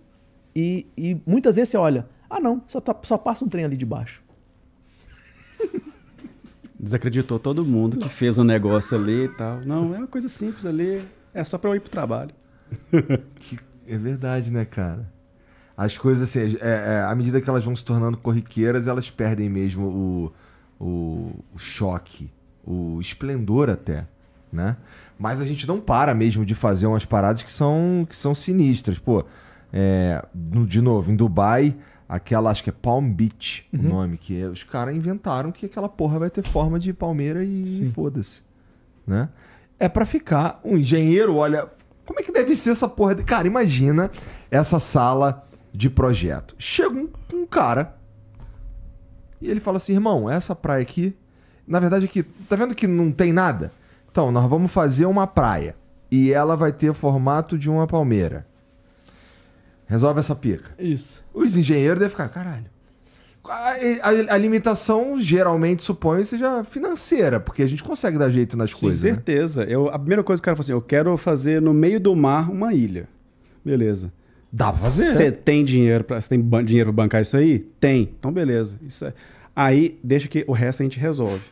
e, e, muitas vezes você olha, ah não, só, tá, só passa um trem ali debaixo. Desacreditou todo mundo que fez o um negócio ali e tal. Não, é uma coisa simples ali, é só para eu ir pro trabalho. que, é verdade, né, cara? As coisas, assim, é, é, à medida que elas vão se tornando corriqueiras, elas perdem mesmo o, o, o choque, o esplendor até, né? Mas a gente não para mesmo de fazer umas paradas que são, que são sinistras. Pô, é, de novo, em Dubai, aquela, acho que é Palm Beach uhum. o nome, que é, os caras inventaram que aquela porra vai ter forma de palmeira e foda-se, né? É para ficar. Um engenheiro olha, como é que deve ser essa porra de. Cara, imagina essa sala de projeto. Chega um, um cara e ele fala assim: irmão, essa praia aqui. Na verdade, aqui, tá vendo que não tem nada? Então, nós vamos fazer uma praia. E ela vai ter o formato de uma palmeira. Resolve essa pica. Isso. Os engenheiros devem ficar, caralho. A, a, a, limitação geralmente supõe seja financeira, porque a gente consegue dar jeito nas coisas. Com né? certeza. Né? Eu, a primeira coisa que o cara fala assim: eu quero fazer no meio do mar uma ilha. Beleza. Dá pra fazer? Você tem dinheiro para tem dinheiro pra bancar isso aí? Tem. Então, beleza. Isso é... Aí deixa que o resto a gente resolve.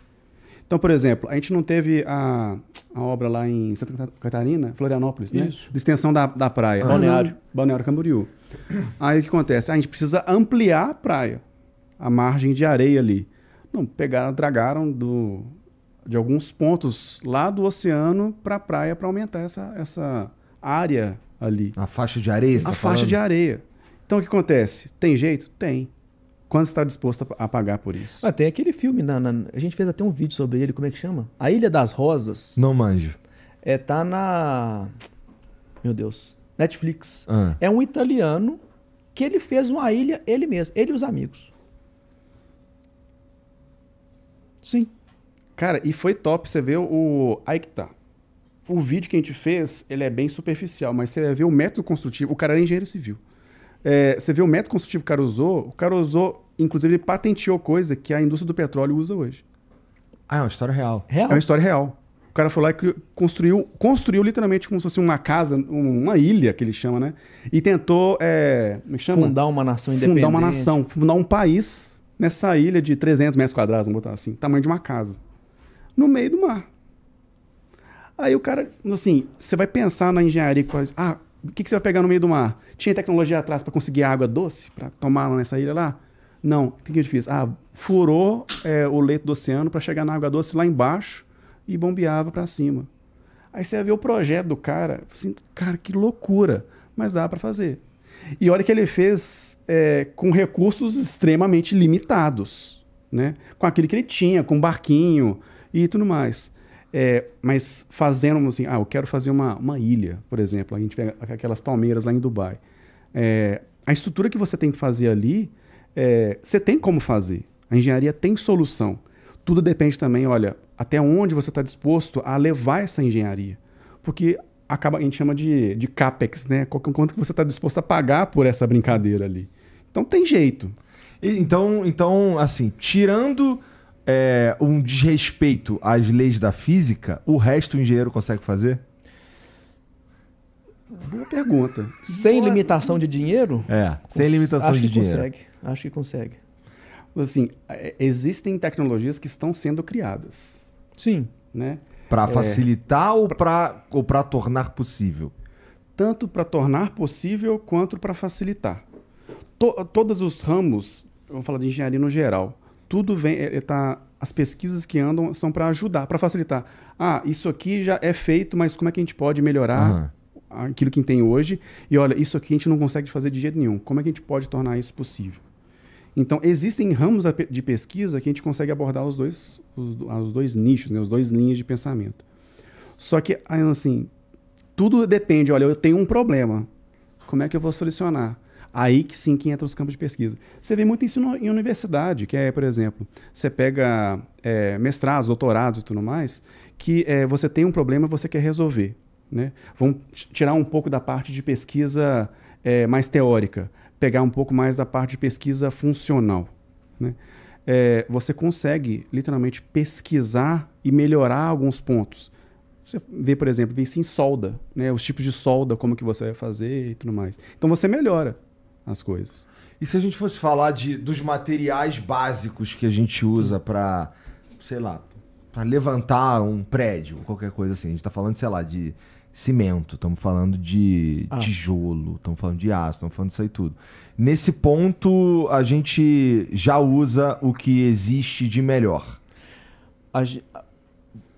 Então, por exemplo, a gente não teve a, a obra lá em Santa Catarina, Florianópolis, né? Isso. De extensão da, da praia. Ah. Balneário. Balneário Camboriú. Aí o que acontece? A gente precisa ampliar a praia a margem de areia ali. Não, pegaram, dragaram do, de alguns pontos lá do oceano para a praia para aumentar essa, essa área ali. A faixa de areia, A tá faixa falando? de areia. Então o que acontece? Tem jeito? Tem. Quando está disposto a pagar por isso? Ah, tem aquele filme, na, na, a gente fez até um vídeo sobre ele, como é que chama? A Ilha das Rosas. Não manjo. É, tá na. Meu Deus. Netflix. Ah. É um italiano que ele fez uma ilha ele mesmo, ele e os amigos. Sim. Cara, e foi top. Você vê o. Aí que tá. O vídeo que a gente fez, ele é bem superficial, mas você vê o método construtivo. O cara era engenheiro civil. É, você vê o método construtivo que o cara usou. O cara usou, inclusive, ele patenteou coisa que a indústria do petróleo usa hoje. Ah, é uma história real. real? É uma história real. O cara foi lá e construiu, construiu literalmente como se fosse uma casa, uma ilha que ele chama, né? E tentou. É, me é chama? Fundar uma nação independente. Fundar uma nação, fundar um país nessa ilha de 300 metros quadrados, vamos botar assim, tamanho de uma casa, no meio do mar. Aí o cara, assim, você vai pensar na engenharia, ah, o que, que você vai pegar no meio do mar? Tinha tecnologia atrás para conseguir água doce, para tomar lá nessa ilha lá? Não, o que, que eu fiz? Ah, furou é, o leito do oceano para chegar na água doce lá embaixo e bombeava para cima. Aí você vai ver o projeto do cara, assim, cara, que loucura, mas dá para fazer. E olha que ele fez é, com recursos extremamente limitados, né? Com aquilo que ele tinha, com barquinho e tudo mais. É, mas fazendo assim, ah, eu quero fazer uma, uma ilha, por exemplo. A gente vê aquelas palmeiras lá em Dubai. É, a estrutura que você tem que fazer ali, é, você tem como fazer. A engenharia tem solução. Tudo depende também, olha, até onde você está disposto a levar essa engenharia. Porque acaba, a gente chama de, de capex, né? Quanto que você está disposto a pagar por essa brincadeira ali. Então tem jeito. Então, então assim, tirando é, um desrespeito às leis da física, o resto o engenheiro consegue fazer? Boa pergunta. Sem Boa... limitação de dinheiro? É, sem limitação de dinheiro. que Consegue. Acho que consegue. Assim, é, existem tecnologias que estão sendo criadas. Sim. Né? Para é. facilitar é, ou para ou tornar possível? Tanto para tornar possível quanto para facilitar. To, todos os ramos, vamos falar de engenharia no geral, tudo vem. É, é tá, as pesquisas que andam são para ajudar, para facilitar. Ah, isso aqui já é feito, mas como é que a gente pode melhorar uhum. aquilo que tem hoje? E olha, isso aqui a gente não consegue fazer de jeito nenhum. Como é que a gente pode tornar isso possível? Então, existem ramos de pesquisa que a gente consegue abordar os dois, os, ah, os dois nichos, né? os dois linhas de pensamento. Só que, ah, assim, tudo depende. Olha, eu tenho um problema. Como é que eu vou solucionar? Aí que sim que entra os campos de pesquisa. Você vê muito isso em universidade, que é, por exemplo, você pega é, mestrados, doutorados e tudo mais, que é, você tem um problema você quer resolver. Né? Vamos tirar um pouco da parte de pesquisa é, mais teórica pegar um pouco mais da parte de pesquisa funcional. Né? É, você consegue literalmente pesquisar e melhorar alguns pontos. Você vê, por exemplo, vê sim solda, né? os tipos de solda, como que você vai fazer e tudo mais. Então você melhora as coisas. E se a gente fosse falar de, dos materiais básicos que a gente usa para, sei lá, para levantar um prédio, qualquer coisa assim. A gente está falando, sei lá, de cimento, estamos falando de ah. tijolo, estamos falando de aço, estamos falando disso aí tudo. Nesse ponto, a gente já usa o que existe de melhor. A,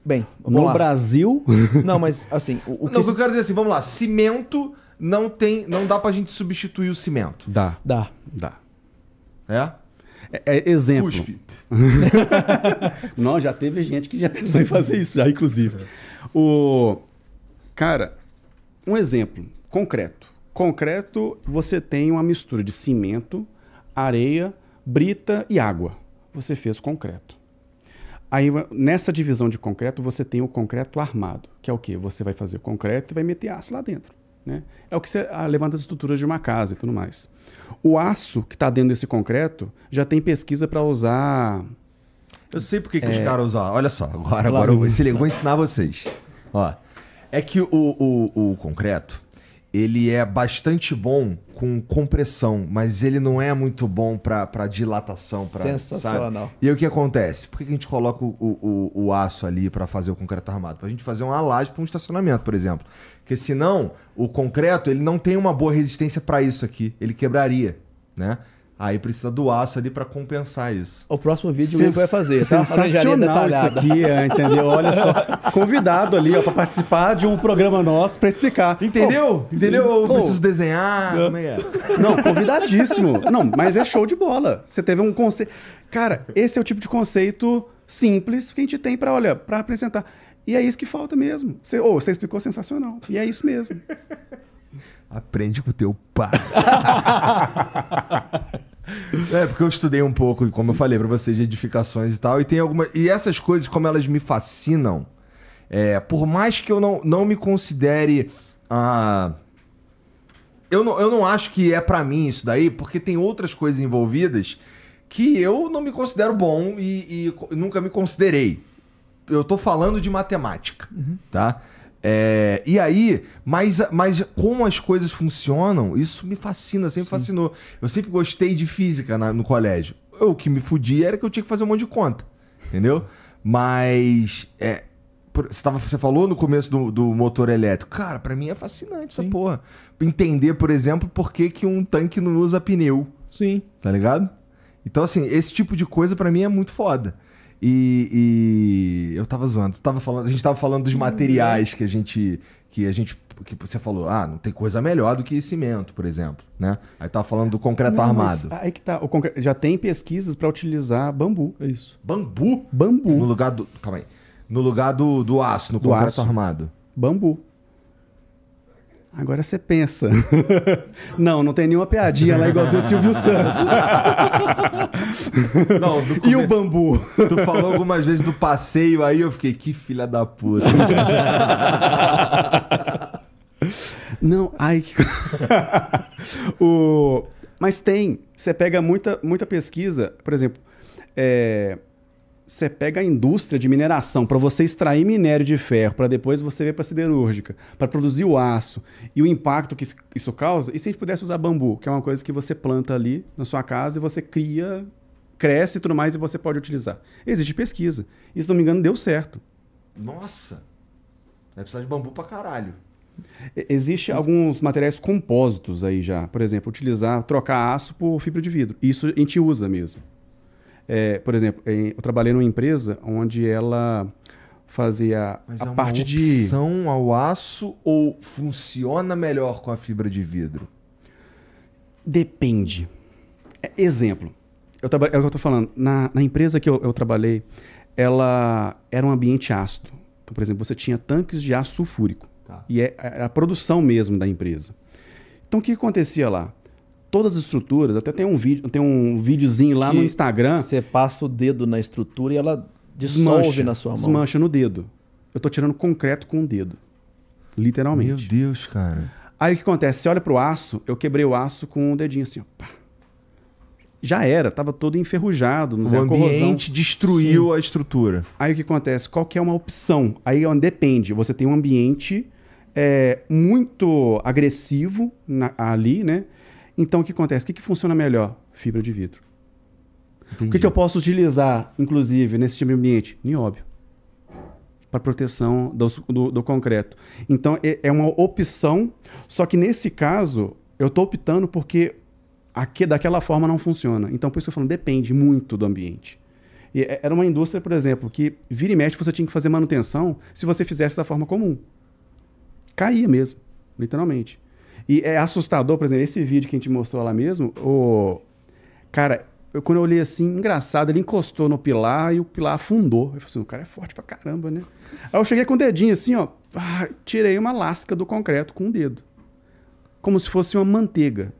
bem, no lá. Brasil. não, mas assim. O, o que... Não, eu quero dizer é assim, vamos lá. Cimento não tem. Não dá pra gente substituir o cimento. Dá. Dá. Dá. É? É, é exemplo. Cuspe. não, já teve gente que já pensou em fazer isso, já, inclusive. É. O Cara, um exemplo concreto. Concreto, você tem uma mistura de cimento, areia, brita e água. Você fez concreto. Aí, nessa divisão de concreto, você tem o concreto armado, que é o quê? Você vai fazer concreto e vai meter aço lá dentro. Né? É o que você ah, levanta as estruturas de uma casa e tudo mais. O aço que está dentro desse concreto já tem pesquisa para usar. Eu sei por que, é... os caras usam. Olha só, agora, agora eu vou ensinar vocês. Ó, é que o, o, o concreto, ele é bastante bom com compressão, mas ele não é muito bom para dilatação. Pra, Sensacional. Sabe? E o que acontece? Por que a gente coloca o, o, o aço ali para fazer o concreto armado? Para a gente fazer uma laje para um estacionamento, por exemplo. Porque senão o concreto ele não tem uma boa resistência para isso aqui, ele quebraria, né? Aí precisa do aço ali para compensar isso. O próximo vídeo Sens... vai fazer. Tá? Sensacional isso aqui, é, entendeu? Olha só, convidado ali para participar de um programa nosso para explicar. Entendeu? Oh, entendeu? Oh. Eu preciso desenhar. Como é, é? Não, convidadíssimo. Não, mas é show de bola. Você teve um conceito. Cara, esse é o tipo de conceito simples que a gente tem para olha, para apresentar. E é isso que falta mesmo. Você, oh, você explicou sensacional. E é isso mesmo. Aprende com o teu pai. é, porque eu estudei um pouco, como eu falei para vocês, de edificações e tal. E tem algumas. E essas coisas, como elas me fascinam, é, por mais que eu não, não me considere. Ah, eu, não, eu não acho que é para mim isso daí, porque tem outras coisas envolvidas que eu não me considero bom e, e nunca me considerei. Eu tô falando de matemática, uhum. tá? É, e aí, mas, mas como as coisas funcionam, isso me fascina, sempre Sim. fascinou. Eu sempre gostei de física na, no colégio. Eu, o que me fudia era que eu tinha que fazer um monte de conta, entendeu? Mas é, você, tava, você falou no começo do, do motor elétrico. Cara, para mim é fascinante Sim. essa porra. Entender, por exemplo, por que, que um tanque não usa pneu. Sim. Tá ligado? Então, assim, esse tipo de coisa para mim é muito foda. E, e eu tava zoando. Tava falando, a gente tava falando dos uhum. materiais que a gente. Que a gente que você falou, ah, não tem coisa melhor do que cimento, por exemplo, né? Aí tava falando do concreto não, armado. Aí que tá, concre... já tem pesquisas para utilizar bambu, é isso. Bambu? Bambu. No lugar do, calma aí. No lugar do, do aço, no do concreto aço. armado. Bambu. Agora você pensa. não, não tem nenhuma piadinha lá igualzinho o Silvio Santos. não, come... E o bambu? Tu falou algumas vezes do passeio aí, eu fiquei, que filha da puta. não, ai que. o... Mas tem. Você pega muita, muita pesquisa, por exemplo. É, você pega a indústria de mineração para você extrair minério de ferro, para depois você ver para a siderúrgica, para produzir o aço e o impacto que isso causa. E se a gente pudesse usar bambu, que é uma coisa que você planta ali na sua casa e você cria, cresce e tudo mais e você pode utilizar. Existe pesquisa. E se não me engano, deu certo. Nossa! Vai precisar de bambu para caralho. Existe alguns materiais compósitos aí já. Por exemplo, utilizar, trocar aço por fibra de vidro. Isso a gente usa mesmo. É, por exemplo, eu trabalhei numa empresa onde ela fazia Mas a é uma parte opção de. ao aço ou funciona melhor com a fibra de vidro? Depende. É, exemplo, eu traba... é o que eu estou falando. Na, na, empresa que eu, eu trabalhei, ela era um ambiente ácido. Então, por exemplo, você tinha tanques de ácido sulfúrico. Tá. E é a, é a produção mesmo da empresa. Então, o que acontecia lá? todas as estruturas. Até tem um vídeo, tem um videozinho lá no Instagram. Você passa o dedo na estrutura e ela dissolve desmancha, na sua mão. Desmancha no dedo. Eu tô tirando concreto com o dedo. Literalmente. Meu Deus, cara. Aí o que acontece? Você olha pro aço, eu quebrei o aço com o dedinho assim, ó. Pá. Já era, tava todo enferrujado, não o ambiente destruiu Sim. a estrutura. Aí o que acontece? Qual que é uma opção? Aí depende. Você tem um ambiente é, muito agressivo na, ali, né? Então o que acontece? O que, que funciona melhor? Fibra de vidro. Entendi. O que, que eu posso utilizar, inclusive, nesse tipo de ambiente? Nióbio. Para proteção do, do, do, concreto. Então é, é uma opção, só que nesse caso, eu estou optando porque aqui, daquela forma não funciona. Então, por isso que eu falo, depende muito do ambiente. E é, era uma indústria, por exemplo, que vira e mexe você tinha que fazer manutenção se você fizesse da forma comum. Caía mesmo, literalmente. E é assustador, por exemplo, esse vídeo que a gente mostrou lá mesmo, o... cara, eu, quando eu olhei assim, engraçado, ele encostou no pilar e o pilar afundou. Eu falei assim, o cara é forte pra caramba, né? Aí eu cheguei com o dedinho assim, ó, ah, tirei uma lasca do concreto com o dedo. Como se fosse uma manteiga.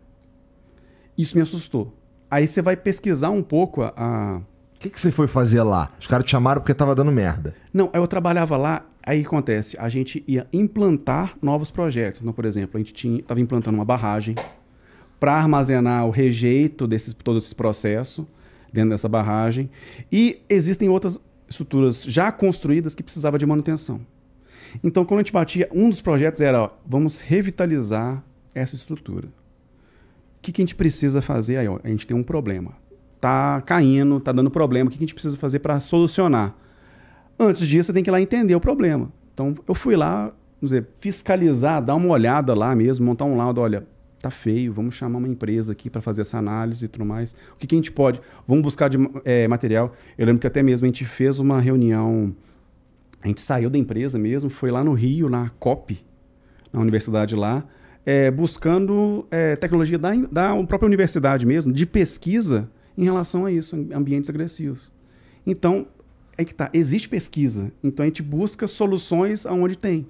Isso me assustou. Aí você vai pesquisar um pouco a, a que, que você foi fazer lá? Os caras te chamaram porque tava dando merda. Não, eu trabalhava lá, aí acontece, a gente ia implantar novos projetos. Então, por exemplo, a gente tinha, tava implantando uma barragem para armazenar o rejeito desses todo esse processo dentro dessa barragem. E existem outras estruturas já construídas que precisava de manutenção. Então, quando a gente batia, um dos projetos era, ó, vamos revitalizar essa estrutura. O que, que a gente precisa fazer aí? Ó, a gente tem um problema tá caindo, tá dando problema, o que a gente precisa fazer para solucionar? Antes disso, você tem que ir lá entender o problema. Então, eu fui lá, vamos dizer, fiscalizar, dar uma olhada lá mesmo, montar um laudo, olha, tá feio, vamos chamar uma empresa aqui para fazer essa análise e tudo mais. O que, que a gente pode? Vamos buscar de é, material. Eu lembro que até mesmo a gente fez uma reunião, a gente saiu da empresa mesmo, foi lá no Rio, na COP, na universidade lá, é, buscando é, tecnologia da, da própria universidade mesmo, de pesquisa em relação a isso, ambientes agressivos. Então, é que tá, existe pesquisa. Então a gente busca soluções aonde tem.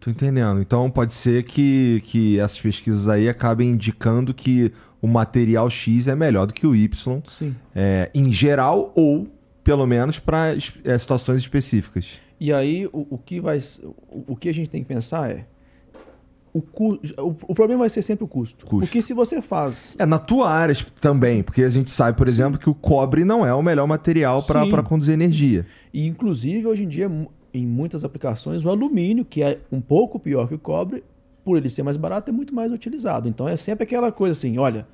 Tô entendendo. Então pode ser que, que essas pesquisas aí acabem indicando que o material X é melhor do que o Y, Sim. É, em geral, ou pelo menos para é, situações específicas. E aí o, o, que vai, o, o que a gente tem que pensar é o, o, problema vai ser sempre o custo. custo. Porque se você faz. É, na tua área também, porque a gente sabe, por exemplo, que o cobre não é o melhor material para conduzir energia. E, inclusive, hoje em dia, em muitas aplicações, o alumínio, que é um pouco pior que o cobre, por ele ser mais barato, é muito mais utilizado. Então é sempre aquela coisa assim: olha,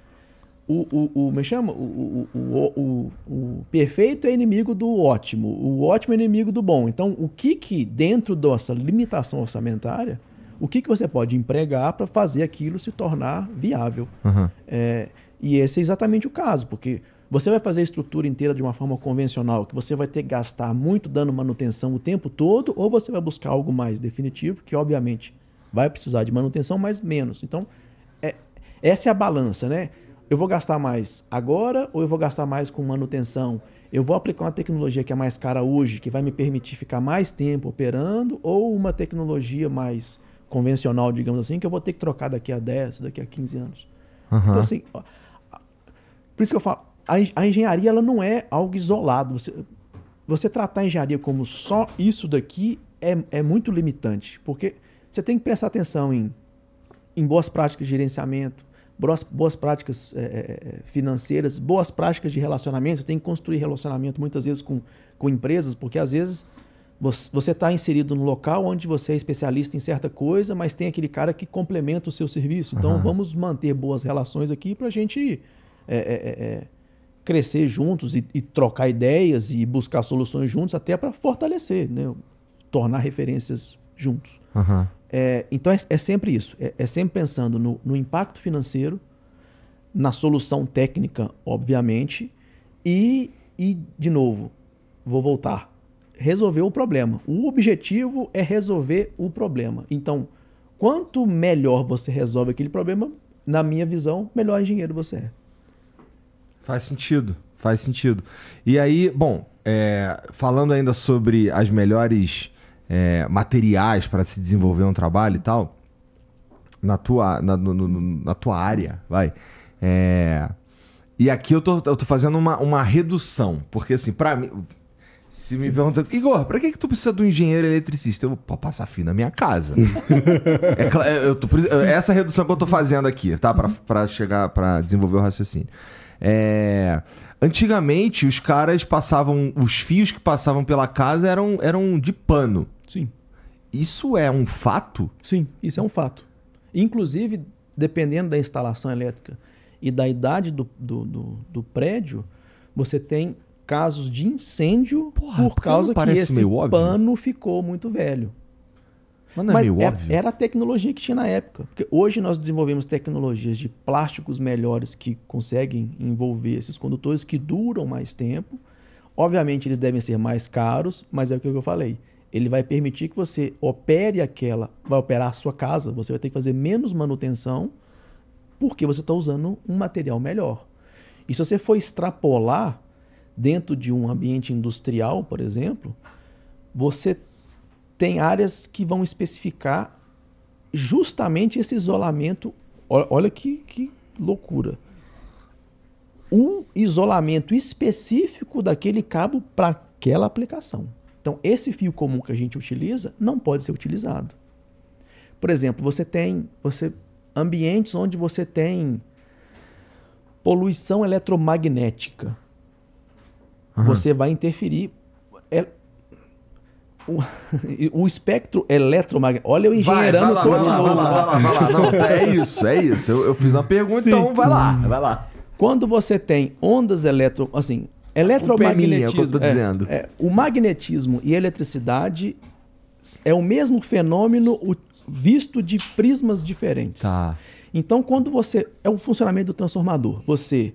o, o, o me é chama? O, o, o, perfeito é inimigo do ótimo, o ótimo é inimigo do bom. Então, o que que, dentro dessa limitação orçamentária o que, que você pode empregar para fazer aquilo se tornar viável. Uhum. É, e esse é exatamente o caso, porque você vai fazer a estrutura inteira de uma forma convencional, que você vai ter que gastar muito dando manutenção o tempo todo, ou você vai buscar algo mais definitivo, que obviamente vai precisar de manutenção, mas menos. Então, é, essa é a balança, né? Eu vou gastar mais agora ou eu vou gastar mais com manutenção? Eu vou aplicar uma tecnologia que é mais cara hoje, que vai me permitir ficar mais tempo operando, ou uma tecnologia mais convencional, digamos assim, que eu vou ter que trocar daqui a 10, daqui a 15 anos. Uhum. Então, assim, por isso que eu falo, a, a, engenharia ela não é algo isolado. Você, você tratar a engenharia como só isso daqui é, é muito limitante, porque você tem que prestar atenção em, em boas práticas de gerenciamento, boas, boas práticas é, é, é financeiras, boas práticas de relacionamento. Você tem que construir relacionamento muitas vezes com, com empresas, porque às vezes você está inserido no local onde você é especialista em certa coisa, mas tem aquele cara que complementa o seu serviço. Então uhum. vamos manter boas relações aqui para a gente é, é, é, é, crescer juntos e, e, trocar ideias e buscar soluções juntos, até para fortalecer, né? tornar referências juntos. Uhum. então é, é, sempre isso. É, sempre pensando no, no impacto financeiro, na solução técnica, obviamente, e, e de novo, vou voltar resolver o problema. O objetivo é resolver o problema. Então, quanto melhor você resolve aquele problema, na minha visão, melhor engenheiro você é. Faz sentido, faz sentido. E aí, bom, é, falando ainda sobre as melhores é, materiais para se desenvolver um trabalho e tal, na tua, na, no, no, na tua área, vai. É, e aqui eu tô, eu tô fazendo uma, uma redução, porque assim, para mim, se me pergunta, Igor, pra que, que tu precisa de um engenheiro eletricista? Eu vou passar fio na minha casa. É, é, eu tô, é essa redução que eu tô fazendo aqui, tá? Pra, pra chegar, para desenvolver o raciocínio. É, antigamente, os caras passavam. Os fios que passavam pela casa eram, eram de pano. Sim. Isso é um fato? Sim, isso é um fato. Inclusive, dependendo da instalação elétrica e da idade do, do, do, do prédio, você tem casos de incêndio Porra, por causa que esse pano ficou muito velho. Mas, é Mas é era, era, a tecnologia que tinha na época. Porque hoje nós desenvolvemos tecnologias de plásticos melhores que conseguem envolver esses condutores, que duram mais tempo. Obviamente eles devem ser mais caros, mas é o que eu falei. Ele vai permitir que você opere aquela, vai operar a sua casa, você vai ter que fazer menos manutenção, porque você está usando um material melhor. E se você for extrapolar, dentro de um ambiente industrial, por exemplo, você tem áreas que vão especificar justamente esse isolamento. Olha que, que loucura. Um isolamento específico daquele cabo para aquela aplicação. Então, esse fio comum que a gente utiliza não pode ser utilizado. Por exemplo, você tem você, ambientes onde você tem poluição eletromagnética uhum. você vai interferir. É... O, o, espectro eletromagnético. Olha, eu engenheirando vai, vai lá, todo vai lá, novo. Vai lá, vai lá, vai lá. Não, tá, é isso, é isso. Eu, eu fiz uma pergunta, Sim. então vai lá, vai lá. Quando você tem ondas eletro, assim, eletromagnetismo, o, PMI, é o, é, é, o magnetismo e eletricidade é o mesmo fenômeno visto de prismas diferentes. Tá. Então, quando você é o funcionamento do transformador, você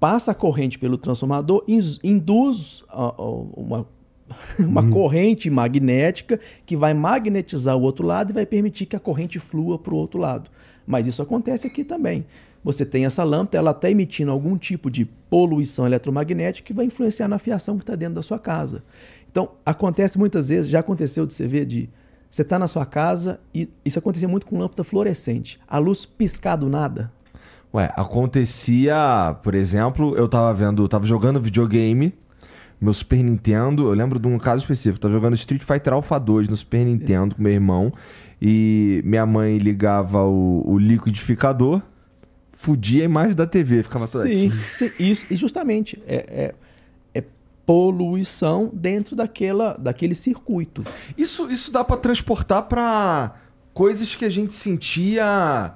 passa a corrente pelo transformador, induz uma, uma hum. corrente magnética que vai magnetizar o outro lado e vai permitir que a corrente flua para o outro lado. Mas isso acontece aqui também. Você tem essa lâmpada, ela está emitindo algum tipo de poluição eletromagnética que vai influenciar na fiação que está dentro da sua casa. Então, acontece muitas vezes, já aconteceu de você ver de você está na sua casa e isso acontecia muito com lâmpada fluorescente. A luz piscar do nada, Ué, acontecia, por exemplo, eu tava vendo, tava jogando videogame, meu Super Nintendo, eu lembro de um caso específico, tava jogando Street Fighter Alpha 2 no Super Nintendo com meu irmão, e minha mãe ligava o, o liquidificador, fudia a imagem da TV, ficava toda... Sim, sim isso, e justamente, é, é, é poluição dentro daquela, daquele circuito. Isso, isso dá para transportar para coisas que a gente sentia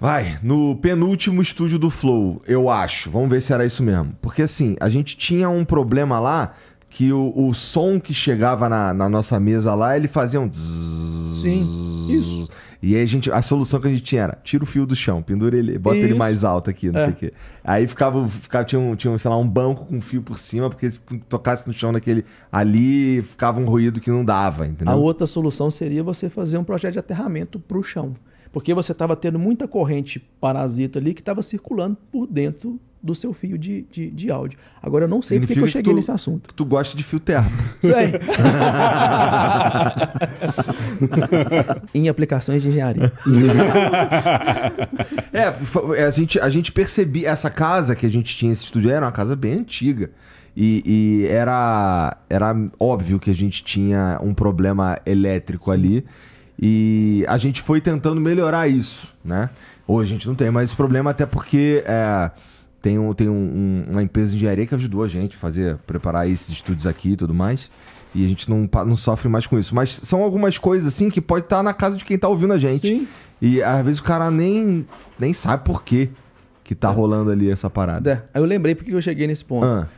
Vai, no penúltimo estúdio do Flow, eu acho. Vamos ver se era isso mesmo. Porque assim, a gente tinha um problema lá que o, o som que chegava na, na, nossa mesa lá, ele fazia um. Sim, isso. E aí a, gente, a solução que a gente tinha era: tira o fio do chão, pendura ele, bota isso. ele mais alto aqui, não é. sei o quê. Aí ficava, ficava tinha, um, tinha, sei lá, um banco com fio por cima, porque se tocasse no chão naquele. Ali ficava um ruído que não dava, entendeu? A outra solução seria você fazer um projeto de aterramento pro chão. Porque você estava tendo muita corrente parasita ali que estava circulando por dentro do seu fio de, de, de áudio. Agora eu não sei por que eu cheguei tu, nesse assunto. Que tu gosta de fio Isso aí. em aplicações de engenharia. É, é, a gente, a gente percebia. Essa casa que a gente tinha, esse estúdio, era uma casa bem antiga. E, e era, era óbvio que a gente tinha um problema elétrico Sim. ali. E a gente foi tentando melhorar isso, né? Hoje a gente não tem mais esse problema, até porque é, tem, um, tem um, uma empresa de engenharia que ajudou a gente a fazer, preparar esses estudos aqui e tudo mais. E a gente não, não sofre mais com isso. Mas são algumas coisas, assim, que pode estar tá na casa de quem está ouvindo a gente. Sim. E às vezes o cara nem, nem sabe por quê que tá é. rolando ali essa parada. É. Aí eu lembrei porque eu cheguei nesse ponto. Ah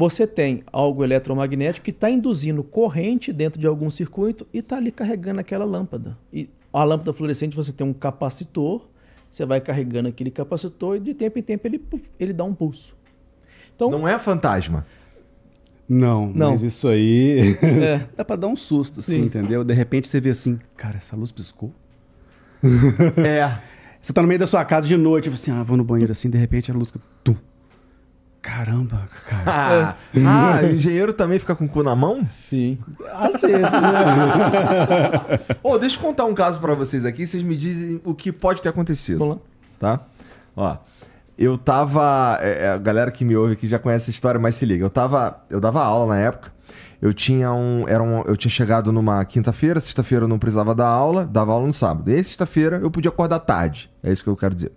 você tem algo eletromagnético que está induzindo corrente dentro de algum circuito e está ali carregando aquela lâmpada. E a lâmpada fluorescente você tem um capacitor, você vai carregando aquele capacitor e de tempo em tempo ele, ele dá um pulso. Então, não é fantasma. Não, não, mas isso aí é. dá para dar um susto, Sim. Assim, entendeu? De repente você vê assim, cara, essa luz piscou. é. Você tá no meio da sua casa de noite, assim, ah, vou no banheiro assim, de repente a luz tum, Caramba, cara. Ah, é. ah o engenheiro também fica com o cu na mão? Sim. Às vezes, né? oh, deixa eu contar um caso para vocês aqui, vocês me dizem o que pode ter acontecido. Vamos lá. Tá? Ó, eu tava. É, é a galera que me ouve aqui já conhece essa história, mas se liga. Eu tava. Eu dava aula na época. Eu tinha um. Era um eu tinha chegado numa quinta-feira, sexta-feira eu não precisava dar aula, dava aula no sábado. E sexta-feira eu podia acordar tarde. É isso que eu quero dizer.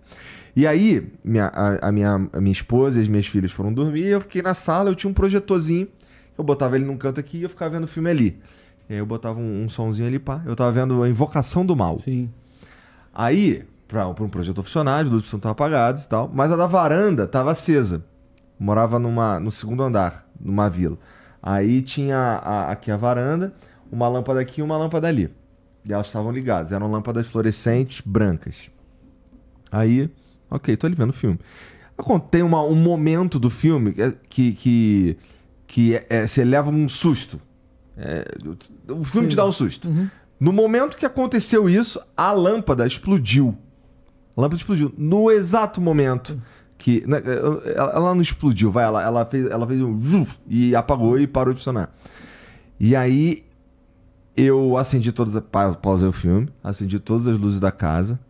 E aí, minha, a, a, minha, a minha esposa e as minhas filhas foram dormir, eu fiquei na sala, eu tinha um projetorzinho, eu botava ele num canto aqui e eu ficava vendo o filme ali. E aí eu botava um, um somzinho ali, pá. Eu tava vendo a Invocação do Mal. Sim. Aí, pra, pra um projeto funcionar, as luzes estavam apagadas e tal, mas a da varanda tava acesa. Eu morava numa, no segundo andar, numa vila. Aí tinha a, aqui a varanda, uma lâmpada aqui e uma lâmpada ali. E elas estavam ligadas, eram lâmpadas fluorescentes brancas. Aí Ok, tô ali vendo o filme. Tem uma, um momento do filme é, que, que, que é, é, você leva um susto. É, o filme Sim. te dá um susto. Uhum. No momento que aconteceu isso, a lâmpada explodiu. A lâmpada explodiu. No exato momento que. Né, é, é, ela, não explodiu, vai. Ela, ela fez, ela fez um. E apagou e parou de funcionar. E aí eu acendi todas. Pausei o filme, acendi todas as luzes da casa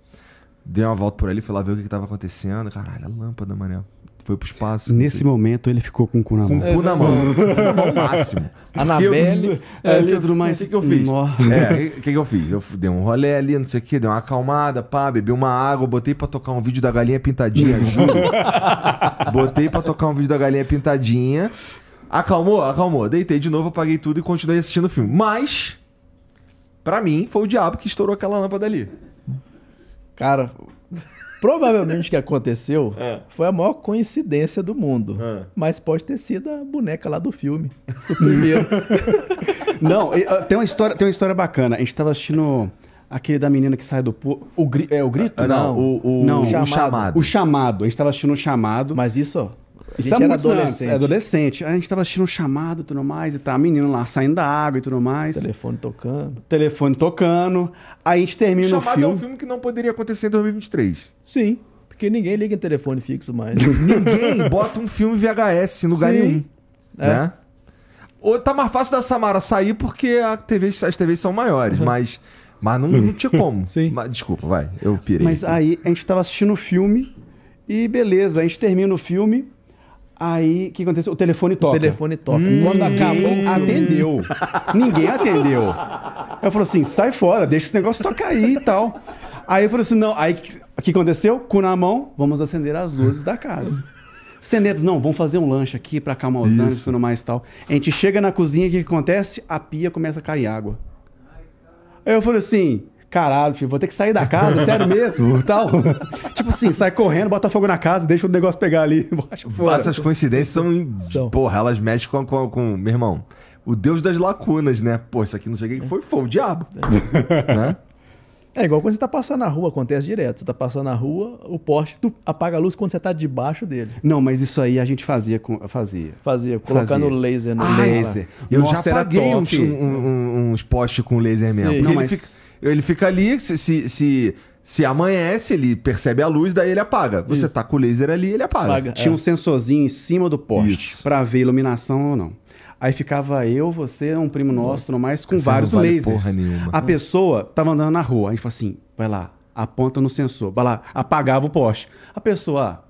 dei uma volta por ali, fui lá ver o que, que tava acontecendo. Caralho, a lâmpada, mané. Foi pro espaço. Nesse momento ele ficou com o cu na mão. Com o cu na mão. Com o cu na mão máximo. Anabelle. É, Pedro, é, mais é, O que, que eu fiz? É, o que, que eu fiz? Eu dei um rolê ali, não sei o quê, dei uma acalmada, pá, bebi uma água, botei pra tocar um vídeo da galinha pintadinha, juro. botei pra tocar um vídeo da galinha pintadinha. Acalmou? Acalmou. Deitei de novo, apaguei tudo e continuei assistindo o filme. Mas, pra mim, foi o diabo que estourou aquela lâmpada ali. Cara, provavelmente o que aconteceu é. foi a maior coincidência do mundo. É. Mas pode ter sido a boneca lá do filme. Do primeiro. Não, tem uma, história, tem uma história bacana. A gente tava assistindo aquele da menina que sai do O, gri... é, o grito? Ah, não, não, o, o... Não, chamado. o chamado. O chamado. A gente tava assistindo o chamado. Mas isso, ó. A Isso gente é era adolescente. Anos, é adolescente. A gente tava assistindo um chamado e tudo mais, e tá a menina lá saindo da água e tudo mais. Telefone tocando. Telefone tocando. Aí a gente termina o filme. Chamado é um filme que não poderia acontecer em 2023. Sim. Porque ninguém liga em telefone fixo mais. ninguém bota um filme VHS no lugar Sim. nenhum. É. Né? Ou tá mais fácil da Samara sair porque a TV, as TVs são maiores, uhum. mas, mas não, não tinha como. Sim. Mas, desculpa, vai, eu pirei. Mas aí a gente tava assistindo o filme e beleza, a gente termina o filme Aí, o que aconteceu? O telefone toca. O telefone toca. Hum, Quando acabou, hum. atendeu. Ninguém atendeu. Eu falou assim, sai fora, deixa esse negócio tocar aí e tal. Aí eu falei assim, não. Aí, o que, aconteceu? Cu na mão, vamos acender as luzes da casa. Cenebros, não, vamos fazer um lanche aqui para acalmar os ânimos e tudo mais e tal. A gente chega na cozinha, o que, que acontece? A pia começa a cair água. Aí eu falei assim, caralho, filho, vou ter que sair da casa, sério mesmo, tal. tipo assim, sai correndo, bota fogo na casa, deixa o negócio pegar ali. Essas coincidências são, são, Porra, elas mexem com, com, com... Meu irmão, o deus das lacunas, né? Pô, isso aqui não sei o que foi, foi o diabo. né? É igual quando você está passando na rua, acontece direto. Você está passando na rua, o poste tu apaga a luz quando você está debaixo dele. Não, mas isso aí a gente fazia. Com, fazia. fazia, colocando fazia. laser no ah, laser. Eu Nossa, já apaguei uns, um, postes com laser mesmo. Sim. Não, ele, mas... fica, ele fica ali, se, se, se... Se amanhece, ele percebe a luz, daí ele apaga. Você Isso. tá com o laser ali, ele apaga. Tinha é. um sensorzinho em cima do poste para ver iluminação ou não. Aí ficava eu, você, um primo nosso, no mais, com vários não vale lasers. Porra nenhuma. A pessoa tava andando na rua, a gente falou assim: vai lá, aponta no sensor, vai lá, apagava o poste. A pessoa, ah,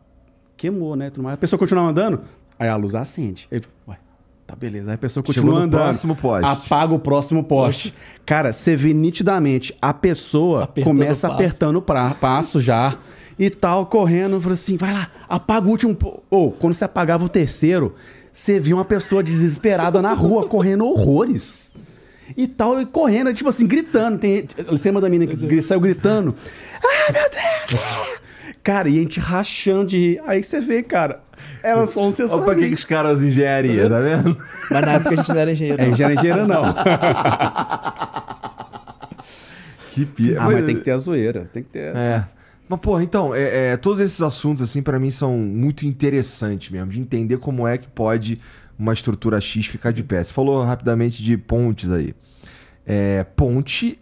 queimou, né? Tudo mais. A pessoa continuava andando, aí a luz acende. Aí, ué, tá beleza. Aí a pessoa continua andando. próximo poste. Apaga o próximo poste. Cara, você vê nitidamente, a pessoa apertando começa passo. apertando o passo já. e tal, correndo, falou assim, vai lá, apaga o último. Ou, oh, quando você apagava o terceiro, você viu uma pessoa desesperada na rua, correndo horrores. E tal, e correndo, tipo assim, gritando. Tem, você lembra da menina que saiu gritando? Ai, ah, meu Deus! Cara, e a gente rachando de rir. Aí você vê, cara, elas são ser Opa, sozinhas. Opa, que os caras engenharia, tá vendo? Mas na época a gente não era engenheiro. É, não. É, engenheiro, engenheiro não. que pia. Ah, mas, mas tem que ter a zoeira. Tem que ter. É. Mas, pô, então, é, é, todos esses assuntos, assim, para mim são muito interessantes mesmo, de entender como é que pode uma estrutura X ficar de pé. Você falou rapidamente de pontes aí. É, ponte,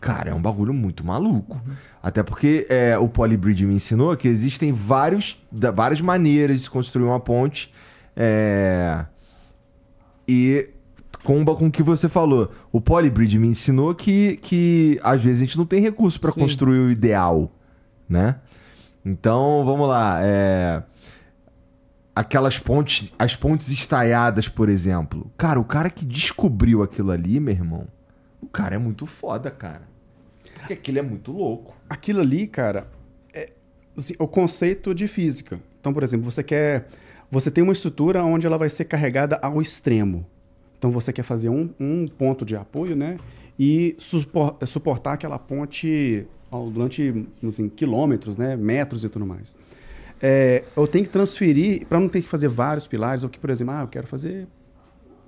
cara, é um bagulho muito maluco. Uhum. Até porque é, o Polybridge me ensinou que existem vários, várias maneiras de se construir uma ponte. É, e comba com o que você falou. O Polybridge me ensinou que, que às vezes a gente não tem recurso para construir o ideal, né? Então, vamos lá. É... Aquelas pontes, as pontes estaiadas, por exemplo. Cara, o cara que descobriu aquilo ali, meu irmão, o cara é muito foda, cara. Porque aquilo é muito louco. Aquilo ali, cara, é assim, o conceito de física. Então, por exemplo, você quer. Você tem uma estrutura onde ela vai ser carregada ao extremo. Então você quer fazer um, um ponto de apoio, né? E supor, eh, suportar aquela ponte durante assim, quilômetros, né? Metros e tudo mais. É, eu tenho que transferir, para não ter que fazer vários pilares, ou que, por exemplo, ah, eu quero fazer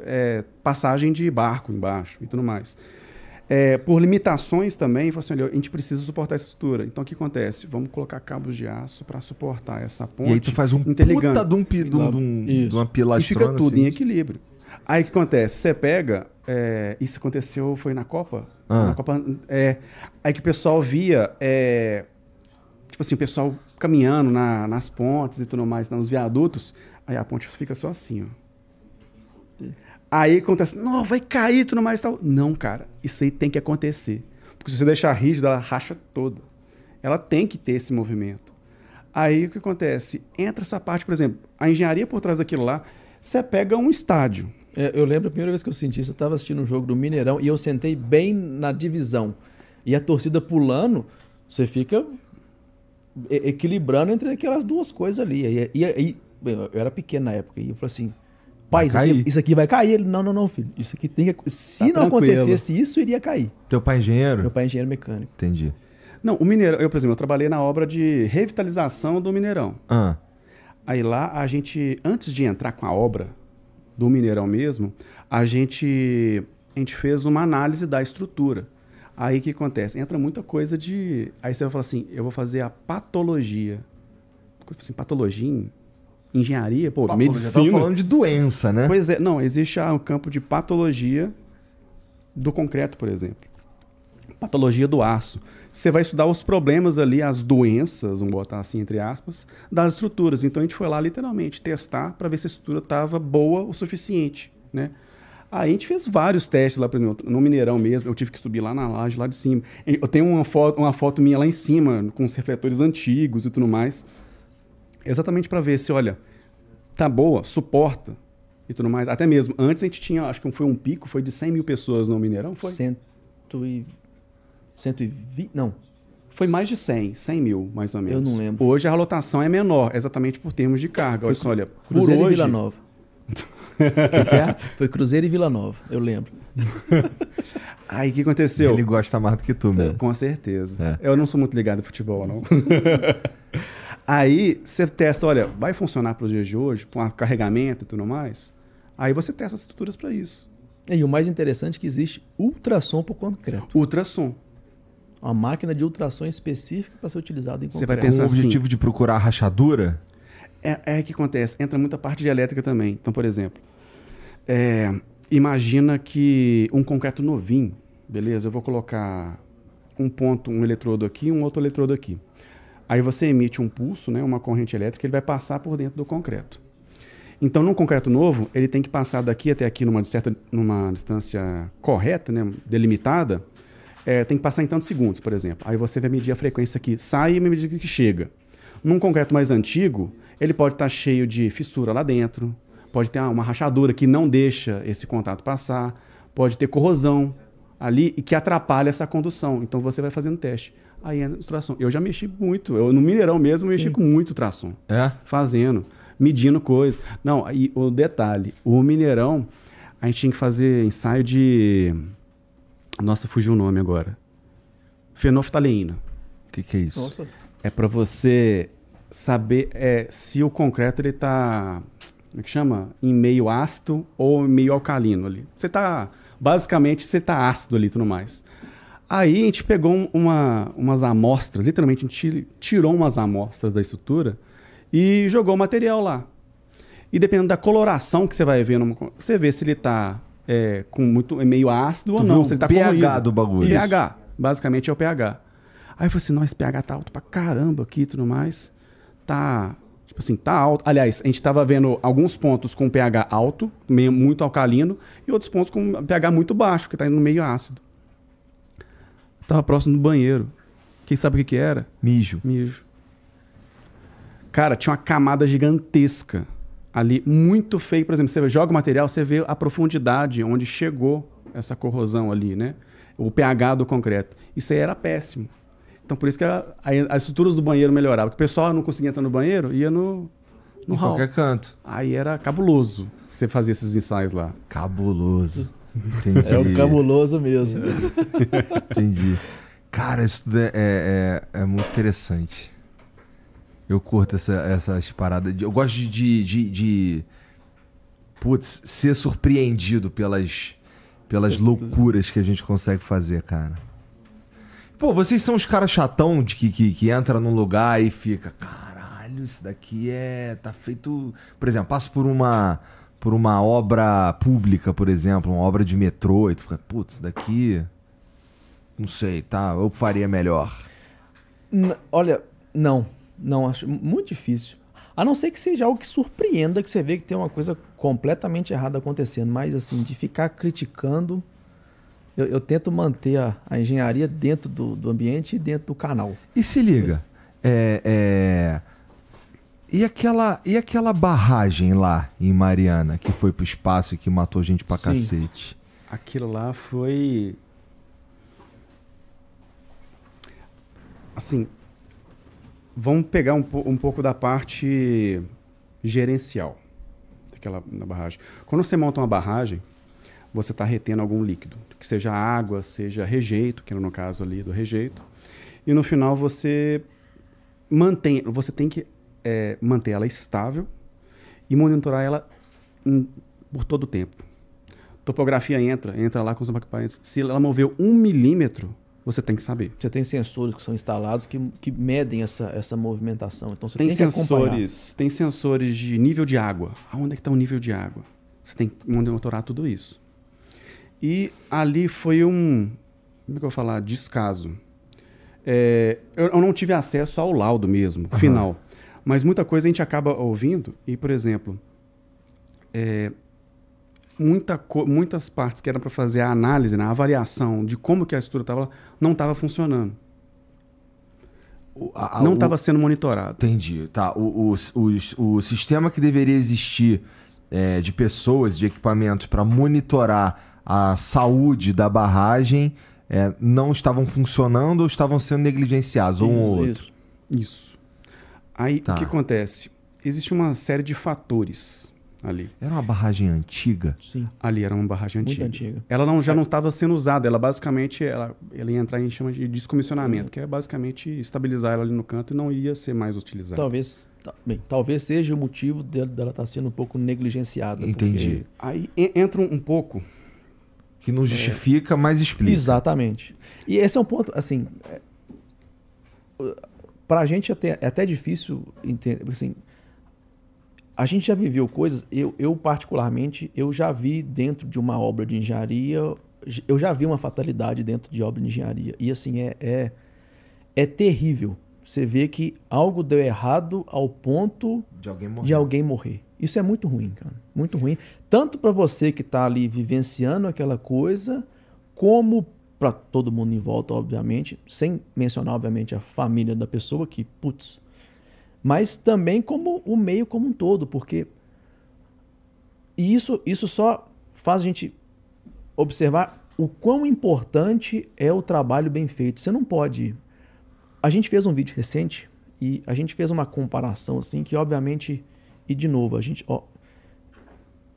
é, passagem de barco embaixo e tudo mais. É, por limitações também, assim, olha, a gente precisa suportar essa estrutura. Então, o que acontece? Vamos colocar cabos de aço para suportar essa ponte. E aí tu faz um puta de, um, de, um, de uma pilastrona. E fica tudo assim. em equilíbrio. Aí o que acontece? Você pega. É, isso aconteceu, foi na Copa? Ah. Na Copa. É, aí que o pessoal via. É, tipo assim, o pessoal caminhando na, nas pontes e tudo mais, nos viadutos. Aí a ponte fica só assim, ó. Aí acontece, não, vai cair, tudo mais e tal. Não, cara, isso aí tem que acontecer. Porque se você deixar rígido, ela racha toda. Ela tem que ter esse movimento. Aí o que acontece? Entra essa parte, por exemplo, a engenharia por trás daquilo lá, você pega um estádio, é, eu lembro a primeira vez que eu senti isso, eu estava assistindo um jogo do Mineirão e eu sentei bem na divisão. E a torcida pulando, você fica equilibrando entre aquelas duas coisas ali. E, aí, eu era pequeno na época, e eu falei assim, pai, isso aqui, isso aqui, vai cair. Ele, não, não, não, filho, isso aqui tem que... Se tá não tranquilo. acontecesse isso, iria cair. Teu pai é engenheiro? Meu pai é engenheiro mecânico. Entendi. Não, o Mineirão, eu, por exemplo, eu trabalhei na obra de revitalização do Mineirão. Ah. Aí lá, a gente, antes de entrar com a obra, do Mineirão mesmo, a gente, a gente fez uma análise da estrutura. Aí o que acontece? Entra muita coisa de. Aí você vai falar assim: eu vou fazer a patologia. Assim, patologia engenharia, pô, patologia, medicina. Estamos falando de doença, né? Pois é, não, existe o um campo de patologia do concreto, por exemplo patologia do aço. Você vai estudar os problemas ali, as doenças, vamos botar assim entre aspas, das estruturas. Então a gente foi lá literalmente testar para ver se a estrutura estava boa o suficiente, né? Aí a gente fez vários testes lá, por exemplo, no Mineirão mesmo, eu tive que subir lá na laje, lá de cima. Eu tenho uma foto, uma foto minha lá em cima, com os refletores antigos e tudo mais, exatamente para ver se, olha, tá boa, suporta e tudo mais. Até mesmo, antes a gente tinha, acho que foi um pico, foi de 100 mil pessoas no Mineirão, foi? Cento e... 120? Não. Foi mais de 100, 100 mil, mais ou menos. Eu não lembro. Hoje a lotação é menor, exatamente por termos de carga. Olha, olha Cruzeiro por hoje... e Vila Nova. que que é? Foi Cruzeiro e Vila Nova, eu lembro. Aí o que aconteceu? Ele gosta mais do que tu, meu. Com certeza. É. Eu não sou muito ligado ao futebol, não. Aí você testa, olha, vai funcionar para os dias de hoje, com carregamento e tudo mais? Aí você testa as estruturas para isso. E o mais interessante é que existe ultrassom para concreto. Ultrassom uma máquina de ultrassom específica para ser utilizada em concreto. Você vai pensar com o objetivo assim, de procurar rachadura? É, é que acontece. Entra muita parte de elétrica também. Então, por exemplo, é, imagina que um concreto novinho, beleza? Eu vou colocar um ponto, um eletrodo aqui, um outro eletrodo aqui. Aí você emite um pulso, né, uma corrente elétrica, ele vai passar por dentro do concreto. Então, num concreto novo, ele tem que passar daqui até aqui numa, certa, numa distância correta, né, delimitada, é, tem que passar em tantos segundos, por exemplo. Aí você vai medir a frequência que sai e medir que chega. Num concreto mais antigo, ele pode estar tá cheio de fissura lá dentro, pode ter uma rachadura que não deixa esse contato passar, pode ter corrosão ali e que atrapalha essa condução. Então você vai fazendo teste. Aí é tração. Eu já mexi muito. Eu no Mineirão mesmo mexi com muito tração. É? Fazendo, medindo coisas. Não, e o detalhe, o Mineirão, a gente tinha que fazer ensaio de nossa, fugiu o nome agora. Fenoftaleína. O que, que é isso? Nossa. É para você saber é, se o concreto ele tá como é que chama? Em meio ácido ou em meio alcalino ali. Você tá basicamente você tá ácido ali tudo mais. Aí a gente pegou uma, umas amostras, literalmente a gente tirou umas amostras da estrutura e jogou o material lá. E dependendo da coloração que você vai ver, numa, você vê se ele tá é, com muito, é meio ácido tu ou não. Se ele tá pH corroído. do bagulho. pH. Basicamente é o pH. Aí eu falei assim, nossa, esse pH tá alto pra caramba aqui e tudo mais. Tá. Tipo assim, tá alto. Aliás, a gente tava vendo alguns pontos com pH alto, meio, muito alcalino, e outros pontos com pH muito baixo, que tá indo no meio ácido. tava próximo do banheiro. Quem sabe o que que era? Mijo. Mijo. Cara, tinha uma camada gigantesca ali muito feio. Por exemplo, você joga o material, você vê a profundidade onde chegou essa corrosão ali, né? O pH do concreto. Isso aí era péssimo. Então, por isso que a, a, as estruturas do banheiro melhoravam. Porque o pessoal não conseguia entrar no banheiro, ia no, no em hall. qualquer canto. Aí era cabuloso você fazer esses ensaios lá. Cabuloso. Entendi. É o cabuloso mesmo. Entendi. Cara, isso é, é, é, é muito interessante. Eu curto essa, essas paradas. eu gosto de, de, de, de. Putz, ser surpreendido pelas, pelas loucuras que a gente consegue fazer, cara. Pô, vocês são os caras chatão de que, que, que entra num lugar e fica. Caralho, isso daqui é. Tá feito. Por exemplo, passa por uma. Por uma obra pública, por exemplo, uma obra de metrô, e tu fica, putz, isso daqui. Não sei, tá? Eu faria melhor. N olha, não. Não, acho muito difícil. A não ser que seja algo que surpreenda, que você vê que tem uma coisa completamente errada acontecendo. Mas, assim, de ficar criticando, eu, eu tento manter a, a engenharia dentro do, do, ambiente e dentro do canal. E se liga, é, é, e, aquela, e aquela barragem lá em Mariana, que foi pro espaço e que matou gente pra Sim. cacete? Aquilo lá foi. Assim, Vamos pegar um, um pouco da parte gerencial daquela na barragem. Quando você monta uma barragem, você está retendo algum líquido, que seja água, seja rejeito, que no caso ali do rejeito. E no final você mantém, você tem que é, manter ela estável e monitorar ela em, por todo o tempo. Topografia entra, entra lá com os equipamentos. Se ela moveu um milímetro, você tem que saber. Você tem sensores que são instalados que, que medem essa, essa movimentação. Então você tem, tem sensores, Tem sensores de nível de água. Aonde é que está o nível de água? Você tem que monitorar tudo isso. E ali foi um, como é que eu vou falar, descaso. É, eu, eu, não tive acesso ao laudo mesmo, uhum. final. Mas muita coisa a gente acaba ouvindo e, por exemplo, é, muita muitas partes que eram para fazer a análise, né, a avaliação de como que a estrutura estava, não estava funcionando. O, a, não estava sendo monitorado. Entendi. Tá, o, o, o, sistema que deveria existir é, de pessoas, de equipamentos para monitorar a saúde da barragem é, não estavam funcionando ou estavam sendo negligenciados, isso, um ou outro. Isso. isso. Aí tá. o que acontece? Existe uma série de fatores ali. Era uma barragem antiga? Sim. Ali era uma barragem Muito antiga. Ela não, já é. não estava sendo usada, ela basicamente ela, ela ia entrar em chama de descomissionamento, uhum. que é basicamente estabilizar ela ali no canto e não ia ser mais utilizada. Talvez, bem, talvez seja o motivo dela estar tá sendo um pouco negligenciada. Entendi. Aí entra um pouco que não é. justifica, é. mas explica. Exatamente. E esse é um ponto, assim, é, para a gente é até, é até difícil entender, assim, a gente já viveu coisas, eu, eu particularmente, eu já vi dentro de uma obra de engenharia, eu já vi uma fatalidade dentro de obra de engenharia. E assim, é, é, é terrível. Você vê que algo deu errado ao ponto de alguém morrer. De alguém morrer. Isso é muito ruim, cara. Muito ruim. Tanto para você que está ali vivenciando aquela coisa, como para todo mundo em volta, obviamente, sem mencionar, obviamente, a família da pessoa, que, putz, mas também como o meio como um todo, porque e isso, isso só faz a gente observar o quão importante é o trabalho bem feito. Você não pode. A gente fez um vídeo recente e a gente fez uma comparação assim que obviamente e de novo a gente ó,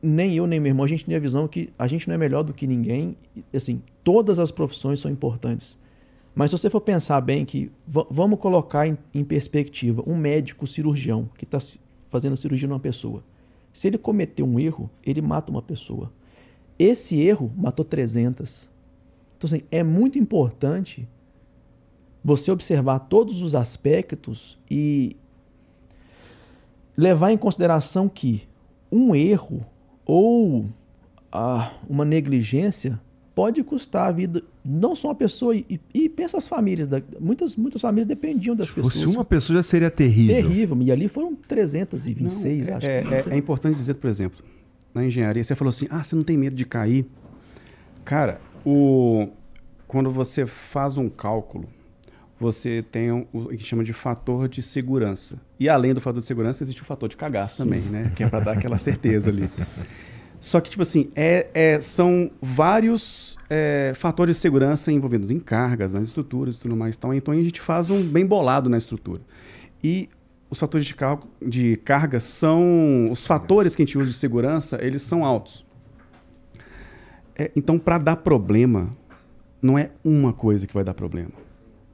nem eu nem meu irmão a gente tem a visão que a gente não é melhor do que ninguém. Assim, todas as profissões são importantes. Mas se você for pensar bem que vamos colocar em, em perspectiva um médico cirurgião que está fazendo a cirurgia numa pessoa. Se ele cometer um erro, ele mata uma pessoa. Esse erro matou 300. Então, assim, é muito importante você observar todos os aspectos e levar em consideração que um erro ou ah, uma negligência pode custar a vida, não só uma pessoa, e, e pensa as famílias. Da, muitas, muitas famílias dependiam das Se pessoas. Se fosse uma pessoa já seria terrível. Terrível, e ali foram 326, não, acho. É, é, é importante dizer, por exemplo, na engenharia, você falou assim, ah, você não tem medo de cair. Cara, o, quando você faz um cálculo, você tem um, o que chama de fator de segurança. E além do fator de segurança, existe o fator de cagaço Sim. também, né? Que é para dar aquela certeza ali. Só que, tipo assim, é, é são vários é, fatores de segurança envolvidos em cargas, nas estruturas e tudo mais Então a gente faz um bem bolado na estrutura. E os fatores de, de carga são. Os fatores que a gente usa de segurança, eles são altos. É, então, para dar problema, não é uma coisa que vai dar problema.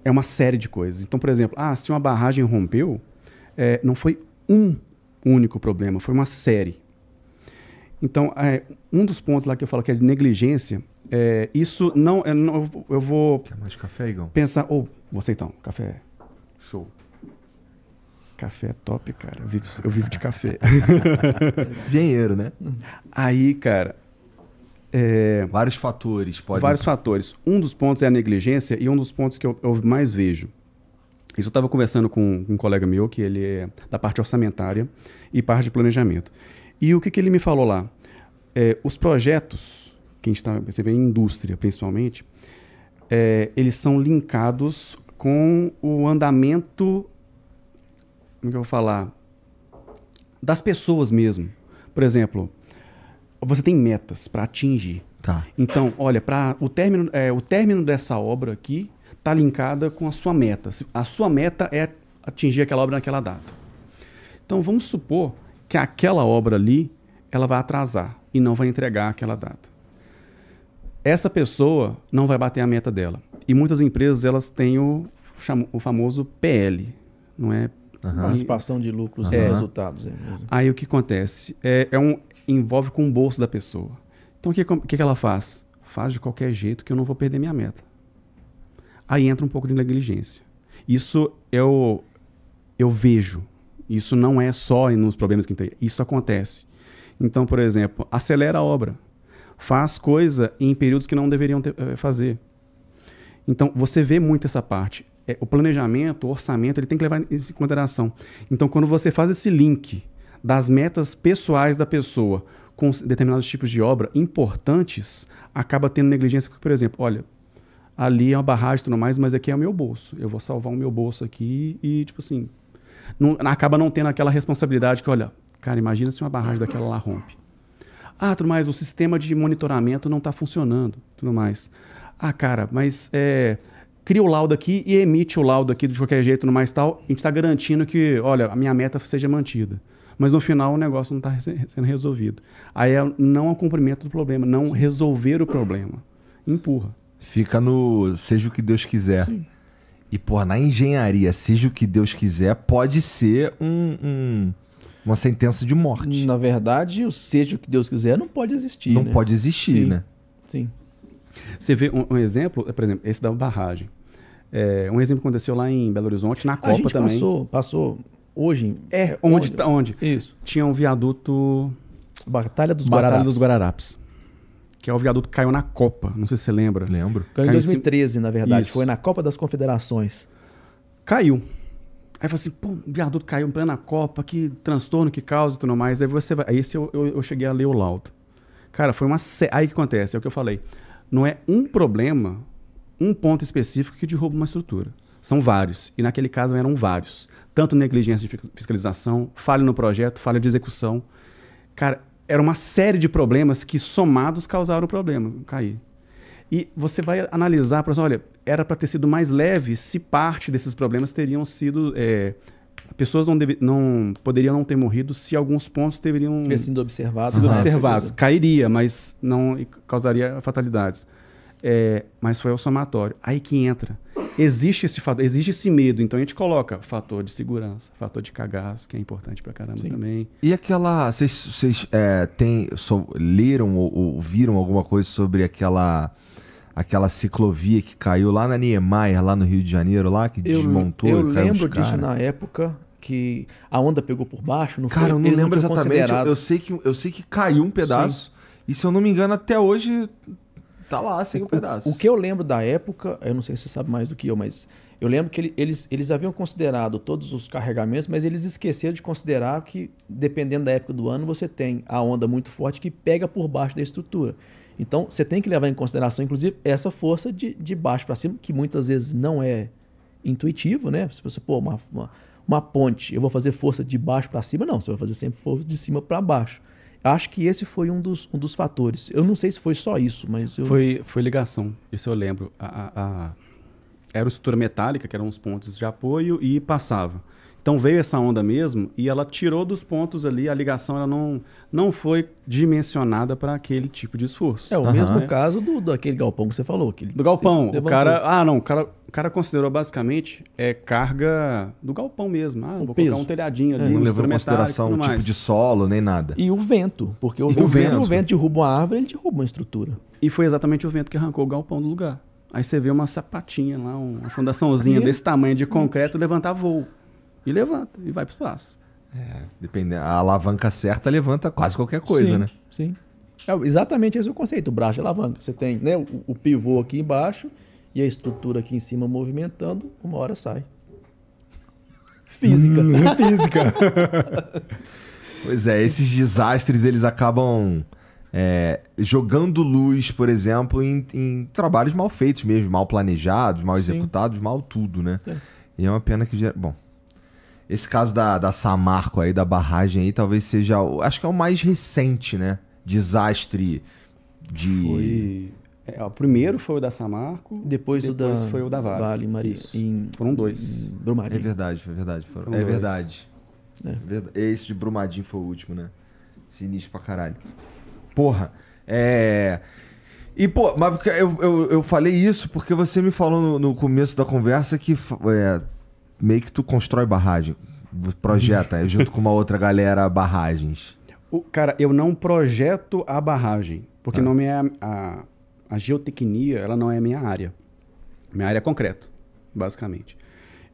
É uma série de coisas. Então, por exemplo, ah, se uma barragem rompeu, é, não foi um único problema, foi uma série. Então, é, um dos pontos lá que eu falo que é de negligência, é, isso não, é, não. Eu vou. Quer mais café, Igão? Pensar. Ou, oh, você então, café. Show. Café é top, cara. Eu vivo, eu vivo de café. Dinheiro, né? Aí, cara. É, vários fatores pode Vários fatores. Um dos pontos é a negligência e um dos pontos que eu, eu mais vejo. Isso eu estava conversando com um colega meu, que ele é da parte orçamentária e parte de planejamento. E o que, que ele me falou lá? É, os projetos, que a gente está você vê em indústria principalmente, é, eles são linkados com o andamento, como é que eu vou falar? Das pessoas mesmo. Por exemplo, você tem metas para atingir. Tá. Então, olha, para o término, é, o término dessa obra aqui está linkada com a sua meta. A sua meta é atingir aquela obra naquela data. Então, vamos supor que aquela obra ali ela vai atrasar e não vai entregar aquela data. Essa pessoa não vai bater a meta dela. E muitas empresas elas têm o, o famoso PL, não é? Uhum. Participação de lucros uhum. e resultados. É Aí o que acontece? É, é um, envolve com o bolso da pessoa. Então o que, que, que ela faz? Faz de qualquer jeito que eu não vou perder minha meta. Aí entra um pouco de negligência. Isso eu, eu vejo isso não é só nos problemas que tem, isso acontece. Então, por exemplo, acelera a obra. Faz coisa em períodos que não deveriam ter, eh, fazer. Então, você vê muito essa parte. É, o planejamento, o orçamento, ele tem que levar isso em consideração. Então, quando você faz esse link das metas pessoais da pessoa com determinados tipos de obra importantes, acaba tendo negligência, porque, por exemplo, olha, ali é uma barragem e tudo mais, mas aqui é o meu bolso. Eu vou salvar o meu bolso aqui e, tipo assim, não, acaba não tendo aquela responsabilidade que, olha, cara, imagina se uma barragem daquela lá rompe. Ah, tudo mais, o sistema de monitoramento não está funcionando, tudo mais. Ah, cara, mas é, cria o laudo aqui e emite o laudo aqui de qualquer jeito, no mais tal. A gente está garantindo que, olha, a minha meta seja mantida. Mas no final o negócio não está sendo resolvido. Aí é não o cumprimento do problema, não resolver o problema. Empurra. Fica no seja o que Deus quiser. Sim. E, porra, na engenharia, seja o que Deus quiser, pode ser um, um uma sentença de morte. Na verdade, o seja o que Deus quiser não pode existir. Não né? pode existir, Sim. né? Sim. Você vê um, um, exemplo, eh, por exemplo, esse da barragem. É, um exemplo que aconteceu lá em Belo Horizonte, na A Copa também. Passou, passou. Hoje. É, onde? Onde? Tá onde? Isso. Tinha um viaduto. Batalha dos Batalha Guararapes. dos Guararapes que é o viaduto que caiu na Copa. Não sei se você lembra. Lembro. Caiu, caiu em 2013, cima... na verdade. Isso. Foi na Copa das Confederações. Caiu. Aí falei assim, pô, o viaduto caiu em plena Copa, que transtorno que causa e tudo mais. Aí você vai. Aí esse eu, eu, eu cheguei a ler o laudo. Cara, foi uma. Aí que acontece, é o que eu falei. Não é um problema, um ponto específico que derruba uma estrutura. São vários. E naquele caso eram vários. Tanto negligência de fiscalização, falha no projeto, falha de execução. Cara, era uma série de problemas que somados causaram o problema, cair. E você vai analisar, para olha, era para ter sido mais leve se parte desses problemas teriam sido é, pessoas não, deve, não poderiam não ter morrido se alguns pontos teriam sido observados. Sido né? observados. Cairia, mas não causaria fatalidades. É, mas foi o somatório. Aí que entra. Existe esse fator, existe esse medo. Então a gente coloca fator de segurança, fator de cagaço, que é importante pra caramba Sim. também. E aquela. Vocês é, so, leram ou, ou, viram alguma coisa sobre aquela aquela ciclovia que caiu lá na Niemeyer, lá no Rio de Janeiro, lá, que eu, desmontou eu e caiu Eu lembro disso na época que a onda pegou por baixo. Não cara, foi, eu não lembro não exatamente. Eu, eu, sei que, eu sei que caiu um pedaço. Sim. E se eu não me engano, até hoje Tá lá, sem assim, o, um pedaço. O, que eu lembro da época, eu não sei se você sabe mais do que eu, mas eu lembro que eles, eles haviam considerado todos os carregamentos, mas eles esqueceram de considerar que, dependendo da época do ano, você tem a onda muito forte que pega por baixo da estrutura. Então, você tem que levar em consideração, inclusive, essa força de, de baixo para cima, que muitas vezes não é intuitivo, né? Se você pôr uma, uma, uma, ponte, eu vou fazer força de baixo para cima, não, você vai fazer sempre força de cima para baixo. Acho que esse foi um dos, um dos fatores. Eu não sei se foi só isso, mas. Eu... Foi, foi ligação, isso eu lembro. A, a, a... Era uma estrutura metálica, que eram uns pontos de apoio, e passava. Então veio essa onda mesmo e ela tirou dos pontos ali, a ligação ela não, não foi dimensionada para aquele tipo de esforço. É o uhum. mesmo caso do daquele galpão que você falou. Que do galpão. O cara, ah, não, o cara, o cara considerou basicamente é carga do galpão mesmo. Ah, o vou peso. colocar um telhadinho é, ali. É, não levou em consideração o tipo de solo nem nada. E o vento, porque o, vento, o vento. o vento derruba uma árvore, ele derruba uma estrutura. E foi exatamente o vento que arrancou o galpão do lugar. Aí você vê uma sapatinha lá, uma fundaçãozinha é. desse tamanho de concreto levantar voo e levanta e vai para o espaço. É, depende, a alavanca certa levanta quase qualquer coisa, sim, né? Sim. É exatamente esse é o conceito, o braço de alavanca. Você tem né, o, o, pivô aqui embaixo e a estrutura aqui em cima movimentando, uma hora sai. Física. Hum, física. pois é, esses desastres eles acabam é, jogando luz, por exemplo, em, em, trabalhos mal feitos mesmo, mal planejados, mal executados, Sim. mal tudo, né? É. E é uma pena que Bom, esse caso da, da Samarco aí, da barragem aí, talvez seja. Acho que é o mais recente, né? Desastre de. Foi... É, ó, o primeiro foi o da Samarco, depois, depois o da foi o da Vale. Vale Maria, em, foram dois. Em Brumadinho. É verdade, é, é. é verdade. Foram, foram é, verdade. é Esse de Brumadinho foi o último, né? Sinistro pra caralho. Porra, é. E, pô, mas eu, eu, eu falei isso porque você me falou no, no começo da conversa que é, meio que tu constrói barragem, projeta é junto com uma outra galera barragens. O, cara, eu não projeto a barragem, porque é. não me é a, a geotecnia, ela não é minha área. Minha área é concreto, basicamente.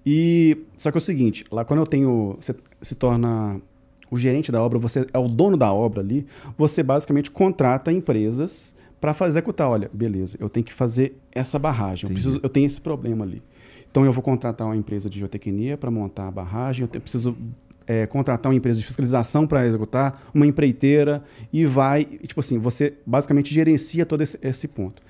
E só que é o seguinte, lá quando eu tenho, você se torna o gerente da obra, você é o dono da obra ali, você basicamente contrata empresas para fazer executar. Olha, beleza, eu tenho que fazer essa barragem, eu, preciso, eu, tenho esse problema ali. Então eu vou contratar uma empresa de geotecnia para montar a barragem, eu preciso é, contratar uma empresa de fiscalização para executar, uma empreiteira e vai, tipo assim, você basicamente gerencia todo esse, esse ponto.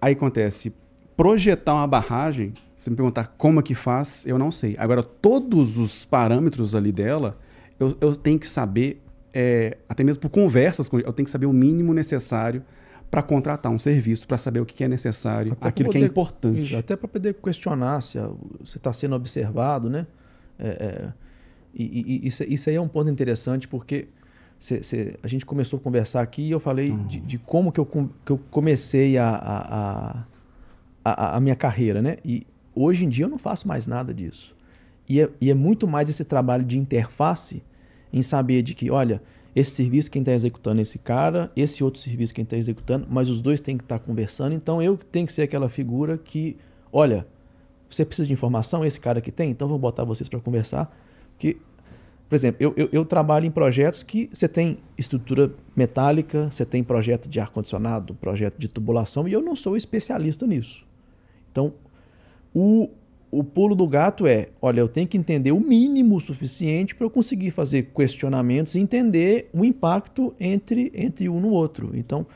Aí acontece, projetar uma barragem, se me perguntar como é que faz, eu não sei. Agora, todos os parâmetros ali dela, eu, eu tenho que saber, é, até mesmo por conversas, eu tenho que saber o mínimo necessário para contratar um serviço, para saber o que é necessário, até aquilo poder, que é importante. Até para poder questionar se você está sendo observado, né? É, é, e, e isso, isso, aí é um ponto interessante, porque cê, cê, a gente começou a conversar aqui e eu falei uhum. de, de, como que eu, que eu comecei a, a, a, a, minha carreira, né? E hoje em dia eu não faço mais nada disso. e é, e é muito mais esse trabalho de interface em saber de que, olha, esse serviço quem está executando é esse cara, esse outro serviço quem está executando, mas os dois têm que estar tá conversando. Então eu tenho que ser aquela figura que, olha, você precisa de informação, é esse cara que tem, então vou botar vocês para conversar. Que, por exemplo, eu, eu, eu, trabalho em projetos que você tem estrutura metálica, você tem projeto de ar-condicionado, projeto de tubulação, e eu não sou especialista nisso. Então, o, o pulo do gato é, olha, eu tenho que entender o mínimo suficiente para eu conseguir fazer questionamentos e entender o impacto entre, entre um no outro. Então,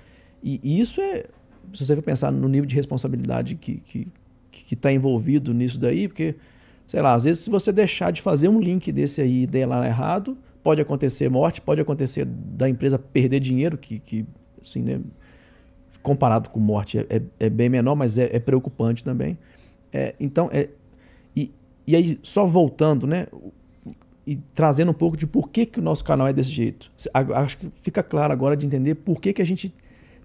e isso é, se você for pensar no nível de responsabilidade que está que, que tá envolvido nisso daí, porque, sei lá, às vezes se você deixar de fazer um link desse aí e der lá errado, pode acontecer morte, pode acontecer da empresa perder dinheiro, que, que assim, né, comparado com morte é, é, é bem menor, mas é, é preocupante também. É, então, é, e aí, só voltando, né? E trazendo um pouco de por que, que o nosso canal é desse jeito. Acho que fica claro agora de entender por que, que a gente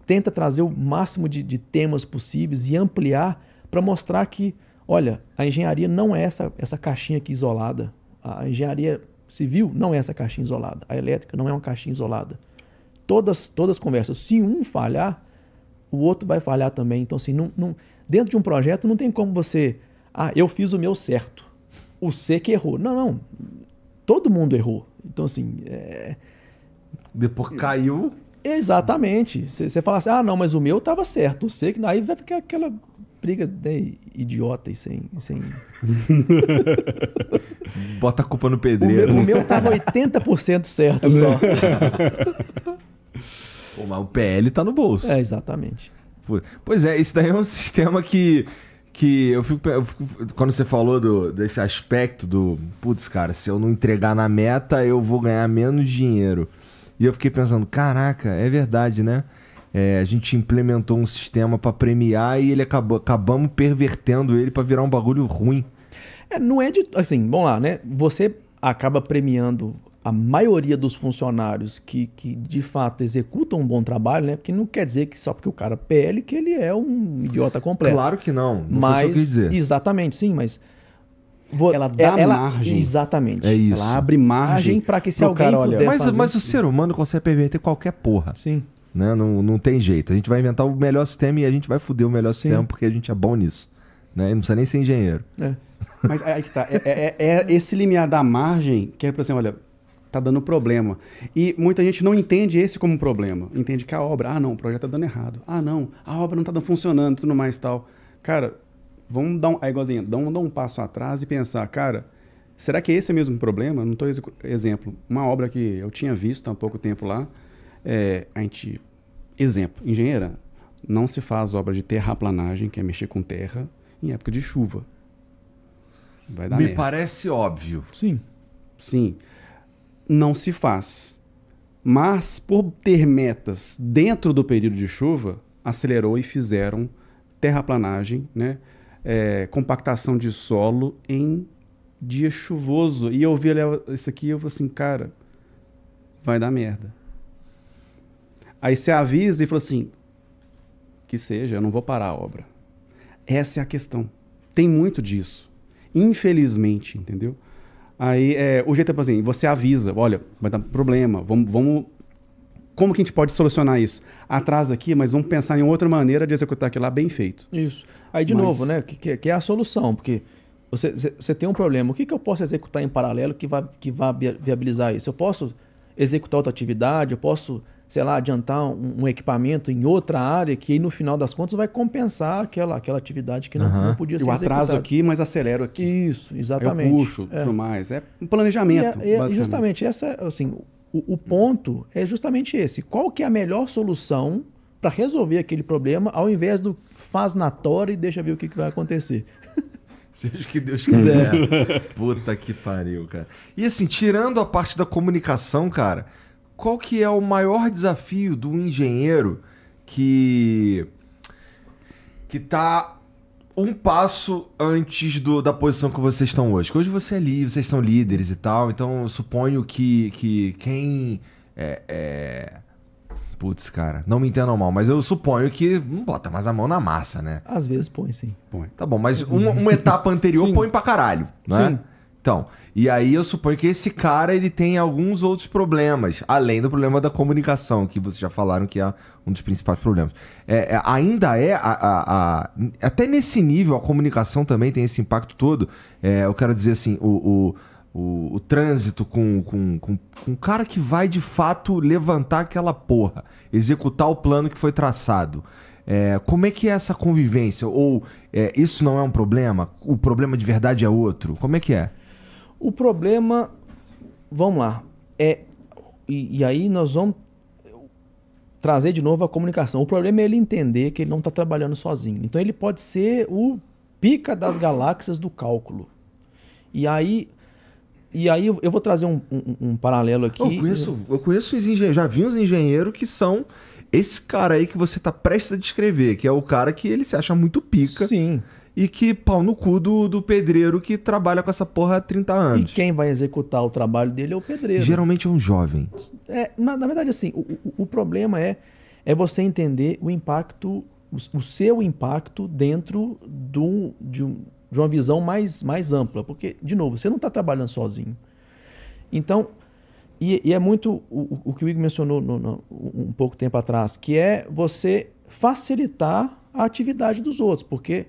tenta trazer o máximo de, de temas possíveis e ampliar para mostrar que, olha, a engenharia não é essa, essa caixinha aqui isolada. A engenharia civil não é essa caixinha isolada. A elétrica não é uma caixinha isolada. Todas, todas as conversas, se um falhar, o outro vai falhar também. Então, assim, não, não, dentro de um projeto não tem como você. Ah, eu fiz o meu certo o C que errou. Não, não. Todo mundo errou. Então, assim. É... Depois caiu. Exatamente. Você fala assim, ah, não, mas o meu tava certo. O C que. Aí vai ficar aquela briga né, idiota e sem. sem... Bota a culpa no pedreiro. O meu, o meu tava 80% certo só. Pô, mas o PL tá no bolso. É, exatamente. Pois é, isso daí é um sistema que que eu fico, eu fico, Quando você falou do, desse aspecto do. Putz, cara, se eu não entregar na meta, eu vou ganhar menos dinheiro. E eu fiquei pensando, caraca, é verdade, né? É, a gente implementou um sistema para premiar e ele acabou, acabamos pervertendo ele para virar um bagulho ruim. É, não é de. Assim, vamos lá, né? Você acaba premiando a maioria dos funcionários que, que de fato executam um bom trabalho, né? Porque não quer dizer que só porque o cara PL que ele é um idiota completo. Claro que não. não mas dizer. exatamente, sim, mas Vou, ela dá ela, margem. Exatamente. É isso. Ela abre margem para que se alguém cara, olha, mas, mas o ser humano consegue perverter qualquer porra. Sim. Né? Não, não tem jeito. A gente vai inventar o melhor sistema e a gente vai foder o melhor Sim. sistema porque a gente é bom nisso. Né? não precisa nem ser engenheiro. É. Mas aí que tá. É, é, é, esse limiar da margem que é, por exemplo, olha, tá dando problema. E muita gente não entende esse como um problema. Entende que a obra, ah não, o projeto tá dando errado. Ah não, a obra não tá funcionando, tudo mais tal. Cara, vamos dar um, é igualzinho, vamos dar um passo atrás e pensar, cara, será que é esse é mesmo o problema? Não tô exemplo, uma obra que eu tinha visto há pouco tempo lá, é, a gente exemplo, engenheira, não se faz obra de terraplanagem, que é mexer com terra, em época de chuva. Vai dar Me merda. parece óbvio. Sim. Sim não se faz. Mas, por ter metas dentro do período de chuva, acelerou e fizeram terraplanagem, né? É, compactação de solo em dia chuvoso. E eu vi isso aqui e eu falei assim, cara, vai dar merda. Aí você avisa e fala assim, que seja, eu não vou parar a obra. Essa é a questão. Tem muito disso. Infelizmente, entendeu? Aí, é, o jeito é, tipo assim, você avisa, olha, vai dar problema, vamos, vamos... Como que a gente pode solucionar isso? Atrasa aqui, mas vamos pensar em outra maneira de executar aquilo lá bem feito. Isso. Aí, de mas... novo, né, que, que é a solução, porque... Você, você, tem um problema. O que, que eu posso executar em paralelo que vai que vai viabilizar isso? Eu posso executar outra atividade, eu posso sei lá, adiantar um, um, equipamento em outra área que no final das contas vai compensar aquela, aquela atividade que não, uhum. não podia ser Eu atraso aqui, mas acelero aqui. Isso, exatamente. Eu puxo, é. tudo mais. É um planejamento, e, é, é Justamente, essa, assim, o, o, ponto é justamente esse. Qual que é a melhor solução para resolver aquele problema ao invés do faz na tora e deixa ver o que, que vai acontecer? Seja o que Deus quiser. É. Puta que pariu, cara. E assim, tirando a parte da comunicação, cara qual que é o maior desafio do engenheiro que que tá um passo antes do, da posição que vocês estão hoje. Porque hoje você é livre, vocês são líderes e tal, então eu suponho que, que quem é, é... Putz, cara, não me entendam mal, mas eu suponho que não hum, bota mais a mão na massa, né? Às vezes põe, sim. Põe. Tá bom, mas uma, uma etapa anterior põe pra caralho, né? Sim. Então, e aí eu suponho que esse cara ele tem alguns outros problemas, além do problema da comunicação, que vocês já falaram que é um dos principais problemas. É, é, ainda é, a, a, a, até nesse nível, a comunicação também tem esse impacto todo. É, eu quero dizer assim, o, o, o, o trânsito com, com, com, com o cara que vai de fato levantar aquela porra, executar o plano que foi traçado. É, como é que é essa convivência? Ou é, isso não é um problema? O problema de verdade é outro? Como é que é? O problema, vamos lá, é e, e aí nós vamos trazer de novo a comunicação. O problema é ele entender que ele não está trabalhando sozinho. Então ele pode ser o pica das galáxias do cálculo. E aí e aí eu vou trazer um, um, um paralelo aqui. Eu conheço, eu conheço os engenheiros, já vi uns engenheiros que são esse cara aí que você está prestes a descrever, que é o cara que ele se acha muito pica. Sim e que pau no cu do, do pedreiro que trabalha com essa porra há 30 anos. E quem vai executar o trabalho dele é o pedreiro. Geralmente é um jovem. É, mas na verdade, assim, o, o, o problema é, é você entender o impacto, o, o seu impacto dentro do, de, um, de uma visão mais, mais ampla. Porque, de novo, você não está trabalhando sozinho. Então, e, e é muito o, o, que o Igor mencionou no, no, um pouco tempo atrás, que é você facilitar a atividade dos outros, porque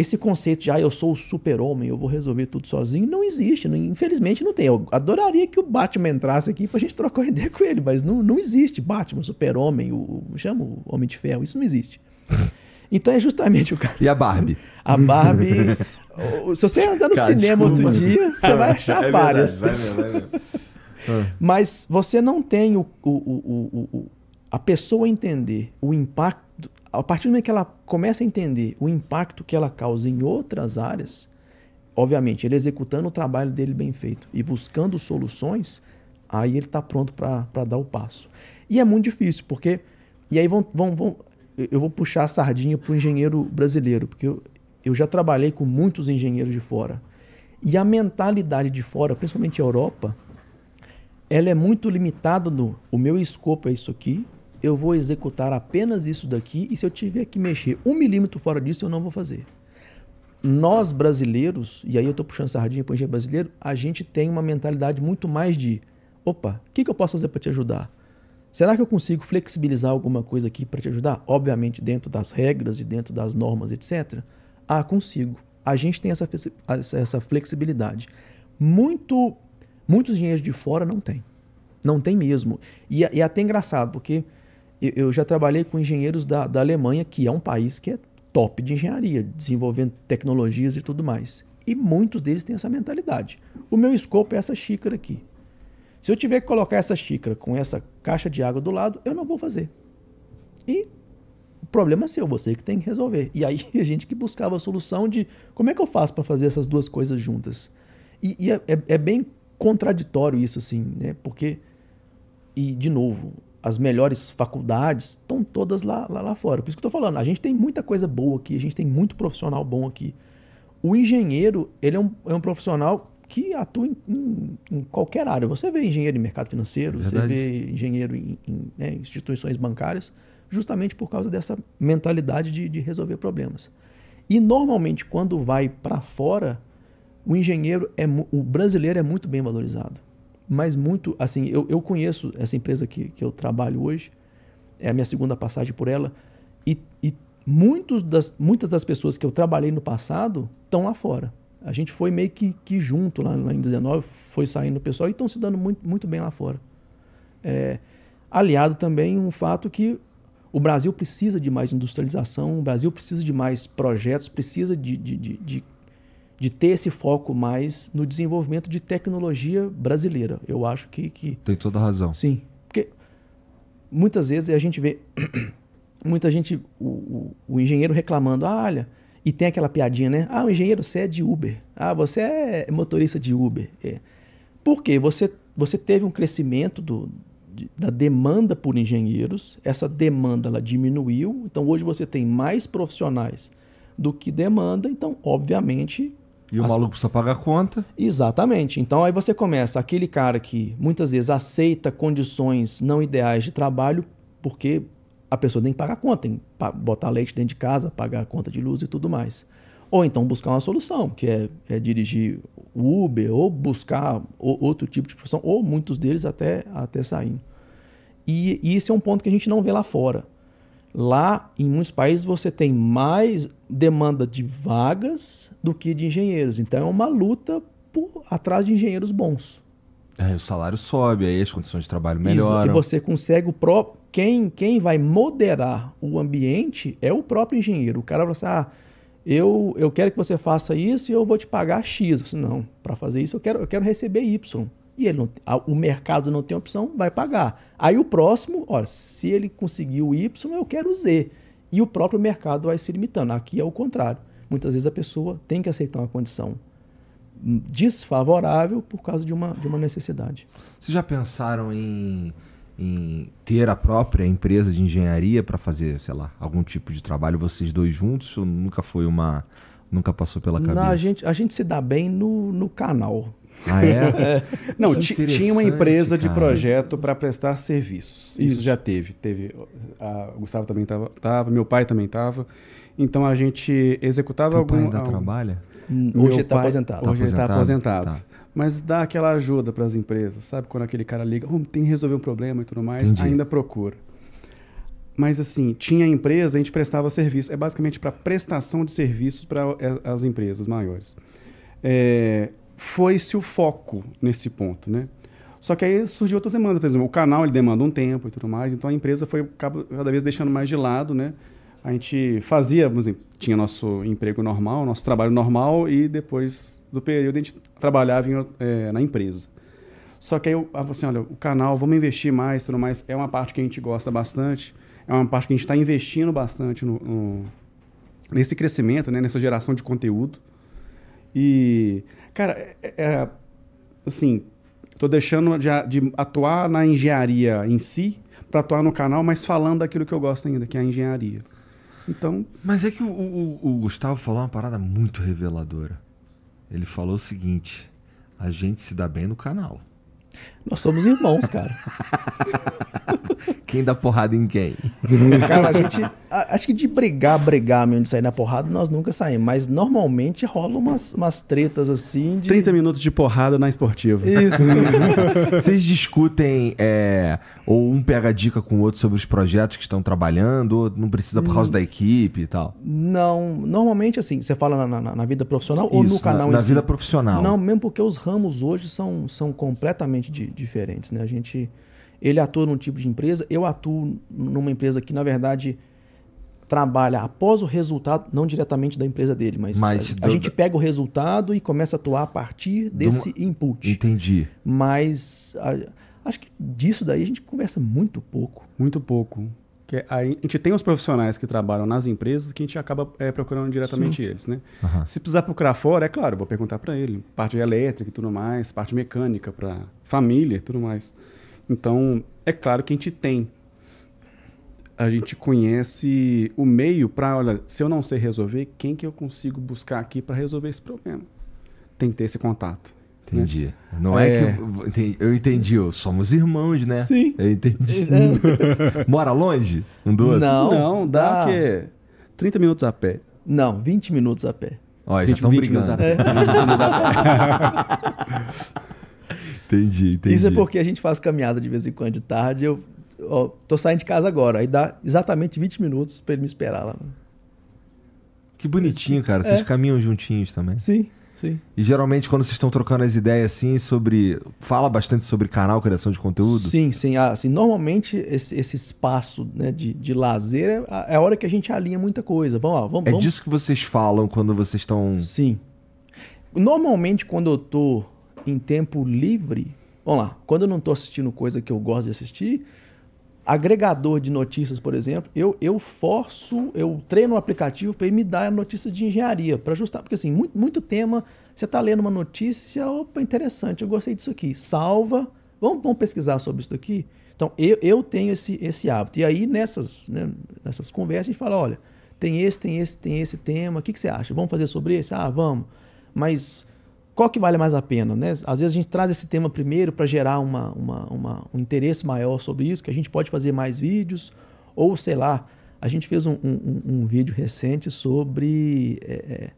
esse conceito de ah, eu sou o super-homem, eu vou resolver tudo sozinho, não existe. Não, infelizmente não tem. Eu adoraria que o Batman entrasse aqui pra gente trocar uma ideia com ele, mas não, não existe Batman, super-homem, o, o, chama o Homem de Ferro, isso não existe. Então é justamente o cara. E a Barbie? A Barbie. se você andar no cara, cinema desculpa. outro dia, você vai achar é várias. Verdade, vai vai Mas você não tem o, o, o, o, a pessoa entender o impacto a partir do momento que ela começa a entender o impacto que ela causa em outras áreas, obviamente, ele executando o trabalho dele bem feito e buscando soluções, aí ele está pronto para dar o passo. E é muito difícil, porque. E aí vão. vão, vão eu vou puxar a sardinha para o engenheiro brasileiro, porque eu, eu já trabalhei com muitos engenheiros de fora. E a mentalidade de fora, principalmente a Europa, ela é muito limitada no o meu escopo é isso aqui, eu vou executar apenas isso daqui e se eu tiver que mexer um milímetro fora disso, eu não vou fazer. Nós brasileiros, e aí eu estou puxando sardinha para o engenheiro brasileiro, a gente tem uma mentalidade muito mais de: opa, o que, que eu posso fazer para te ajudar? Será que eu consigo flexibilizar alguma coisa aqui para te ajudar? Obviamente, dentro das regras e dentro das normas, etc. Ah, consigo. A gente tem essa, essa flexibilidade. Muito, muitos engenheiros de fora não têm. Não tem mesmo. E, é, e é até engraçado, porque eu já trabalhei com engenheiros da, da Alemanha, que é um país que é top de engenharia, desenvolvendo tecnologias e tudo mais. E muitos deles têm essa mentalidade. O meu escopo é essa xícara aqui. Se eu tiver que colocar essa xícara com essa caixa de água do lado, eu não vou fazer. E o problema é seu, você que tem que resolver. E aí a gente que buscava a solução de como é que eu faço para fazer essas duas coisas juntas. E, e é, é, é, bem contraditório isso, assim, né? Porque, e de novo, as melhores faculdades estão todas lá, lá, lá fora. Por isso que eu estou falando, a gente tem muita coisa boa aqui, a gente tem muito profissional bom aqui. O engenheiro, ele é um, é um profissional que atua em, em, em, qualquer área. Você vê engenheiro em mercado financeiro, é você vê engenheiro em, em né, instituições bancárias, justamente por causa dessa mentalidade de, de resolver problemas. E normalmente, quando vai para fora, o engenheiro é o brasileiro é muito bem valorizado. Mas muito, assim, eu, eu conheço essa empresa que, que eu trabalho hoje, é a minha segunda passagem por ela, e, e muitos das, muitas das pessoas que eu trabalhei no passado estão lá fora. A gente foi meio que, que junto lá, lá em 19, foi saindo o pessoal e estão se dando muito, muito bem lá fora. É, aliado também um fato que o Brasil precisa de mais industrialização, o Brasil precisa de mais projetos, precisa de, de, de, de de ter esse foco mais no desenvolvimento de tecnologia brasileira. Eu acho que. que... Tem toda a razão. Sim. Porque muitas vezes a gente vê muita gente, o, o, o engenheiro reclamando, ah, olha, e tem aquela piadinha, né? Ah, o engenheiro, você é de Uber. Ah, você é motorista de Uber. É. Por quê? Você, você teve um crescimento do, de, da demanda por engenheiros, essa demanda ela diminuiu, então hoje você tem mais profissionais do que demanda, então, obviamente, e o As... maluco precisa pagar a conta. Exatamente. Então aí você começa aquele cara que muitas vezes aceita condições não ideais de trabalho porque a pessoa tem que pagar a conta, tem que botar leite dentro de casa, pagar a conta de luz e tudo mais. Ou então buscar uma solução, que é, é dirigir o Uber, ou buscar outro tipo de profissão, ou muitos deles até, até sair. E, e isso é um ponto que a gente não vê lá fora. Lá, em muitos países, você tem mais demanda de vagas do que de engenheiros. Então, é uma luta por, atrás de engenheiros bons. Aí o salário sobe, aí as condições de trabalho melhoram. Isso, e você consegue o próprio. Quem, quem vai moderar o ambiente é o próprio engenheiro. O cara vai assim: ah, eu, eu quero que você faça isso e eu vou te pagar X. Eu assim, não, para fazer isso eu quero, eu quero receber Y e ele não, a, o mercado não tem opção, vai pagar. Aí o próximo, olha, se ele conseguir o Y, eu quero o Z. E o próprio mercado vai se limitando. Aqui é o contrário. Muitas vezes a pessoa tem que aceitar uma condição desfavorável por causa de uma, de uma necessidade. Vocês já pensaram em, em ter a própria empresa de engenharia para fazer, sei lá, algum tipo de trabalho vocês dois juntos? Ou nunca foi uma. Nunca passou pela cabeça? Não, a, gente, a gente se dá bem no, no canal ah, é? é. Não, tinha uma empresa cara. de projeto para prestar serviços. Isso. Isso. já teve. Teve. A, o Gustavo também estava, tava, meu pai também estava. Então a gente executava Teu algum. Pai ainda algum... trabalha? Hum, hoje está aposentado. Tá hoje está aposentado. Tá. Mas dá aquela ajuda para as empresas, sabe? Quando aquele cara liga, oh, tem que resolver um problema e tudo mais, Entendi. ainda procura. Mas assim, tinha empresa, a gente prestava serviço. É basicamente para prestação de serviços para é, as empresas maiores. É, foi-se o foco nesse ponto, né? Só que aí surgiu outras demandas, por exemplo, o canal ele demanda um tempo e tudo mais, então a empresa foi cada vez deixando mais de lado, né? A gente fazia, vamos dizer, tinha nosso emprego normal, nosso trabalho normal e depois do período a gente trabalhava em, é, na empresa. Só que aí eu falei assim, olha, o canal, vamos investir mais, tudo mais, é uma parte que a gente gosta bastante, é uma parte que a gente está investindo bastante no, no, nesse crescimento, né? Nessa geração de conteúdo. E Cara, é, é, é, assim, tô deixando de, de, atuar na engenharia em si para atuar no canal, mas falando daquilo que eu gosto ainda, que é a engenharia. Então. Mas é que o, o, o Gustavo falou uma parada muito reveladora. Ele falou o seguinte: a gente se dá bem no canal. Nós somos irmãos, cara. Quem dá porrada em quem? Cara, a gente. acho que de brigar, brigar mesmo, de sair na porrada, nós nunca saímos. Mas normalmente rola umas, umas tretas assim de. 30 minutos de porrada na esportiva. Isso. Vocês discutem é, ou um pega dica com o outro sobre os projetos que estão trabalhando, ou não precisa por causa hum. da equipe e tal. Não, normalmente assim, você fala na, na- na vida profissional ou no canal na, em na si? vida profissional. Não, mesmo porque os ramos hoje são, são completamente de, diferentes, né? A gente, ele atua num tipo de empresa, eu atuo numa empresa que, na verdade, trabalha após o resultado, não diretamente da empresa dele, mas, mas a, do, a, gente pega o resultado e começa a atuar a partir desse do, input. Entendi. Mas a, acho que disso daí a gente conversa muito pouco. Muito pouco que é, a gente tem os profissionais que trabalham nas empresas que a gente acaba é, procurando diretamente Sim. eles, né? Uhum. Se precisar procurar fora, é claro, vou perguntar para ele. Parte elétrica e tudo mais, parte mecânica para família e tudo mais. Então, é claro que a gente tem. A gente conhece o meio para, olha, se eu não sei resolver, quem que eu consigo buscar aqui para resolver esse problema? Tem que ter esse contato. Entendi. Né? Não é, é que. Eu entendi, eu, somos irmãos, né? Sim. Eu entendi. É. Mora longe um do outro? Não, não dá, dá o quê? 30 minutos a pé. Não, 20 minutos a pé. Olha, 20, já 20 brigando. É. minutos a pé. É. 20 minutos a pé. entendi, entendi. Isso é porque a gente faz caminhada de vez em quando de tarde. Eu ó, tô saindo de casa agora. Aí dá exatamente 20 minutos para ele me esperar lá. Que bonitinho, cara. Vocês é. caminham juntinhos também. Sim. Sim. E geralmente quando vocês estão trocando as ideias assim sobre. Fala bastante sobre canal, criação de conteúdo? Sim, sim. Ah, assim, normalmente esse, esse espaço né, de, de lazer é, é a hora que a gente alinha muita coisa. Vamos lá, vamos. É vamos... disso que vocês falam quando vocês estão. Sim. Normalmente quando eu tô em tempo livre. Vamos lá, quando eu não tô assistindo coisa que eu gosto de assistir, Agregador de notícias, por exemplo, eu, eu forço, eu treino o um aplicativo para ele me dar a notícia de engenharia, para ajustar, porque assim, muito, muito tema, você está lendo uma notícia, opa, interessante, eu gostei disso aqui, salva, vamos, vamos pesquisar sobre isso aqui. Então, eu, eu tenho esse, esse hábito. E aí, nessas, né, nessas conversas, a gente fala, olha, tem esse, tem esse, tem esse tema, o que, que você acha? Vamos fazer sobre esse? Ah, vamos. Mas qual que vale mais a pena, né? Às vezes a gente traz esse tema primeiro para gerar uma, uma, uma, um interesse maior sobre isso, que a gente pode fazer mais vídeos, ou sei lá, a gente fez um, um, um vídeo recente sobre é, é,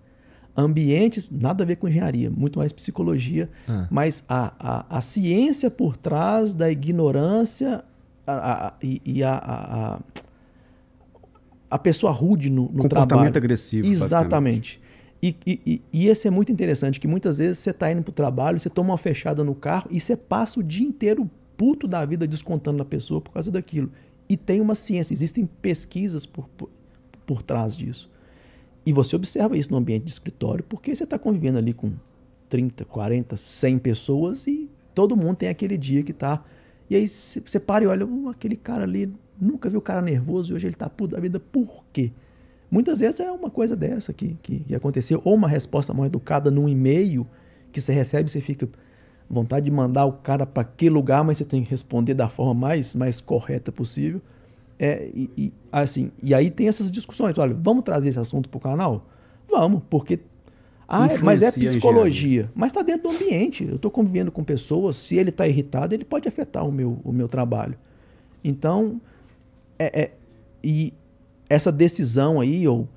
ambientes, nada a ver com engenharia, muito mais psicologia, ah. mas a, a, a, ciência por trás da ignorância a, a, e, a, a, pessoa rude no, no Comportamento trabalho. Comportamento agressivo. Exatamente. E, e, e ia ser muito interessante que muitas vezes você está indo para o trabalho, você toma uma fechada no carro e você passa o dia inteiro puto da vida descontando na pessoa por causa daquilo. E tem uma ciência, existem pesquisas por, por, por trás disso. E você observa isso no ambiente de escritório, porque você está convivendo ali com 30, 40, 100 pessoas e todo mundo tem aquele dia que tá. E aí você para e olha, aquele cara ali, nunca viu o cara nervoso e hoje ele tá puto da vida, por quê? Muitas vezes é uma coisa dessa que, que, que aconteceu, ou uma resposta mal educada num e-mail que você recebe, você fica vontade de mandar o cara para que lugar, mas você tem que responder da forma mais, mais correta possível. É, e, e, assim, e aí tem essas discussões. Olha, vamos trazer esse assunto para o canal? Vamos, porque. Ah, é, mas é psicologia. Mas está dentro do ambiente. Eu estou convivendo com pessoas. Se ele está irritado, ele pode afetar o meu, o meu trabalho. Então, é, é, e essa decisão aí, ou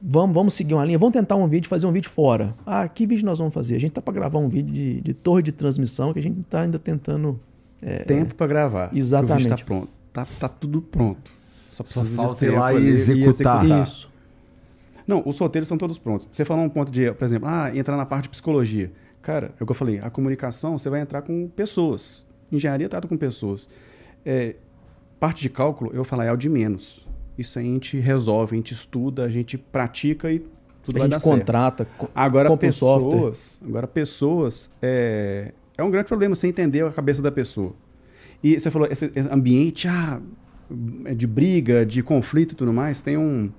vamos, vamos seguir uma linha, vamos tentar um vídeo, fazer um vídeo fora. Ah, que vídeo nós vamos fazer? A gente tá para gravar um vídeo de, de, torre de transmissão que a gente tá ainda tentando. É, tempo para gravar. Exatamente. O vídeo tá pronto. Tá, tá tudo pronto. Só precisa Só falta ir lá e executar. e executar. Isso. Não, os roteiros são todos prontos. Você falou um ponto de, por exemplo, ah, entrar na parte de psicologia. Cara, é o que eu falei, a comunicação você vai entrar com pessoas. Engenharia trata com pessoas. É, parte de cálculo, eu falar é o de menos. Isso a gente resolve, a gente estuda, a gente pratica e tudo a vai gente dar contrata, certo. agora pessoas, agora pessoas é, é um grande problema você entender a cabeça da pessoa. E você falou esse ambiente ah, é de briga, de conflito e tudo mais, tem um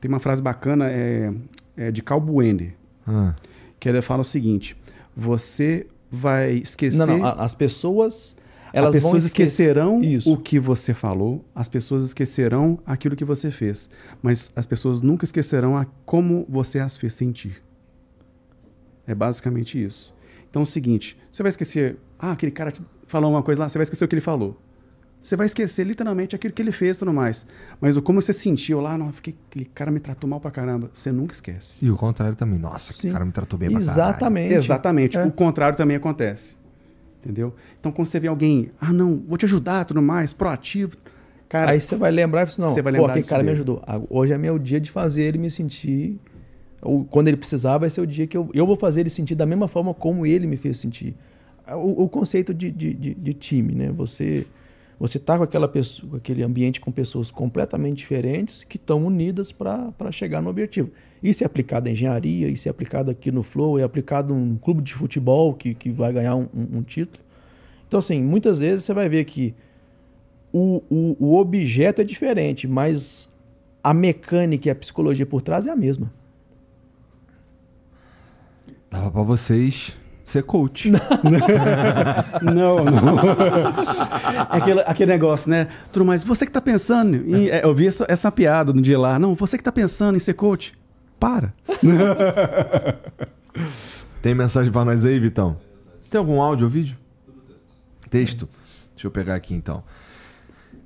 tem uma frase bacana é, é de Cal Buehner, ah. que ele fala o seguinte: você vai esquecer. Não, não, as pessoas elas vão esquecerão esquecer o que você falou, as pessoas esquecerão aquilo que você fez, mas as pessoas nunca esquecerão a como você as fez sentir. É basicamente isso. Então é o seguinte, você vai esquecer, ah, aquele cara falou uma coisa lá, você vai esquecer o que ele falou. Você vai esquecer literalmente aquilo que ele fez e tudo mais. Mas o como você sentiu lá, nossa, que aquele cara me tratou mal pra caramba, você nunca esquece. E o contrário também, nossa, aquele cara me tratou bem Exatamente. pra Exatamente. Exatamente. É. O contrário também acontece. Entendeu? Então, quando você vê alguém, ah, não, vou te ajudar, tudo mais, proativo. Cara, aí você vai lembrar e fala assim, não, vai pô, cara dele. me ajudou. Ah, hoje é meu dia de fazer ele me sentir, ou quando ele precisar, vai ser o dia que eu, eu vou fazer ele sentir da mesma forma como ele me fez sentir. Ah, o, o conceito de, de, de, de time, né? Você você está com aquela pessoa, aquele ambiente com pessoas completamente diferentes que estão unidas para chegar no objetivo. Isso é aplicado à engenharia, isso é aplicado aqui no Flow, é aplicado a um clube de futebol que, que vai ganhar um, um, um título. Então, assim, muitas vezes você vai ver que o, o, o objeto é diferente, mas a mecânica e a psicologia por trás é a mesma. Dava para vocês Ser é coach. não, não. aquele, aquele negócio, né? Tudo mais, você que está pensando em. É, eu vi essa, essa piada no dia lá. Não, você que está pensando em ser coach, para. Tem mensagem para nós aí, Vitão? Tem algum áudio ou vídeo? Tudo texto. Texto? Deixa eu pegar aqui então.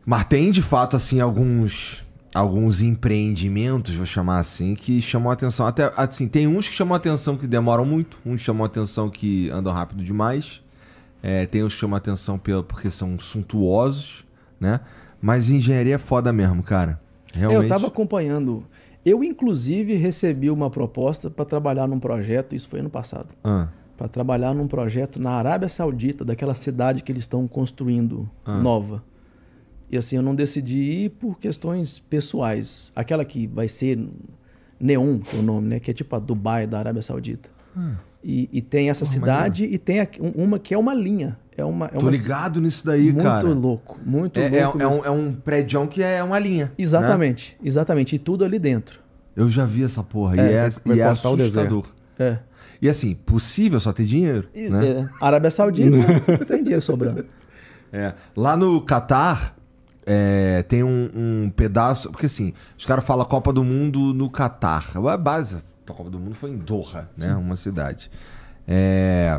Mas tem de fato, assim, alguns alguns empreendimentos, vou chamar assim, que chamam atenção. Até assim, tem uns que chamam atenção que demoram muito, uns chamam atenção que andam rápido demais, é, tem uns que chamam atenção porque são suntuosos, né? Mas engenharia é foda mesmo, cara. Realmente. Eu tava acompanhando. Eu, inclusive, recebi uma proposta para trabalhar num projeto, isso foi ano passado. Ah. Para trabalhar num projeto na Arábia Saudita, daquela cidade que eles estão construindo ah. nova. E assim, eu não decidi ir por questões pessoais. Aquela que vai ser Neon, que é o nome, né? Que é tipo a Dubai da Arábia Saudita. Hum. E, e, tem essa cidade maneiro. e tem uma que é uma linha. É uma, é Tô uma, ligado nisso daí, muito cara. Muito louco, muito é, é louco. É, é, um, é um é prédio que é uma linha. Né? Exatamente, né? exatamente. E tudo ali dentro. Eu já vi essa porra. É, e é, é e é assustador. É. E assim, possível só ter dinheiro? E, né? é. Arábia Saudita tem dinheiro sobrando. É. Lá no Catar, é, tem um, um, pedaço. Porque assim, os caras falam Copa do Mundo no Catar. A base da Copa do Mundo foi em Doha, né? Sim. Uma cidade. É,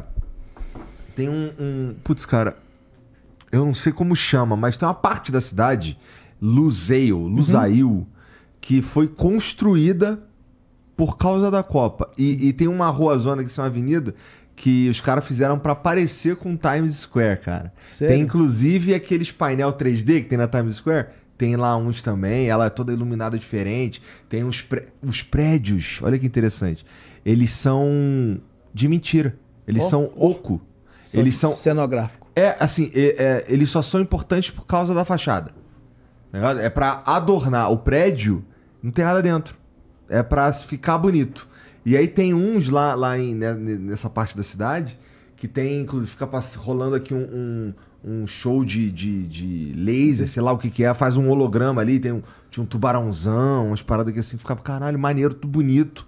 tem um, um. Putz, cara. Eu não sei como chama, mas tem uma parte da cidade, Luseio, Lusail, uhum. que foi construída por causa da Copa. E, e tem uma rua zona que é uma avenida que os caras fizeram para parecer com Times Square, cara. Sério? Tem inclusive aqueles painel 3D que tem na Times Square, tem lá uns também, ela é toda iluminada diferente, tem uns os prédios, olha que interessante. Eles são de mentira. Eles oh, são oh. oco. São eles são cenográfico. É, assim, é, é, eles só são importantes por causa da fachada. Tá é para adornar o prédio, não tem nada dentro. É para ficar bonito. E aí tem uns lá, lá em, né, nessa parte da cidade que tem, inclusive, fica rolando aqui um, um, um show de, de, de, laser, sei lá o que que é, faz um holograma ali, tem um, tinha um tubarãozão, umas paradas que assim, ficava, caralho, maneiro, tudo bonito,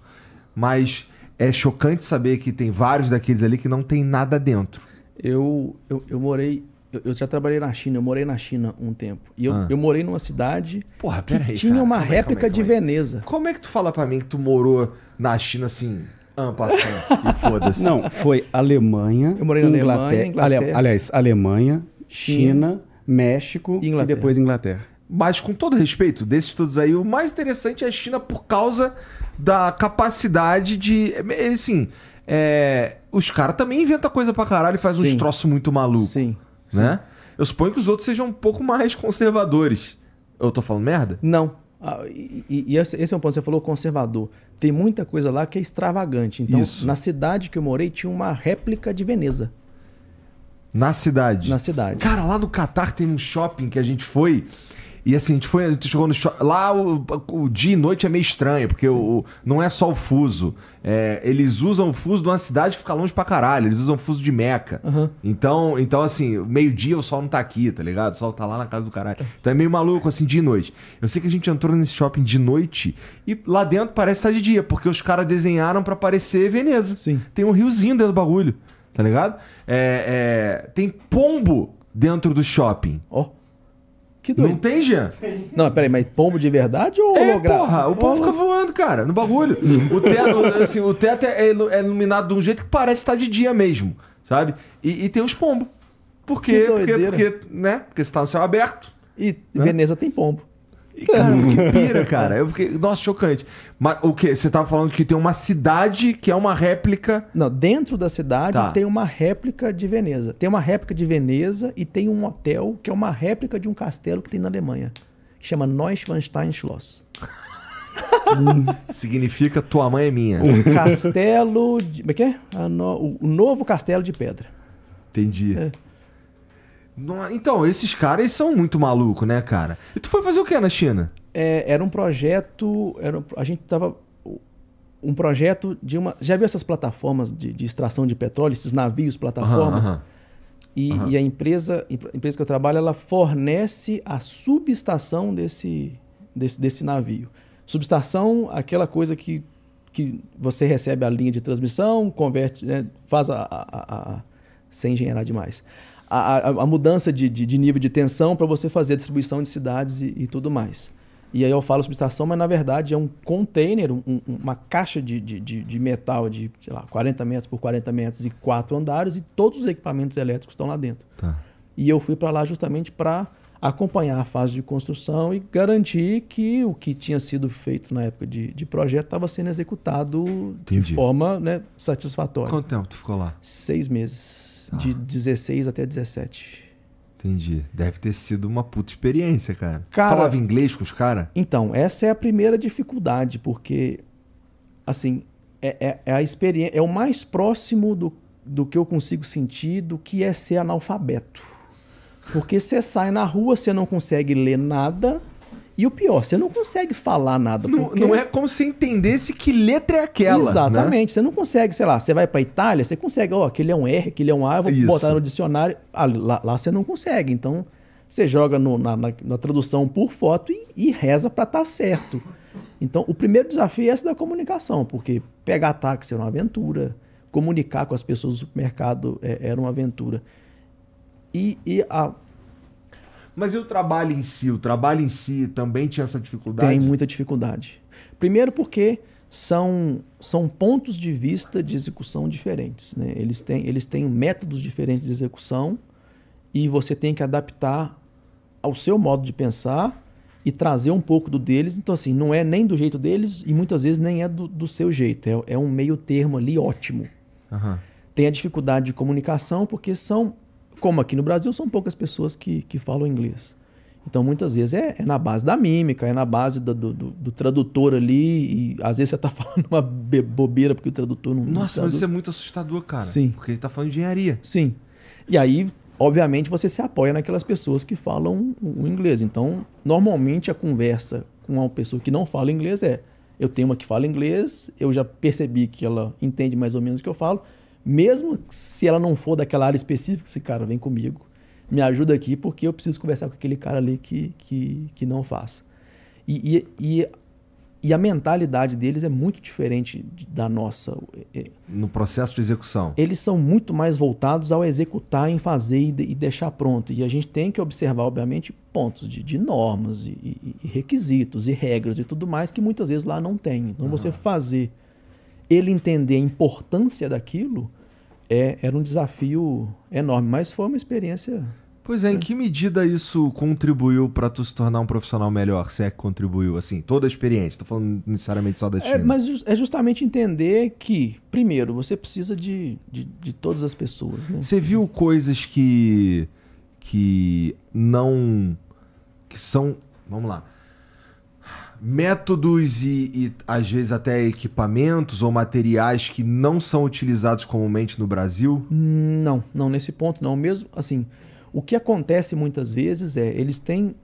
mas é chocante saber que tem vários daqueles ali que não tem nada dentro. Eu, eu, eu morei eu, eu, já trabalhei na China, eu morei na China um tempo. E eu, ah. eu morei numa cidade Porra, que aí, tinha cara. uma réplica de Veneza. Como é que tu fala para mim que tu morou na China assim, ano passado? e foda-se. Não, foi Alemanha, eu morei na Inglaterra, Alemanha, Inglaterra. Aliás, Alemanha, China, China México Inglaterra. e depois Inglaterra. Mas com todo respeito, desses todos aí, o mais interessante é a China por causa da capacidade de. É, assim, é, os caras também inventam coisa pra caralho e faz uns troços muito maluco. Sim né? Eu suponho que os outros sejam um pouco mais conservadores. Eu tô falando merda? Não. Ah, e, e esse, esse, é um ponto, você falou conservador. Tem muita coisa lá que é extravagante. Então, Isso. na cidade que eu morei, tinha uma réplica de Veneza. Na cidade? Na cidade. Cara, lá no Catar tem um shopping que a gente foi e assim, a gente foi, a gente chegou no shopping. Lá o, o, dia e noite é meio estranho, porque o, o, não é só o fuso. É, eles usam o fuso de uma cidade que fica longe pra caralho. Eles usam o fuso de Meca. Uhum. Então, então, assim, meio-dia o sol não tá aqui, tá ligado? O sol tá lá na casa do caralho. Então é meio maluco, assim, dia e noite. Eu sei que a gente entrou nesse shopping de noite e lá dentro parece estar tá de dia, porque os caras desenharam para parecer Veneza. Sim. Tem um riozinho dentro do bagulho, tá ligado? É, é, tem pombo dentro do shopping. Ó. Oh. Que doido. Não tem, Jean? Não, peraí, mas pombo de verdade ou é, porra, o pombo fica voando, cara, no bagulho. o teto, assim, o teto é, é iluminado de um jeito que parece estar tá de dia mesmo, sabe? E, e tem os pombos. Por quê? Porque, porque, né? Porque você está no céu aberto. E né? Veneza tem pombo. E, cara, que pira, cara. Eu fiquei. Nossa, chocante. Mas o que? Você tava falando que tem uma cidade que é uma réplica. Não, dentro da cidade Tá. tem uma réplica de Veneza. Tem uma réplica de Veneza e tem um hotel que é uma réplica de um castelo que tem na Alemanha. Que chama Neuschwanstein Schloss. Significa tua mãe é minha. O castelo. De, como é que é? A no- o novo castelo de pedra. Entendi. É. É? Então, esses caras são muito malucos, né, cara? E tu foi fazer o que na China? É, era um projeto. Era, a gente tava. Um projeto de uma. Já viu essas plataformas de, de extração de petróleo, esses navios plataforma? Uhum, uhum. E, uhum. e, a empresa, empresa que eu trabalho, ela fornece a subestação desse, desse, desse navio. Subestação, aquela coisa que, que você recebe a linha de transmissão, converte, né, faz a, a, a, a sem engenhar demais a, a, a mudança de, de, de, nível de tensão para você fazer a distribuição de cidades e, e, tudo mais. E aí eu falo subestação, mas na verdade é um container, um, uma caixa de, de, de, metal de, sei lá, 40 metros por 40 metros e quatro andares e todos os equipamentos elétricos estão lá dentro. Tá. E eu fui para lá justamente para acompanhar a fase de construção e garantir que o que tinha sido feito na época de, de projeto estava sendo executado Entendi. de forma né, satisfatória. Quanto tempo tu ficou lá? Seis meses. Nossa. De 16 até 17. Entendi. Deve ter sido uma puta experiência, cara. cara Falava inglês com os caras? Então, essa é a primeira dificuldade, porque, assim, é, é, é a experiência, é o mais próximo do, do que eu consigo sentir do que é ser analfabeto. Porque você sai na rua, você não consegue ler nada, e o pior, você não consegue falar nada. Não, não é como se entendesse que letra é aquela. Né? Exatamente. Né? Você não consegue, sei lá, você vai para Itália, você consegue, ó, oh, aquele é um R, aquele é um A, eu vou Isso. botar no dicionário. Ah, lá, lá, você não consegue. Então, você joga no, na, na, na, tradução por foto e, e reza para estar tá certo. Então, o primeiro desafio é esse da comunicação, porque pegar táxi era uma aventura, comunicar com as pessoas do supermercado é, era uma aventura. E, e a mas e o trabalho em si? O trabalho em si também tinha essa dificuldade? Tem muita dificuldade. Primeiro porque são, são pontos de vista de execução diferentes. Né? Eles, têm, eles têm métodos diferentes de execução e você tem que adaptar ao seu modo de pensar e trazer um pouco do deles. Então, assim, não é nem do jeito deles e muitas vezes nem é do, do seu jeito. É, é um meio termo ali ótimo. Uhum. Tem a dificuldade de comunicação porque são como aqui no Brasil são poucas pessoas que, que falam inglês. Então, muitas vezes é, é na base da mímica, é na base do, do, do tradutor ali, e às vezes você está falando uma bobeira porque o tradutor não. Nossa, mas isso é muito assustador, cara. Sim. Porque ele está falando de engenharia. Sim. E aí, obviamente, você se apoia naquelas pessoas que falam o inglês. Então, normalmente a conversa com uma pessoa que não fala inglês é: eu tenho uma que fala inglês, eu já percebi que ela entende mais ou menos o que eu falo, mesmo se ela não for daquela área específica, esse cara vem comigo, me ajuda aqui, porque eu preciso conversar com aquele cara ali que, que, que não faz. E, e, e, e a mentalidade deles é muito diferente da nossa. É, é. No processo de execução. Eles são muito mais voltados ao executar, em fazer e, e deixar pronto. E a gente tem que observar, obviamente, pontos de, de normas e, e requisitos e regras e tudo mais que muitas vezes lá não tem. Então, ah. você fazer ele entender a importância daquilo é, era um desafio enorme, mas foi uma experiência. Pois é, em que medida isso contribuiu para tu se tornar um profissional melhor? Se é que contribuiu, assim, toda a experiência, tô falando necessariamente só da é, China. É, mas é justamente entender que, primeiro, você precisa de, de, de todas as pessoas. Né? Você viu coisas que, que não. que são. Vamos lá métodos e, e, às vezes até equipamentos ou materiais que não são utilizados comumente no Brasil? Não, não nesse ponto não. Mesmo assim, o que acontece muitas vezes é eles têm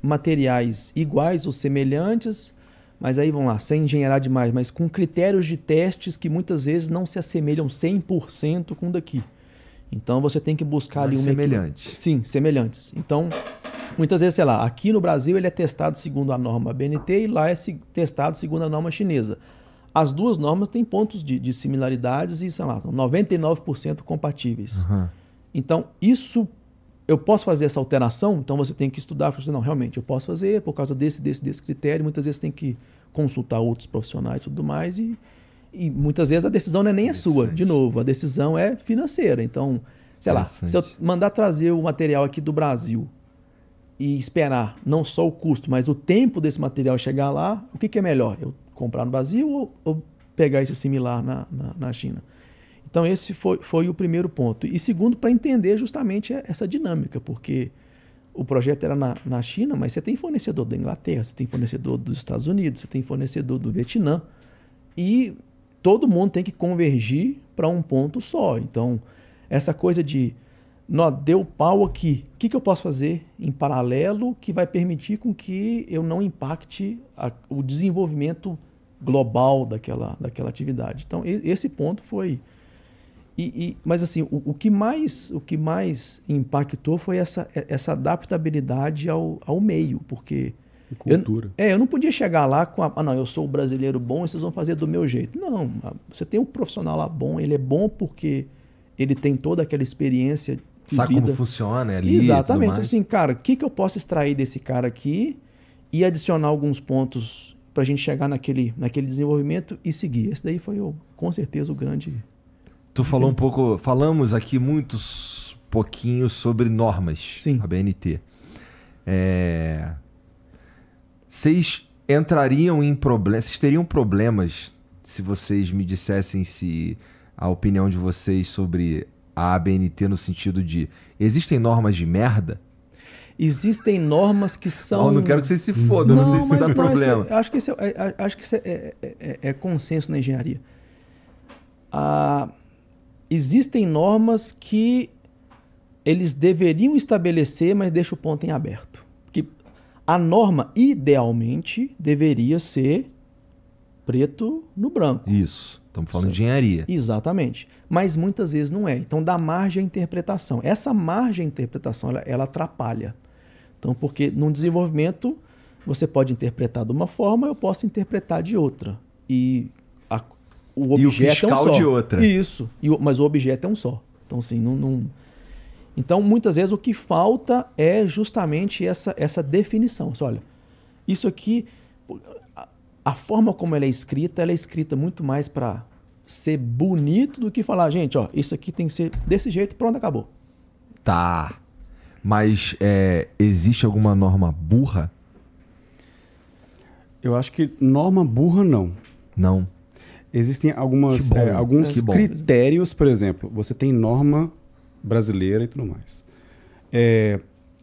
materiais iguais ou semelhantes, mas aí vão lá, sem engenhar demais, mas com critérios de testes que muitas vezes não se assemelham 100% com o daqui. Então você tem que buscar mas ali um semelhante. Sim, semelhantes. Então Muitas vezes, sei lá, aqui no Brasil ele é testado segundo a norma BNT e lá é testado segundo a norma chinesa. As duas normas têm pontos de, de similaridades e, sei lá, são 99% compatíveis. Uhum. Então, isso eu posso fazer essa alteração, então você tem que estudar, você não, realmente, eu posso fazer por causa desse, desse, desse critério, muitas vezes tem que consultar outros profissionais e tudo mais, e, e muitas vezes a decisão não é nem a sua, de novo, a decisão é financeira, então, sei lá, se eu mandar trazer o material aqui do Brasil e esperar não só o custo, mas o tempo desse material chegar lá, o que, que é melhor? Eu comprar no Brasil ou, ou pegar esse similar na, na, na, China? Então, esse foi, foi o primeiro ponto. E segundo, para entender justamente essa dinâmica, porque o projeto era na, na China, mas você tem fornecedor da Inglaterra, você tem fornecedor dos Estados Unidos, você tem fornecedor do Vietnã. E todo mundo tem que convergir para um ponto só. Então, essa coisa de Nó, deu pau aqui. O que, que eu posso fazer em paralelo que vai permitir com que eu não impacte a, o desenvolvimento global daquela, daquela atividade? Então, esse ponto foi. E, e, mas assim, o, o, que mais, o que mais impactou foi essa, essa adaptabilidade ao, ao meio, porque. E cultura. Eu, é, eu não podia chegar lá com a, ah, não, eu sou o brasileiro bom e vocês vão fazer do meu jeito. Não, você tem um profissional lá bom, ele é bom porque ele tem toda aquela experiência Sabe vida. como funciona ali. É Exatamente. Então, assim, cara, o que, que eu posso extrair desse cara aqui e adicionar alguns pontos para a gente chegar naquele, naquele desenvolvimento e seguir. Esse daí foi, com certeza, o grande. Tu falou um pouco, falamos aqui muitos pouquinhos sobre normas, Sim. a BNT. É... Vocês entrariam em problemas, vocês teriam problemas se vocês me dissessem se a opinião de vocês sobre a ABNT no sentido de existem normas de merda? Existem normas que são. Oh, não quero que vocês se fodam, não, não sei se dá não, é é- problema. acho que isso, é, é acho que isso é, é, é consenso na engenharia. Ah, existem normas que eles deveriam estabelecer, mas deixa o ponto em aberto. Que a norma, idealmente, deveria ser preto no branco. Isso. Estamos falando de engenharia. Exatamente mas muitas vezes não é. Então dá margem à interpretação. Essa margem à interpretação ela, ela atrapalha. Então, porque num desenvolvimento você pode interpretar de uma forma, eu posso interpretar de outra. E a, o objeto e o é um só. de outra. Isso. E, mas o objeto é um só. Então, assim, não, não... Então, muitas vezes o que falta é justamente essa, essa definição. Você, assim, olha, isso aqui, a, a forma como ela é escrita, ela é escrita muito mais para ser bonito do que falar, gente, ó, isso aqui tem que ser desse jeito, pronto, acabou. Tá. Mas é, existe alguma norma burra? Eu acho que norma burra não. Não. Existem algumas, é, alguns critérios, por exemplo, você tem norma brasileira e tudo mais. É,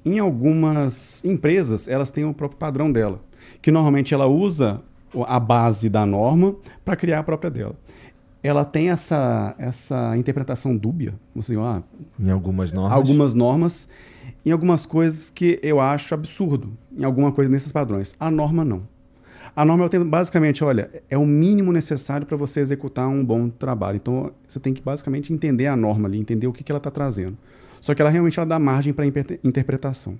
em algumas empresas, elas têm o próprio padrão dela, que normalmente ela usa a base da norma para criar a própria dela ela tem essa, essa interpretação dúbia, assim, ah, ó, em algumas normas. Algumas normas, em algumas coisas que eu acho absurdo, em alguma coisa nesses padrões. A norma não. A norma eu tenho basicamente, olha, é o mínimo necessário para você executar um bom trabalho. Então você tem que basicamente entender a norma ali, entender o que, que ela está trazendo. Só que ela realmente ela dá margem para interpretação.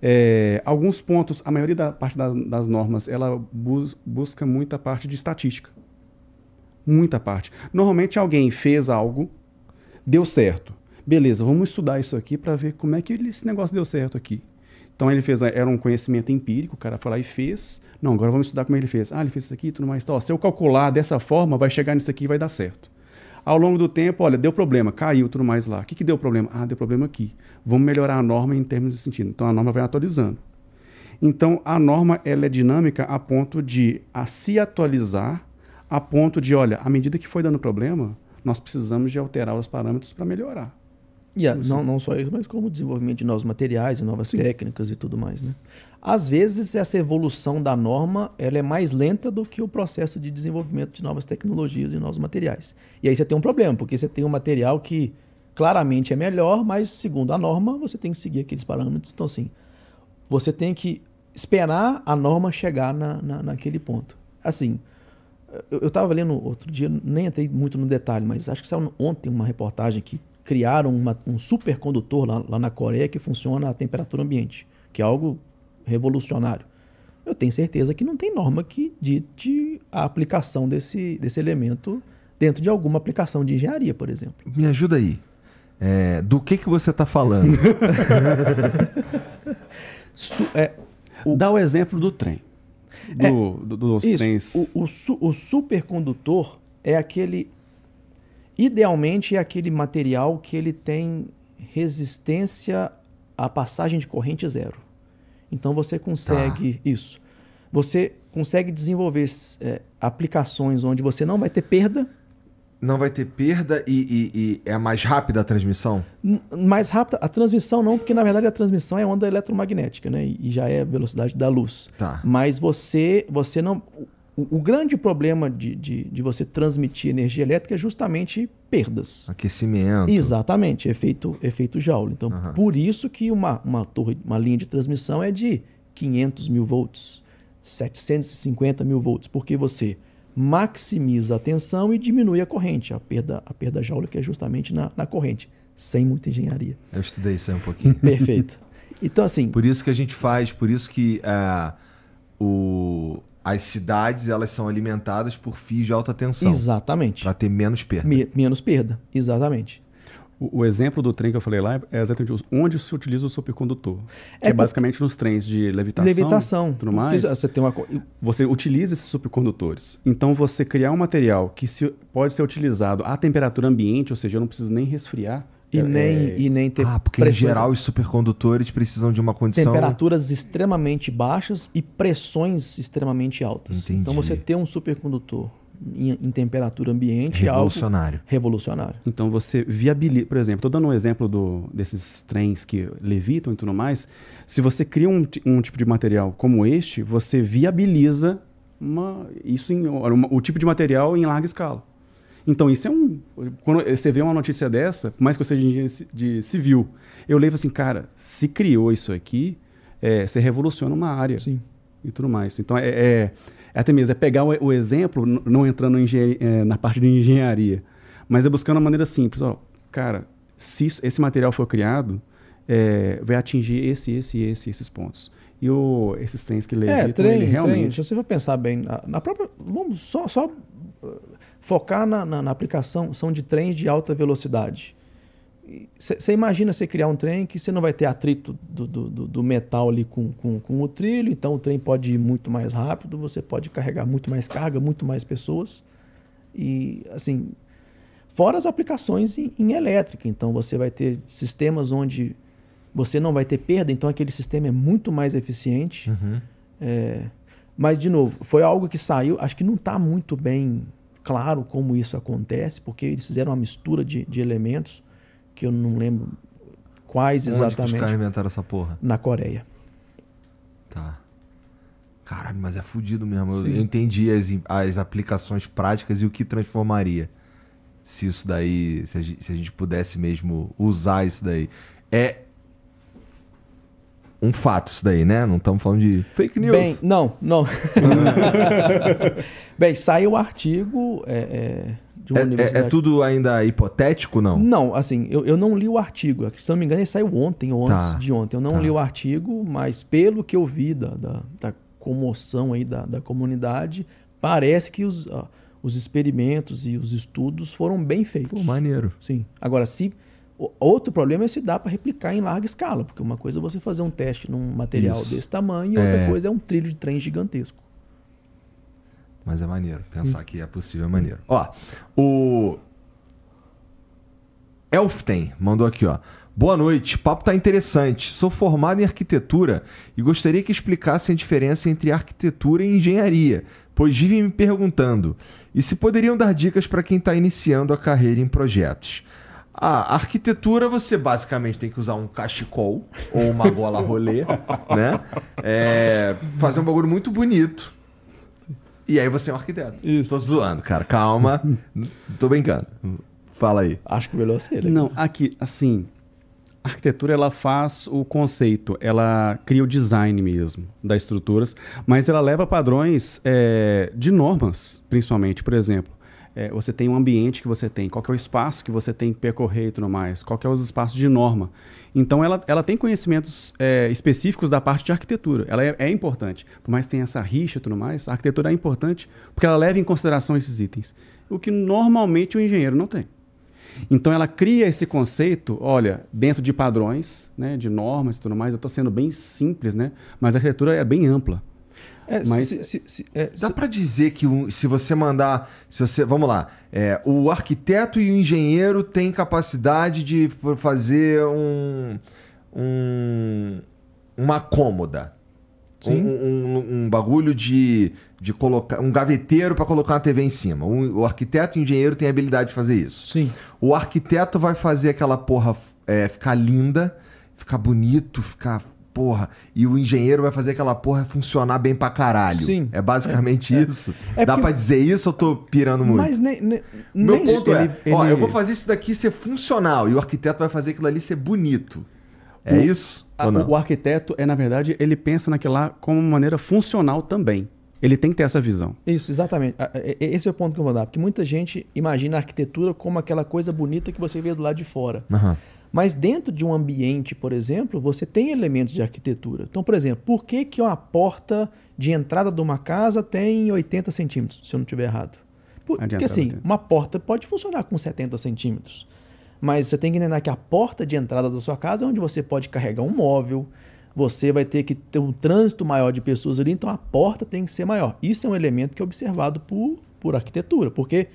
É, alguns pontos, a maioria da parte da, das normas, ela bus busca muita parte de estatística. Muita parte. Normalmente alguém fez algo, deu certo. Beleza, vamos estudar isso aqui para ver como é que esse negócio deu certo aqui. Então ele fez, era um conhecimento empírico, o cara foi lá e fez. Não, agora vamos estudar como ele fez. Ah, ele fez isso aqui, tudo mais. Então, ó, se eu calcular dessa forma, vai chegar nisso aqui e vai dar certo. Ao longo do tempo, olha, deu problema, caiu tudo mais lá. O que, que deu problema? Ah, deu problema aqui. Vamos melhorar a norma em termos de sentido. Então a norma vai atualizando. Então a norma ela é dinâmica a ponto de a se atualizar a ponto de, olha, à medida que foi dando problema, nós precisamos de alterar os parâmetros para melhorar. E a, não, não só isso, mas como o desenvolvimento de novos materiais, novas Sim. técnicas e tudo mais, né? Às vezes, essa evolução da norma ela é mais lenta do que o processo de desenvolvimento de novas tecnologias e novos materiais. E aí você tem um problema, porque você tem um material que claramente é melhor, mas segundo a norma, você tem que seguir aqueles parâmetros. Então, assim, você tem que esperar a norma chegar na, na, naquele ponto. Assim, eu estava lendo outro dia, nem entrei muito no detalhe, mas acho que saiu ontem uma reportagem que criaram uma, um supercondutor lá, lá na Coreia que funciona a temperatura ambiente, que é algo revolucionário. Eu tenho certeza que não tem norma que dite a aplicação desse, desse elemento dentro de alguma aplicação de engenharia, por exemplo. Me ajuda aí. É, do que, que você está falando? Su, é, o... Dá o exemplo do trem do, é, do, dos isso, trens. O, o, o supercondutor é aquele. Idealmente é aquele material que ele tem resistência à passagem de corrente zero. Então você consegue tá. isso. Você consegue desenvolver é, aplicações onde você não vai ter perda não vai ter perda e, e, e é mais rápida a transmissão? N mais rápida? A transmissão não, porque na verdade a transmissão é onda eletromagnética, né? E já é a velocidade da luz. Tá. Mas você, você não. O, o grande problema de, de, de, você transmitir energia elétrica é justamente perdas. Aquecimento. Exatamente, efeito, efeito Joule. Então, uhum. por isso que uma, uma, torre, uma linha de transmissão é de 500 mil volts, 750 mil volts, porque você maximiza a tensão e diminui a corrente, a perda, a perda que é justamente na, na corrente, sem muita engenharia. Eu estudei isso aí um pouquinho. Perfeito. Então, assim. Por isso que a gente faz, por isso que uh, o, as cidades elas são alimentadas por fios de alta tensão. Exatamente. Para ter menos perda. Me, menos perda, exatamente. O, o, exemplo do trem que eu falei lá é exatamente onde se utiliza o supercondutor. É, é basicamente nos trens de levitação. Levitação. Tudo mais. Você, tem uma... você utiliza esses supercondutores. Então, você criar um material que se, pode ser utilizado à temperatura ambiente, ou seja, eu não preciso nem resfriar. E, é, nem, é, e nem ter. Ah, porque pressões... em geral os supercondutores precisam de uma condição. Temperaturas extremamente baixas e pressões extremamente altas. Entendi. Então você ter um supercondutor em, em temperatura ambiente. É revolucionário. Algo revolucionário. Então você viabiliza, por exemplo, estou dando um exemplo do, desses trens que levitam e tudo mais. Se você cria um, um tipo de material como este, você viabiliza uma, isso em, uma, o tipo de material em larga escala. Então, isso é um. Quando você vê uma notícia dessa, por mais que eu seja de civil, eu levo assim, cara, se criou isso aqui, é, você revoluciona uma área. Sim. E tudo mais. Então, é, é até mesmo é pegar o, o exemplo, não entrando é, na parte de engenharia, mas é buscando uma maneira simples. Ó, cara, se isso, esse material for criado, é, vai atingir esse, esse, esse, esses pontos. E o, esses trens que levitam, é, então, trem, ele realmente... Trem. Se você for pensar bem, na, na própria... Vamos só, só eh, focar na, na, na aplicação são de trens de alta velocidade. Você imagina você criar um trem que você não vai ter atrito do, do, do metal ali com, com, com, o trilho, então o trem pode ir muito mais rápido, você pode carregar muito mais carga, muito mais pessoas. E, assim, fora as aplicações em, em elétrica. Então você vai ter sistemas onde você não vai ter perda, então aquele sistema é muito mais eficiente. Uhum. É, mas, de novo, foi algo que saiu, acho que não está muito bem claro como isso acontece, porque eles fizeram uma mistura de, de elementos que eu não lembro quais Onde exatamente. Que os caras inventaram essa porra? Na Coreia. Tá. Caralho, mas é fudido mesmo. Eu, eu entendi as, as aplicações práticas e o que transformaria. Se isso daí. Se a, gente, se a gente pudesse mesmo usar isso daí. É. Um fato isso daí, né? Não estamos falando de fake news. Bem, não, não. Bem, saiu o artigo. É, é de uma é, é, é universidade. É, tudo ainda hipotético, não? Não, assim, eu, eu não li o artigo. Se não me engano, ele saiu ontem ou tá. antes tá, de ontem. Eu não tá. li o artigo, mas pelo que eu vi da, da, da comoção aí da, da comunidade, parece que os, ó, os experimentos e os estudos foram bem feitos. Pô, maneiro. Sim. Agora, se. Outro problema é se dá para replicar em larga escala, porque uma coisa é você fazer um teste num material Isso. desse tamanho, e outra é... coisa é um trilho de trem gigantesco. Mas é maneiro. Pensar Sim. que é possível é maneiro. Ó, o. Elften mandou aqui, ó. Boa noite, papo tá interessante. Sou formado em arquitetura e gostaria que explicassem a diferença entre arquitetura e engenharia, pois vivem me perguntando. E se poderiam dar dicas para quem está iniciando a carreira em projetos? A ah, arquitetura você basicamente tem que usar um cachecol ou uma gola rolê, né? É, fazer um bagulho muito bonito e aí você é um arquiteto. Isso. Tô zoando, cara. Calma. Tô brincando. Fala aí. Acho que melhor ser. Né? Não, aqui, assim, a arquitetura ela faz o conceito, ela cria o design mesmo das estruturas, mas ela leva padrões é, de normas, principalmente, por exemplo. É, você tem um ambiente que você tem, qual é o espaço que você tem que percorrer e tudo mais, qual é os espaços de norma. Então ela, ela tem conhecimentos é, específicos da parte de arquitetura. Ela é, é, importante. Por mais que tenha essa rixa e tudo mais, a arquitetura é importante porque ela leva em consideração esses itens. O que normalmente o engenheiro não tem. Então ela cria esse conceito, olha, dentro de padrões, né, de normas e tudo mais. Eu estou sendo bem simples, né? mas a arquitetura é bem ampla. É, Mas se, se, se, é, dá para dizer que um, se você mandar, se você, vamos lá, é, o arquiteto e o engenheiro têm capacidade de fazer um, um uma cômoda, um, um, um, bagulho de, de colocar um gaveteiro para colocar uma TV em cima. o arquiteto e o engenheiro têm habilidade de fazer isso. Sim. O arquiteto vai fazer aquela porra é, ficar linda, ficar bonito, ficar porra. E o engenheiro vai fazer aquela porra funcionar bem pra caralho. Sim. É basicamente é, é. isso. É. É Dá porque... pra dizer isso ou tô pirando muito? Mas nem. nem Meu nem ponto é: ele, ó, eu vou fazer isso daqui ser funcional e o arquiteto vai fazer aquilo ali ser bonito. É o, isso? A, o arquiteto é, na verdade, ele pensa naquilo lá como uma maneira funcional também. Ele tem que ter essa visão. Isso, exatamente. Esse é o ponto que eu vou dar. Porque muita gente imagina a arquitetura como aquela coisa bonita que você vê do lado de fora. Uhum. Mas dentro de um ambiente, por exemplo, você tem elementos de arquitetura. Então, por exemplo, por que, que uma porta de entrada de uma casa tem 80 centímetros, se eu não estiver errado? Por, porque assim, uma porta pode funcionar com 70 centímetros. Mas você tem que entender que a porta de entrada da sua casa é onde você pode carregar um móvel, você vai ter que ter um trânsito maior de pessoas ali, então a porta tem que ser maior. Isso é um elemento que é observado por, por arquitetura, porque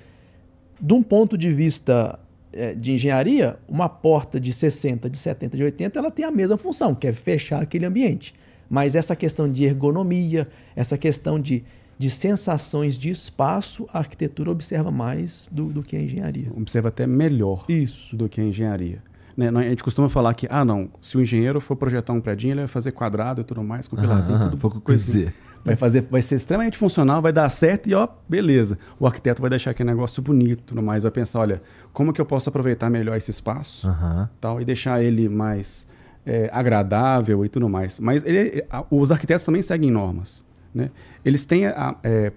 de um ponto de vista é, de engenharia, uma porta de 60, de 70, de 80, ela tem a mesma função, que é fechar aquele ambiente. Mas essa questão de ergonomia, essa questão de, de sensações de espaço, a arquitetura observa mais do, do que a engenharia. Observa até melhor Isso. do que a engenharia. Né? É, a gente costuma falar que, ah, não, se o engenheiro for projetar um prédio, ele vai fazer quadrado e tudo mais, com pilarzinho, ah, tudo. Pouco coisa. Dizer. Vai fazer, vai ser extremamente funcional, vai dar certo e ó, beleza. O arquiteto vai deixar aquele negócio bonito, tudo mais, vai pensar, olha, como que eu posso aproveitar melhor esse espaço, uhum. tal, e deixar ele mais é, agradável e tudo mais. Mas ele, os arquitetos também seguem normas, né? Eles têm a, é,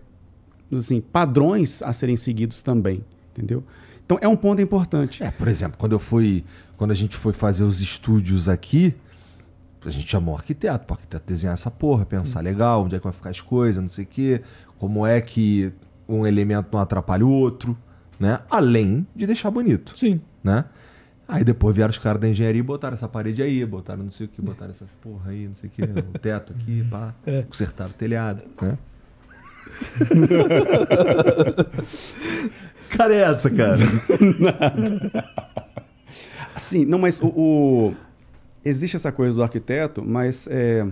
assim, padrões a serem seguidos também, entendeu? Então é um ponto importante. É, por exemplo, quando eu fui, quando a gente foi fazer os estúdios aqui, a gente chamou um arquiteto, para arquiteto desenhar essa porra, pensar legal, onde é que vai ficar as coisas, não sei o quê, como é que um elemento não atrapalha o outro, né? Além de deixar bonito. Sim. Né? Aí depois vieram os caras da engenharia e botaram essa parede aí, botaram não sei o que, botaram essas porra aí, não sei o que, o teto aqui, pá, é. consertaram o telhado, né? cara, é essa, cara? Nada. Assim, não, mas o... o existe essa coisa do arquiteto, mas. É...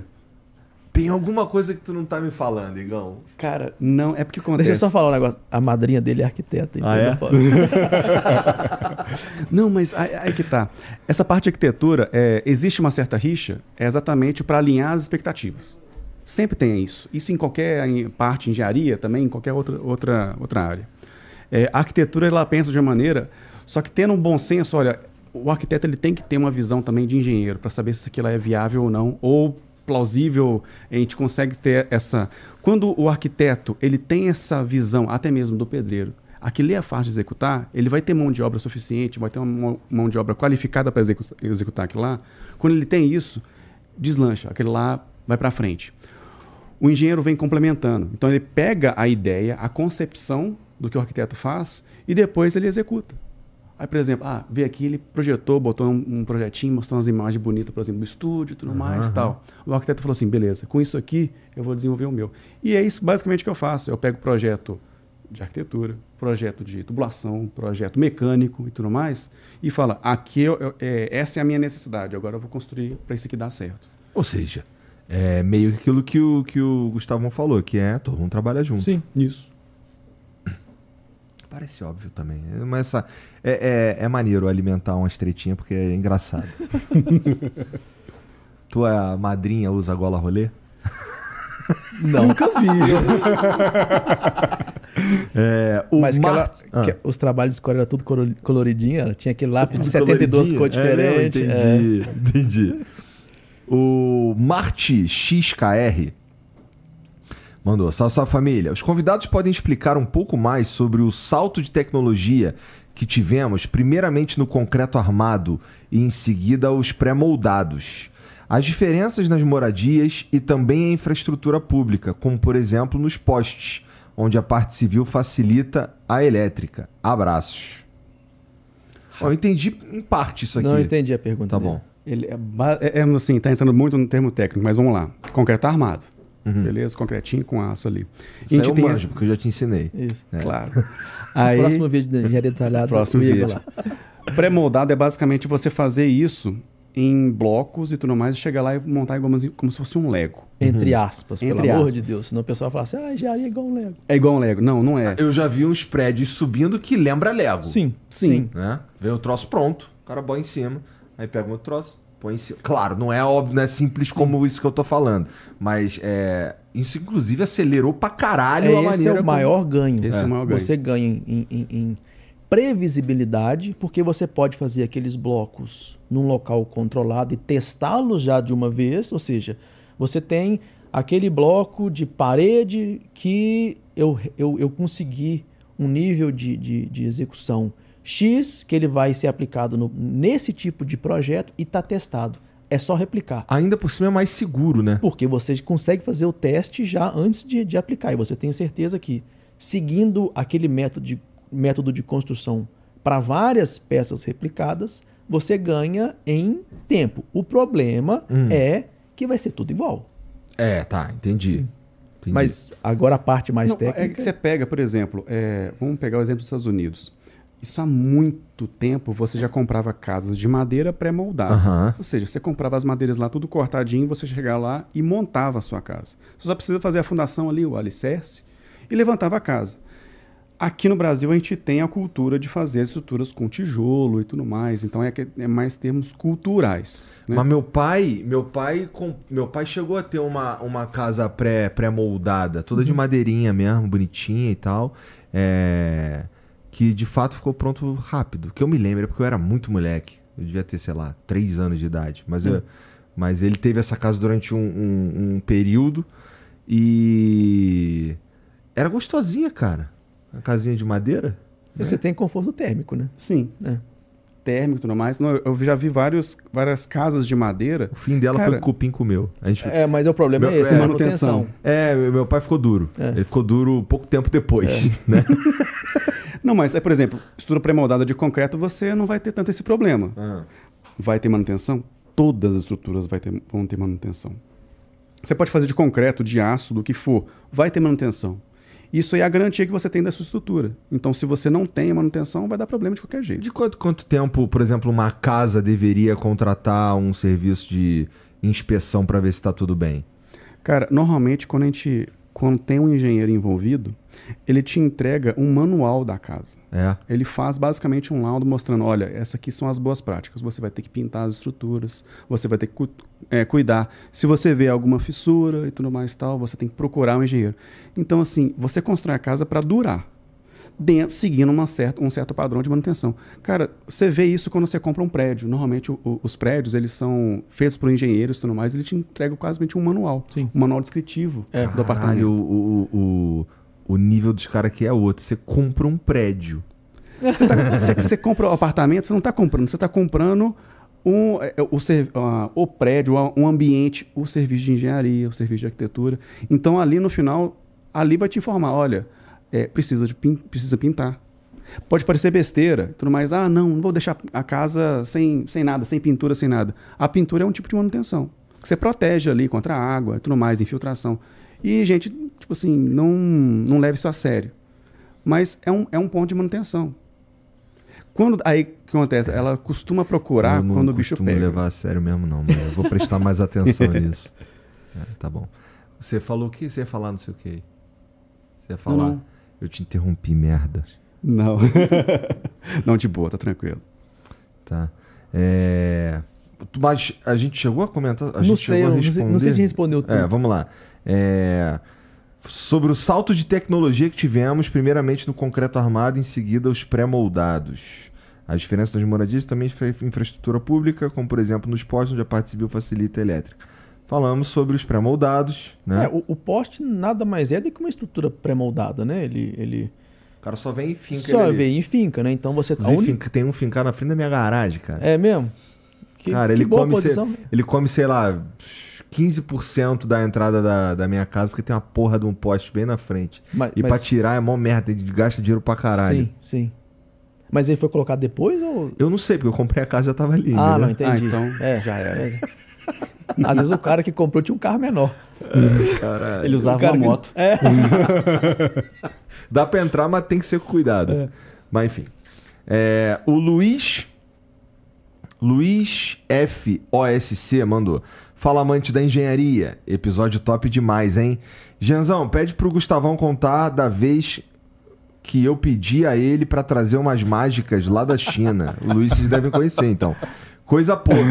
Tem alguma coisa que tu não tá me falando, Igão? Cara, não. É porque acontece. Deixa eu só falar um negócio. A madrinha dele é arquiteta, então ah, é? não, mas aí, aí, que tá. Essa parte de arquitetura, é, existe uma certa rixa, é exatamente para alinhar as expectativas. Sempre tem isso. Isso em qualquer parte, de engenharia também, em qualquer outra, outra, outra área. É, a arquitetura, ela pensa de uma maneira, só que tendo um bom senso, olha, o arquiteto ele tem que ter uma visão também de engenheiro para saber se aquilo é viável ou não, ou plausível, a gente consegue ter essa. Quando o arquiteto ele tem essa visão, até mesmo do pedreiro, aquilo é fácil de executar, ele vai ter mão de obra suficiente, vai ter uma mão de obra qualificada para executar aquilo lá. Quando ele tem isso, deslancha, aquele lá vai para frente. O engenheiro vem complementando. Então ele pega a ideia, a concepção do que o arquiteto faz e depois ele executa. Aí, por exemplo, ah, veio aqui, ele projetou, botou um, um projetinho, mostrou umas imagens bonitas, por exemplo, do estúdio tudo uhum. mais tal. O arquiteto falou assim: beleza, com isso aqui eu vou desenvolver o meu. E é isso basicamente que eu faço. Eu pego projeto de arquitetura, projeto de tubulação, projeto mecânico e tudo mais, e fala: aqui eu, eu, é, essa é a minha necessidade, agora eu vou construir para isso que dá certo. Ou seja, é meio que aquilo que o, que o Gustavo falou, que é todo mundo trabalha junto. Sim, isso. Parece óbvio também. Mas essa, é, é, é maneiro alimentar uma estreitinha porque é engraçado. Tua madrinha usa gola rolê? Não. Nunca vi. é, Mas Mar... ela, ah. os trabalhos de escola era tudo coloridinho, ela tinha aquele lápis de 72 cores diferentes. É, entendi, é. entendi. O Marte XKR Mandou. Salve, salve família. Os convidados podem explicar um pouco mais sobre o salto de tecnologia que tivemos, primeiramente no concreto armado e em seguida os pré-moldados. As diferenças nas moradias e também a infraestrutura pública, como por exemplo nos postes, onde a parte civil facilita a elétrica. Abraços. Bom, eu entendi em parte isso aqui. Não entendi a pergunta. Tá dele. bom. Ele é, é, é, assim, tá entrando muito no termo técnico, mas vamos lá. Concreto armado. Uhum. Beleza? Concretinho com aço ali. Isso e a gente é tem... manjo, porque eu já te ensinei. Isso. É. Claro. Aí... Próximo vídeo da engenharia detalhada. Próximo vídeo. Pré-moldado é basicamente você fazer isso em blocos e tudo mais, e chegar lá e montar igual, como se fosse um Lego. Entre uhum. aspas, Entre pelo aspas. amor de Deus. Senão o pessoal fala assim, ah, engenharia é igual um Lego. É igual um Lego. Não, não é. Eu já vi uns prédios subindo que lembra Lego. Sim. Sim. Sim. Né? Vem o troço pronto, o cara bola em cima, aí pega o outro troço, Põe si... Claro, não é óbvio, não é simples como isso que eu tô falando. Mas é... isso, inclusive, acelerou pra caralho é, a maneira. Esse é o maior como... ganho. Esse é. é. o maior ganho. Você ganha em, em, em previsibilidade, porque você pode fazer aqueles blocos num local controlado e testá-los já de uma vez. Ou seja, você tem aquele bloco de parede que eu, eu, eu consegui um nível de, de, de execução X que ele vai ser aplicado no, nesse tipo de projeto e está testado. É só replicar. Ainda por cima é mais seguro, né? Porque você consegue fazer o teste já antes de, de aplicar. E você tem certeza que, seguindo aquele método de, método de construção para várias peças replicadas, você ganha em tempo. O problema hum. é que vai ser tudo igual. É, tá, entendi. Entendi. Mas agora a parte mais Não, técnica. É que você pega, por exemplo, é, vamos pegar o exemplo dos Estados Unidos. Isso há muito tempo você já comprava casas de madeira pré-moldada. Uhum. Ou seja, você comprava as madeiras lá tudo cortadinho, você chegava lá e montava a sua casa. Você só precisa fazer a fundação ali, o alicerce, e levantava a casa. Aqui no Brasil a gente tem a cultura de fazer estruturas com tijolo e tudo mais, então é, é mais termos culturais. Né? Mas meu pai, meu pai, meu pai chegou a ter uma, uma casa pré pré moldada, toda de uhum. madeirinha mesmo, bonitinha e tal. É que de fato ficou pronto rápido. Que eu me lembro, é porque eu era muito moleque. Eu devia ter, sei lá, três anos de idade. Mas, eu, é. mas ele teve essa casa durante um, um, um período e. Era gostosinha, cara. A casinha de madeira. Você né? tem conforto térmico, né? Sim. É térmico e tudo mais. Não, eu já vi vários, várias casas de madeira. O fim dela Cara, foi o cupim comeu. A gente... É, mas é o problema meu, é esse, é, é manutenção. É, meu pai ficou duro. É. Ele ficou duro pouco tempo depois, é. né? não, mas, é, por exemplo, estrutura pré-moldada de concreto, você não vai ter tanto esse problema. Ah. Vai ter manutenção? Todas as estruturas vai ter, vão ter manutenção. Você pode fazer de concreto, de aço, do que for. Vai ter manutenção. Isso aí é a garantia que você tem da sua estrutura. Então, se você não tem manutenção, vai dar problema de qualquer jeito. De quanto, quanto tempo, por exemplo, uma casa deveria contratar um serviço de inspeção para ver se está tudo bem? Cara, normalmente quando a gente quando tem um engenheiro envolvido, ele te entrega um manual da casa. É. Ele faz basicamente um laudo mostrando, olha, essas aqui são as boas práticas. Você vai ter que pintar as estruturas, você vai ter que é, cuidar. Se você vê alguma fissura e tudo mais tal, você tem que procurar um engenheiro. Então, assim, você constrói a casa para durar, dentro, seguindo uma certa, um certo padrão de manutenção. Cara, você vê isso quando você compra um prédio. Normalmente, o, o, os prédios, eles são feitos por engenheiros e tudo mais, ele te entrega quase um manual, Sim. um manual descritivo é. do apartamento. o, o, o nível dos caras aqui é outro. Você compra um prédio. Você, tá, você, você compra o um apartamento, você não está comprando, você está comprando um, é, o, ah, o, prédio, o um ambiente, o serviço de engenharia, o serviço de arquitetura. Então, ali no final, ali vai te informar: olha, é, precisa, de, precisa pintar. Pode parecer besteira, tudo mais. Ah, não, não vou deixar a casa sem, sem nada, sem pintura, sem nada. A pintura é um tipo de manutenção. Que você protege ali contra a água, tudo mais, infiltração. E, gente, tipo assim, não, não leve isso a sério. Mas é um, é um ponto de manutenção. Quando aí que acontece? Ela costuma procurar quando o bicho pega. Não levar a sério mesmo não, mas eu vou prestar mais atenção nisso. É, tá bom. Você falou o que? Você ia falar não sei o que. Você ia falar? Não. Eu te interrompi, merda. Não. não, de boa, tá tranquilo. Tá. É... Mas a gente chegou a comentar? A gente não sei, chegou a responder? Não sei, não sei te responder. É, vamos lá. É sobre o salto de tecnologia que tivemos, primeiramente no concreto armado, em seguida os pré-moldados. A diferença das moradias também é foi infraestrutura pública, como por exemplo nos postes onde a parte civil facilita a elétrica. Falamos sobre os pré-moldados, né? É, o, o, poste nada mais é do que uma estrutura pré-moldada, né? Ele, ele... O cara só vem e finca. Só vem ali. e finca, né? Então você... Tá Tem um fincar na frente da minha garagem, cara. É mesmo? Que, cara, que ele, come, ele come, sei lá 15% da entrada da, da minha casa, porque tem uma porra de um poste bem na frente. Mas, e mas... pra tirar é mó merda, gasta dinheiro pra caralho. Sim, sim. Mas ele foi colocado depois ou. Eu não sei, porque eu comprei a casa e já tava ali. Ah, não, entendi. Ah, então é, já era. É. Às vezes o cara que comprou tinha um carro menor. Caralho. Ele usava uma moto. Que... É. Dá pra entrar, mas tem que ser com cuidado. É. Mas enfim. É, o Luiz. Luiz FOSC mandou. Fala amante da engenharia, episódio top demais, hein? Janzão, pede pro Gustavão contar da vez que eu pedi a ele para trazer umas mágicas lá da China. o Luiz vocês devem conhecer, então. Coisa pouca.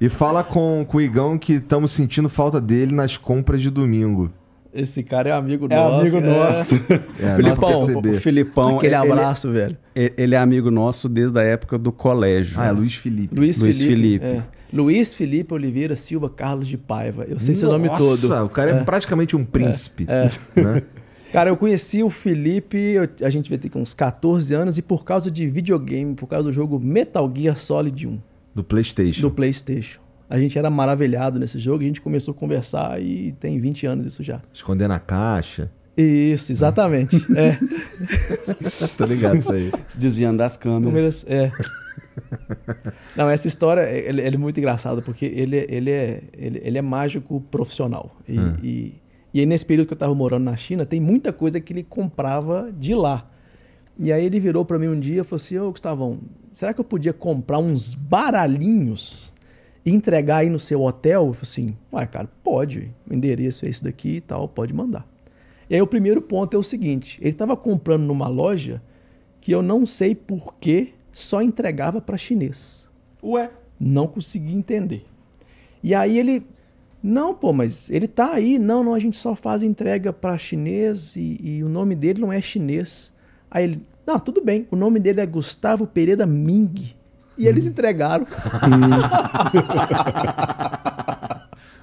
e fala com, com o Igão que estamos sentindo falta dele nas compras de domingo. Esse cara é amigo é nosso. Amigo é amigo nosso. É, Filipão, o Filipão. Aquele é, é abraço, ele, velho. É, ele é amigo nosso desde a época do colégio. Ah, é Luiz Felipe. Luiz, Luiz Felipe. Felipe. É. Luiz Felipe Oliveira Silva Carlos de Paiva. Eu sei Nossa, seu nome todo. Nossa, o cara é, é, praticamente um príncipe. É. Né? Cara, eu conheci o Felipe, eu, a gente vai ter uns 14 anos, e por causa de videogame, por causa do jogo Metal Gear Solid 1. Do PlayStation. Do PlayStation a gente era maravilhado nesse jogo, a gente começou a conversar e tem 20 anos isso já. Esconder na caixa. Isso, exatamente. é. Tô ligado isso aí. Se desviando das câmeras. é. Não, essa história é, ele, ele é muito engraçada, porque ele, ele, é, ele, ele é mágico profissional. E, hum. e, e aí, nesse período que eu estava morando na China, tem muita coisa que ele comprava de lá. E aí ele virou para mim um dia e falou assim: Ô oh, Gustavão, será que eu podia comprar uns baralhinhos entregar aí no seu hotel? Eu falei assim, ué, cara, pode. O endereço é esse daqui e tal, pode mandar. E aí o primeiro ponto é o seguinte, ele estava comprando numa loja que eu não sei por que só entregava para chinês. Ué? Não consegui entender. E aí ele, não, pô, mas ele tá aí. Não, não, a gente só faz entrega para chinês e, e o nome dele não é chinês. Aí ele, não, tudo bem, o nome dele é Gustavo Pereira Ming. E eles entregaram.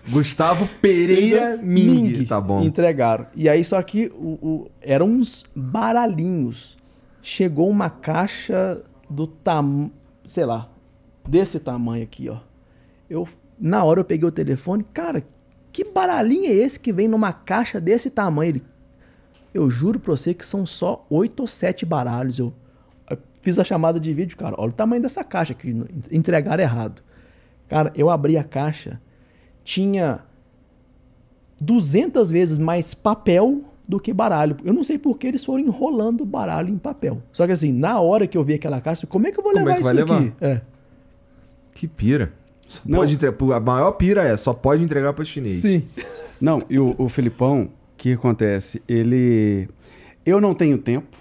Gustavo Pereira Ming. Ming. Tá bom. Entregaram. E aí, só que o, o, eram uns baralhinhos. Chegou uma caixa do tamanho, sei lá, desse tamanho aqui, ó. Eu, na hora eu peguei o telefone, cara, que baralhinho é esse que vem numa caixa desse tamanho? Ele, eu juro pra você que são só oito ou sete baralhos. Eu, Fiz a chamada de vídeo, cara. Olha o tamanho dessa caixa que entregaram errado. Cara, eu abri a caixa, tinha 200 vezes mais papel do que baralho. Eu não sei por que eles foram enrolando o baralho em papel. Só que assim, na hora que eu vi aquela caixa, como é que eu vou levar é isso aqui? É. Que pira. Só não. Pode entregar, a maior pira é, só pode entregar para chinês. Sim. Não, e o, o Felipão, o que acontece? Ele. Eu não tenho tempo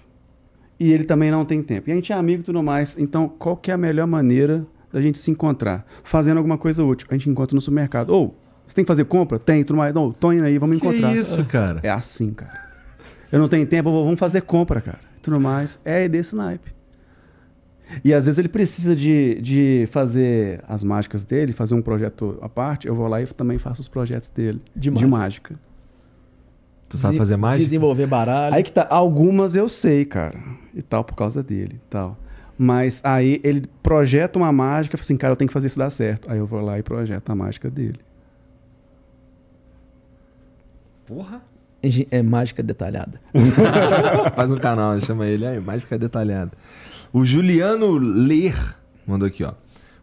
e ele também não tem tempo. E a gente é amigo e tudo mais. Então, qual que é a melhor maneira da gente se encontrar? Fazendo alguma coisa útil. A gente encontra no supermercado. Ou, você tem que fazer compra? Tem, tudo mais. Não, tô indo aí, vamos que encontrar. É isso, cara? É assim, cara. Eu não tenho tempo, vou, vamos fazer compra, cara. Tudo mais. É desse naipe. E às vezes ele precisa de, de fazer as mágicas dele, fazer um projeto à parte. Eu vou lá e também faço os projetos dele. De, de mágica. mágica. Tu sabe fazer mágica? Desenvolver baralho. Aí que tá. Algumas eu sei, cara. E tal, por causa dele e tal. Mas aí ele projeta uma mágica, e fala assim, cara, eu tenho que fazer isso dar certo. Aí eu vou lá e projeto a mágica dele. Porra! É mágica detalhada. Faz um canal, chama ele aí, mágica detalhada. O Juliano Ler mandou aqui, ó.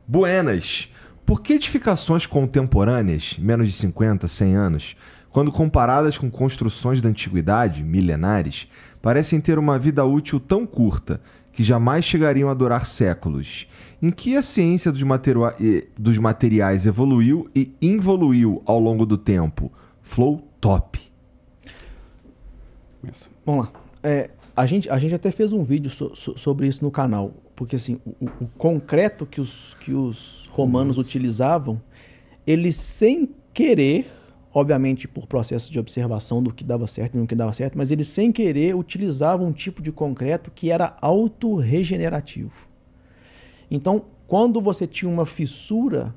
Buenas. Por que edificações contemporâneas, menos de 50, 100 anos, quando comparadas com construções da antiguidade, milenares, parecem ter uma vida útil tão curta que jamais chegariam a durar séculos. Em que a ciência dos, dos materiais evoluiu e involuiu ao longo do tempo? Flow top. Vamos lá. É, a, gente, a gente até fez um vídeo so, so, sobre isso no canal, porque assim, o, o concreto que os, que os romanos utilizavam, eles sem querer obviamente por processo de observação do que dava certo e do que dava certo, mas ele sem querer utilizava um tipo de concreto que era autorregenerativo. Então, quando você tinha uma fissura,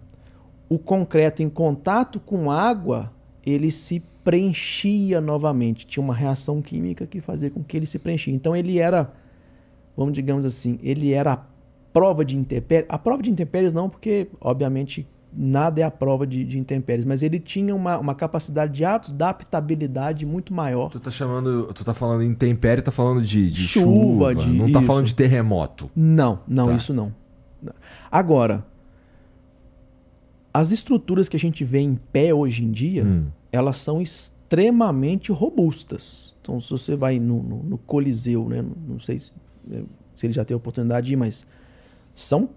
o concreto em contato com água, ele se preenchia novamente, tinha uma reação química que fazia com que ele se preenchia. Então ele era, vamos digamos assim, ele era a prova de intempéries, a prova de intempéries não, porque obviamente nada é a prova de, de, intempéries, mas ele tinha uma, uma capacidade de adaptabilidade muito maior. Tu tá chamando, tu tá falando intempérie, tá falando de, de chuva, chuva, de não tá isso. falando de terremoto. Não, não, tá. isso não. Agora, as estruturas que a gente vê em pé hoje em dia, hum. elas são extremamente robustas. Então, se você vai no, no, no Coliseu, né? não sei se, se ele já teve a oportunidade de ir, mas são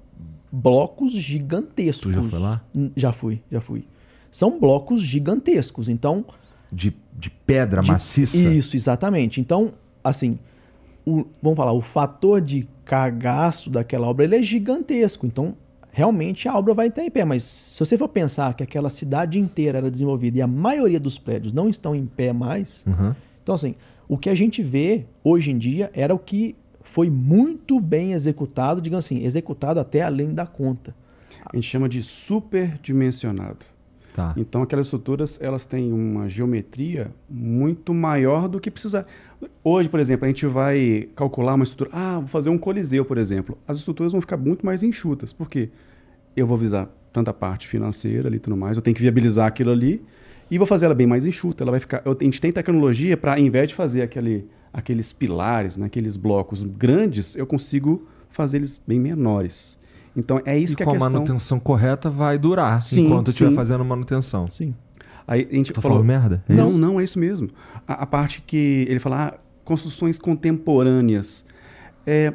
blocos gigantescos. Tu já foi lá? Já fui, já fui. São blocos gigantescos, então... De, de pedra de, maciça? Isso, exatamente. Então, assim, o, vamos falar, o fator de cagaço daquela obra, ele é gigantesco. Então, realmente a obra vai estar em pé. Mas se você for pensar que aquela cidade inteira era desenvolvida e a maioria dos prédios não estão em pé mais, uhum. então assim, o que a gente vê hoje em dia era o que foi muito bem executado, digamos assim, executado até além da conta. A gente chama de superdimensionado. Tá. Então aquelas estruturas elas têm uma geometria muito maior do que precisar. Hoje, por exemplo, a gente vai calcular uma estrutura. Ah, vou fazer um coliseu, por exemplo. As estruturas vão ficar muito mais enxutas, porque eu vou visar tanta parte financeira e tudo mais. Eu tenho que viabilizar aquilo ali e vou fazer ela bem mais enxuta. Ela vai ficar. a gente tem tecnologia para, em vez de fazer aquele aqueles pilares, né, aqueles blocos grandes, eu consigo fazer eles bem menores. Então é isso e que com a questão... a manutenção correta vai durar sim, enquanto estiver fazendo manutenção. Sim. Aí a gente Tô falou merda. É não, isso? não é isso mesmo. A, a parte que ele fala ah, construções contemporâneas, é,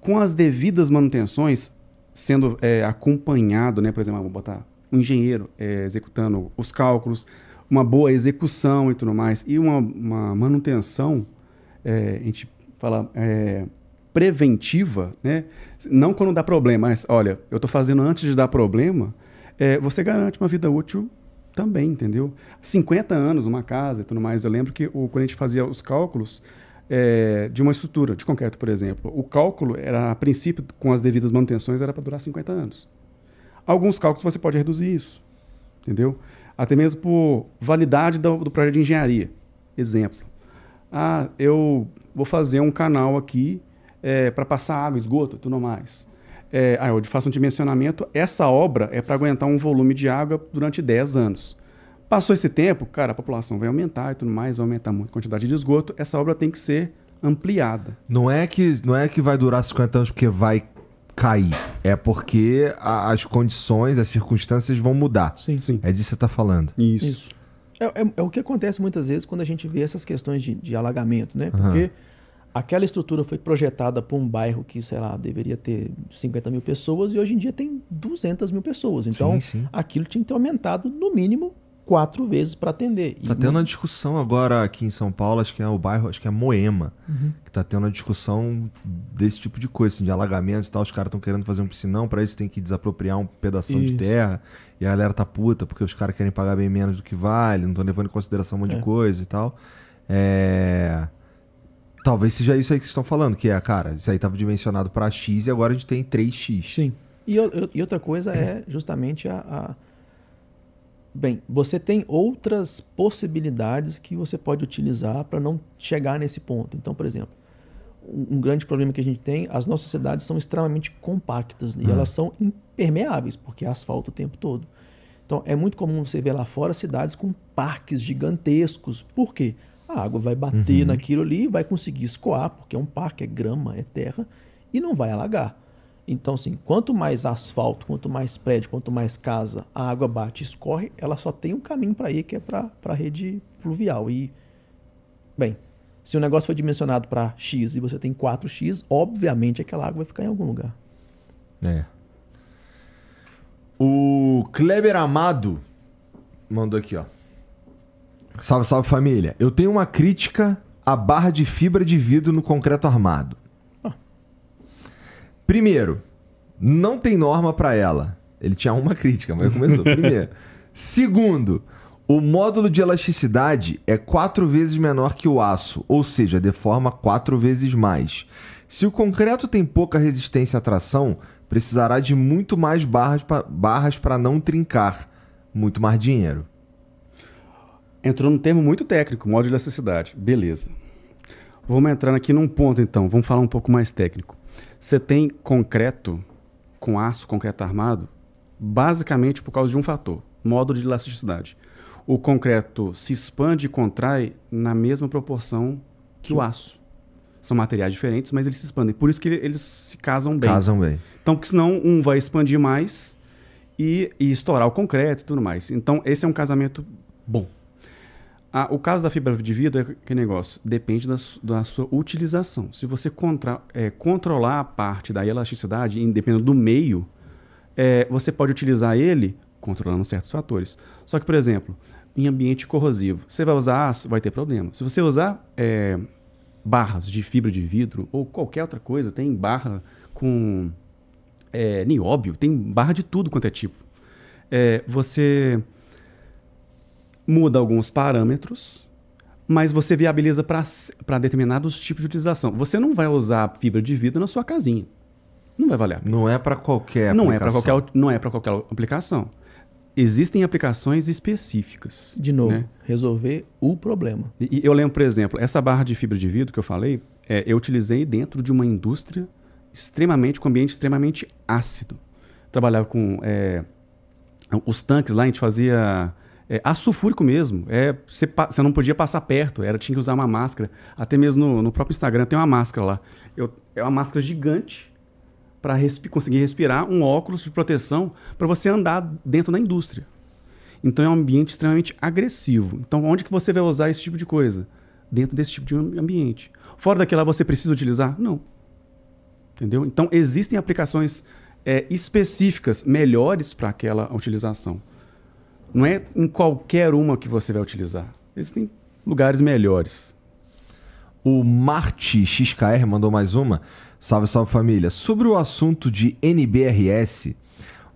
com as devidas manutenções sendo é, acompanhado, né? Por exemplo, vou botar um engenheiro é, executando os cálculos, uma boa execução e tudo mais, e uma, uma manutenção é, a gente fala, é, preventiva, né? não quando dá problema, mas olha, eu estou fazendo antes de dar problema, é, você garante uma vida útil também, entendeu? 50 anos, uma casa e tudo mais. Eu lembro que o, quando a gente fazia os cálculos é, de uma estrutura, de concreto, por exemplo, o cálculo era, a princípio, com as devidas manutenções, era para durar 50 anos. Alguns cálculos você pode reduzir isso, entendeu? Até mesmo por validade do, do projeto de engenharia. Exemplo. Ah, eu vou fazer um canal aqui é, para passar água, esgoto, tudo mais. É, ah, eu faço um dimensionamento. Essa obra é para aguentar um volume de água durante 10 anos. Passou esse tempo, cara, a população vai aumentar e tudo mais, vai aumentar muito a quantidade de esgoto. Essa obra tem que ser ampliada. Não é que, não é que vai durar 50 anos porque vai cair. É porque a, as condições, as circunstâncias vão mudar. Sim. Sim. É disso que você está falando. Isso. Isso. É, é, é, o que acontece muitas vezes quando a gente vê essas questões de, de alagamento, né? Porque uhum. aquela estrutura foi projetada para um bairro que, sei lá, deveria ter 50 mil pessoas e hoje em dia tem 200 mil pessoas. Então, sim, sim. aquilo tinha que ter aumentado no mínimo quatro vezes para atender. Está tendo uma discussão agora aqui em São Paulo, acho que é o bairro, acho que é Moema, uhum. que está tendo uma discussão desse tipo de coisa, assim, de alagamentos e tal. Os caras estão querendo fazer um piscinão, para isso tem que desapropriar um pedaço de terra. E a galera tá puta porque os caras querem pagar bem menos do que vale, não estão levando em consideração um monte é. de coisa e tal. É... Talvez seja isso aí que vocês estão falando, que é, cara, isso aí estava dimensionado para X e agora a gente tem 3X. Sim. E, e outra coisa é justamente a, a, Bem, você tem outras possibilidades que você pode utilizar para não chegar nesse ponto. Então, por exemplo, um, um, grande problema que a gente tem, as nossas cidades são extremamente compactas né? e hum. elas são impermeáveis, porque é asfalto o tempo todo. Então é muito comum você ver lá fora cidades com parques gigantescos. Por quê? A água vai bater uhum. naquilo ali, vai conseguir escoar, porque é um parque, é grama, é terra, e não vai alagar. Então, assim, quanto mais asfalto, quanto mais prédio, quanto mais casa, a água bate e escorre, ela só tem um caminho para ir, que é para a rede pluvial. E, bem, se o negócio foi dimensionado para X e você tem 4X, obviamente aquela água vai ficar em algum lugar. É. O Kleber Amado mandou aqui, ó. Salve, salve família. Eu tenho uma crítica à barra de fibra de vidro no concreto armado. Ah. Primeiro, não tem norma para ela. Ele tinha uma crítica, mas começou. Primeiro. Segundo, o módulo de elasticidade é quatro vezes menor que o aço, ou seja, deforma quatro vezes mais. Se o concreto tem pouca resistência à tração, precisará de muito mais barras para não trincar, muito mais dinheiro. Entrou num termo muito técnico, modo de elasticidade. Beleza. Vamos entrar aqui num ponto então, vamos falar um pouco mais técnico. Você tem concreto com aço, concreto armado, basicamente por causa de um fator, modo de elasticidade. O concreto se expande e contrai na mesma proporção que o aço. São materiais diferentes, mas eles se expandem. Por isso que eles se casam bem. Casam bem. Então, porque senão um vai expandir mais e, e estourar o concreto e tudo mais. Então, esse é um casamento bom. Ah, o caso da fibra de vidro é que negócio? Depende da, da sua utilização. Se você contra, é, controlar a parte da elasticidade, independente do meio, é, você pode utilizar ele controlando certos fatores. Só que, por exemplo, em ambiente corrosivo, você vai usar aço, vai ter problema. Se você usar é, barras de fibra de vidro ou qualquer outra coisa. Tem barra com é, nióbio, tem barra de tudo quanto é tipo. É, você muda alguns parâmetros, mas você viabiliza para determinados tipos de utilização. Você não vai usar fibra de vidro na sua casinha. Não vai valer a pena. Não é para qualquer não aplicação. para qualquer, não é para é qualquer aplicação existem aplicações específicas. De novo, né? resolver o problema. E, eu lembro, por exemplo, essa barra de fibra de vidro que eu falei, é, eu utilizei dentro de uma indústria extremamente, com ambiente extremamente ácido. Trabalhava com é, os tanques lá, a gente fazia é, sulfúrico mesmo. É, você, não podia passar perto, era tinha que usar uma máscara. Até mesmo no, no próprio Instagram tem uma máscara lá. Eu, é uma máscara gigante para respi conseguir respirar, um óculos de proteção para você andar dentro da indústria. Então é um ambiente extremamente agressivo. Então onde que você vai usar esse tipo de coisa? Dentro desse tipo de ambiente. Fora daquela você precisa utilizar? Não. Entendeu? Então existem aplicações é, específicas melhores para aquela utilização. Não é em qualquer uma que você vai utilizar. Existem lugares melhores. O Marte XKR mandou mais uma. Salve, salve família. Sobre o assunto de NBRS,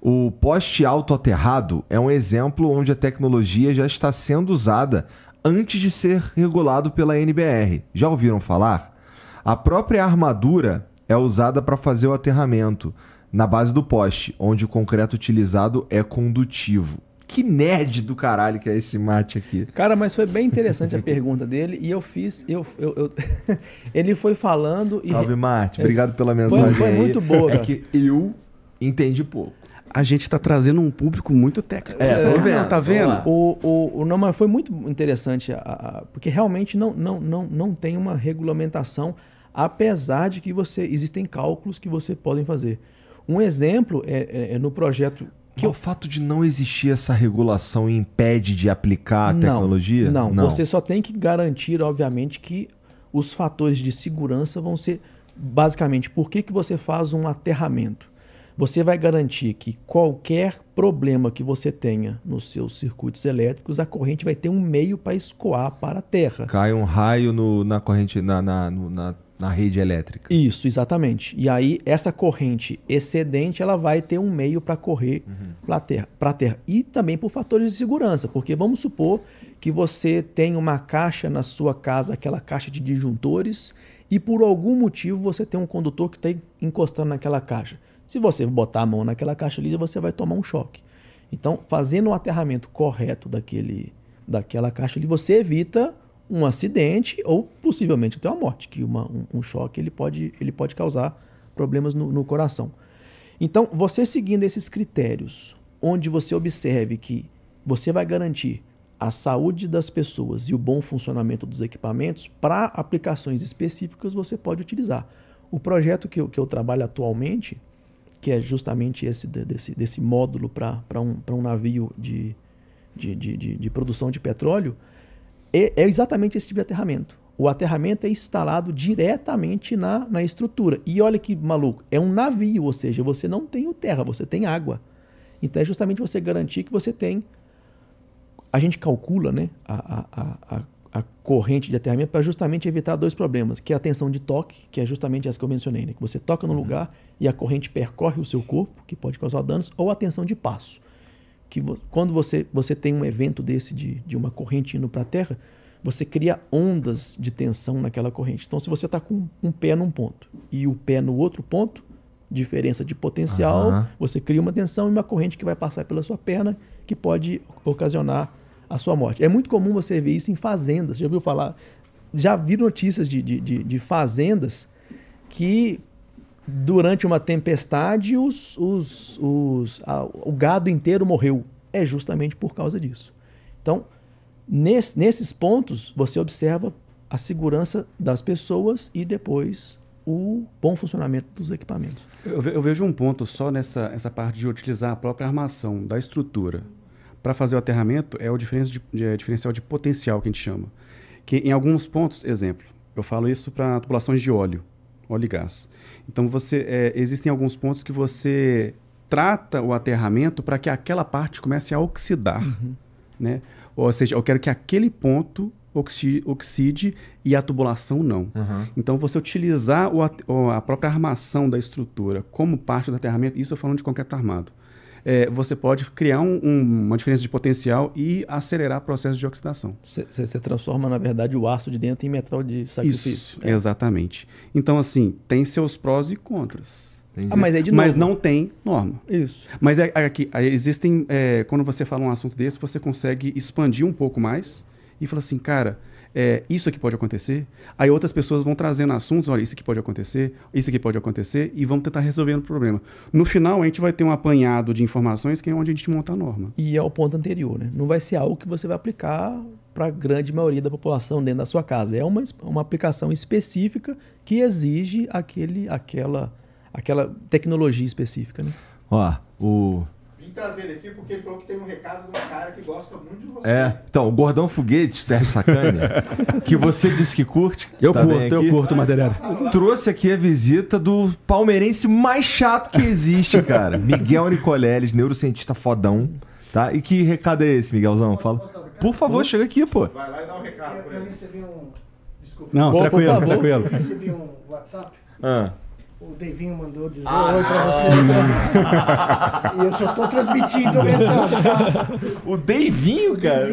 o poste autoaterrado é um exemplo onde a tecnologia já está sendo usada antes de ser regulado pela NBR. Já ouviram falar? A própria armadura é usada para fazer o aterramento na base do poste, onde o concreto utilizado é condutivo que nerd do caralho que é esse mate aqui. Cara, mas foi bem interessante a pergunta dele e eu fiz. Eu, eu, eu ele foi falando. E... Salve, Mate. Obrigado pela mensagem. Foi, foi muito boa. É que eu entendi pouco. A gente está trazendo um público muito técnico. É, Você, tá vendo, tá vendo? O, o, o, não, mas foi muito interessante, a, a, porque realmente não, não, não, não tem uma regulamentação, apesar de que você existem cálculos que você podem fazer. Um exemplo é, é, é no projeto que o fato de não existir essa regulação impede de aplicar a não, tecnologia? Não, não, você só tem que garantir, obviamente, que os fatores de segurança vão ser basicamente por que, que você faz um aterramento. Você vai garantir que qualquer problema que você tenha nos seus circuitos elétricos, a corrente vai ter um meio para escoar para a Terra. Cai um raio no, na corrente, na, na, na na rede elétrica. Isso, exatamente. E aí essa corrente excedente ela vai ter um meio para correr uhum. para a terra, terra. E também por fatores de segurança, porque vamos supor que você tem uma caixa na sua casa, aquela caixa de disjuntores, e por algum motivo você tem um condutor que está encostando naquela caixa. Se você botar a mão naquela caixa ali, você vai tomar um choque. Então, fazendo o aterramento correto daquele, daquela caixa ali, você evita um acidente ou possivelmente até uma morte, que uma, um, um, choque ele pode, ele pode causar problemas no, no coração. Então, você seguindo esses critérios, onde você observe que você vai garantir a saúde das pessoas e o bom funcionamento dos equipamentos, para aplicações específicas você pode utilizar. O projeto que eu, que eu trabalho atualmente, que é justamente esse desse, desse módulo para um, um navio de, de, de, de, de produção de petróleo, é, é exatamente esse tipo de aterramento. O aterramento é instalado diretamente na, na estrutura. E olha que maluco, é um navio, ou seja, você não tem o terra, você tem água. Então é justamente você garantir que você tem. A gente calcula né, a, a, a, a corrente de aterramento para justamente evitar dois problemas, que é a tensão de toque, que é justamente essa que eu mencionei, né? que você toca no uhum. lugar e a corrente percorre o seu corpo, que pode causar danos, ou a tensão de passo, que quando você, você tem um evento desse de, de uma corrente indo para a Terra, você cria ondas de tensão naquela corrente. Então, se você está com um pé num ponto e o pé no outro ponto, diferença de potencial, uhum. você cria uma tensão e uma corrente que vai passar pela sua perna que pode ocasionar a sua morte. É muito comum você ver isso em fazendas. Já ouviu falar? Já vi notícias de, de, de, de fazendas que durante uma tempestade os, os, os, a, o gado inteiro morreu. É justamente por causa disso. Então, nesse, nesses pontos, você observa a segurança das pessoas e depois o bom funcionamento dos equipamentos. Eu, eu vejo um ponto só nessa essa parte de utilizar a própria armação da estrutura para fazer o aterramento é o de, é, diferencial de potencial que a gente chama. Que em alguns pontos, exemplo, eu falo isso para tubulações de óleo, óleo e gás. Então você é, existem alguns pontos que você trata o aterramento para que aquela parte comece a oxidar, uhum. né? Ou seja, eu quero que aquele ponto oxide e a tubulação não. Uhum. Então você utilizar o, a própria armação da estrutura como parte do aterramento, isso eu falando de concreto armado é, você pode criar um, um, uma diferença de potencial e acelerar o processo de oxidação. Você transforma, na verdade, o aço de dentro em metal de sacrifício. Isso, é. exatamente. Então, assim, tem seus prós e contras. Ah, mas, é mas não tem norma. Isso. Mas é, aqui, existem. É, quando você fala um assunto desse, você consegue expandir um pouco mais e falar assim, cara, é, isso aqui pode acontecer. Aí outras pessoas vão trazendo assuntos, olha, isso aqui pode acontecer, isso aqui pode acontecer, e vamos tentar resolver o problema. No final, a gente vai ter um apanhado de informações que é onde a gente monta a norma. E é o ponto anterior, né? Não vai ser algo que você vai aplicar para a grande maioria da população dentro da sua casa. É uma, uma aplicação específica que exige aquele, aquela, aquela tecnologia específica, né? Ó, o trazer ele aqui porque ele falou que tem um recado de um cara que gosta muito de você. É, então, o Gordão Foguete, Sérgio Sacani, que você disse que curte. Eu tá curto, eu curto o material. Trouxe aqui a visita do palmeirense mais chato que existe, cara. Miguel Nicoleles, neurocientista fodão. Tá? E que recado é esse, Miguelzão? Fala. Por favor, chega aqui, pô. Vai lá e dá um recado. Eu, eu recebi um. Desculpa. Não, Pô, tranquilo, tranquilo. Eu recebi um WhatsApp. Ah o Devinho mandou dizer ah, oi pra você. Então. e eu só tô transmitindo a mensagem, tá? O Deivinho, cara?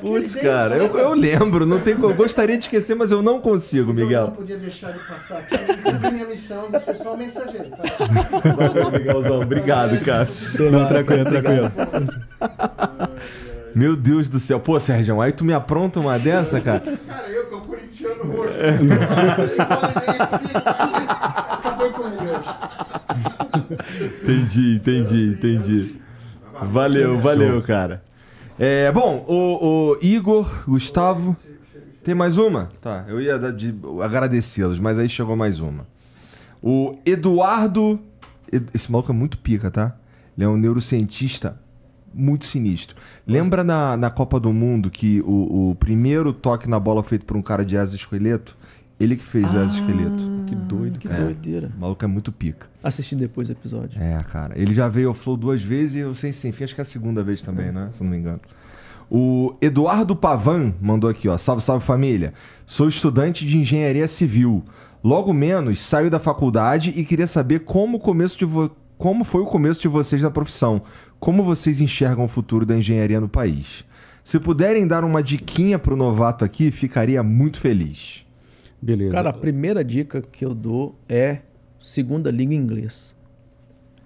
Putz, cara, eu, eu, lembro. Não tem, eu gostaria de esquecer, mas eu não consigo, então, Miguel. Eu não podia deixar ele passar aqui. Eu tá minha missão de ser só um mensageiro, tá? Valeu, Miguelzão. Obrigado, cara. Não, tranquilo, tranquilo. Meu Deus do céu. Pô, Sérgio, aí tu me apronta uma dessa, cara? Cara, eu que é o corintiano roxo. É foi com ele hoje. entendi, entendi, entendi. Valeu, valeu, cara. É, bom, o, o Igor, Gustavo. Tem mais uma? Tá, eu ia agradecê-los, mas aí chegou mais uma. O Eduardo. Esse maluco é muito pica, tá? Ele é um neurocientista muito sinistro. Lembra na, na Copa do Mundo que o, o primeiro toque na bola feito por um cara de asa esqueleto ele que fez ah, o exoesqueleto. Que doido, que cara. Que doideira. O maluco é muito pica. Assisti depois o episódio. É, cara. Ele já veio ao Flow duas vezes e eu sei sim. enfim, acho que é a segunda vez também, é. né? Se não me engano. O Eduardo Pavan mandou aqui, ó. Salve, salve família. Sou estudante de engenharia civil. Logo menos saio da faculdade e queria saber como o começo de vo... como foi o começo de vocês na profissão. Como vocês enxergam o futuro da engenharia no país? Se puderem dar uma diquinha pro novato aqui, ficaria muito feliz. Beleza. Cara, a primeira dica que eu dou é segunda língua inglês.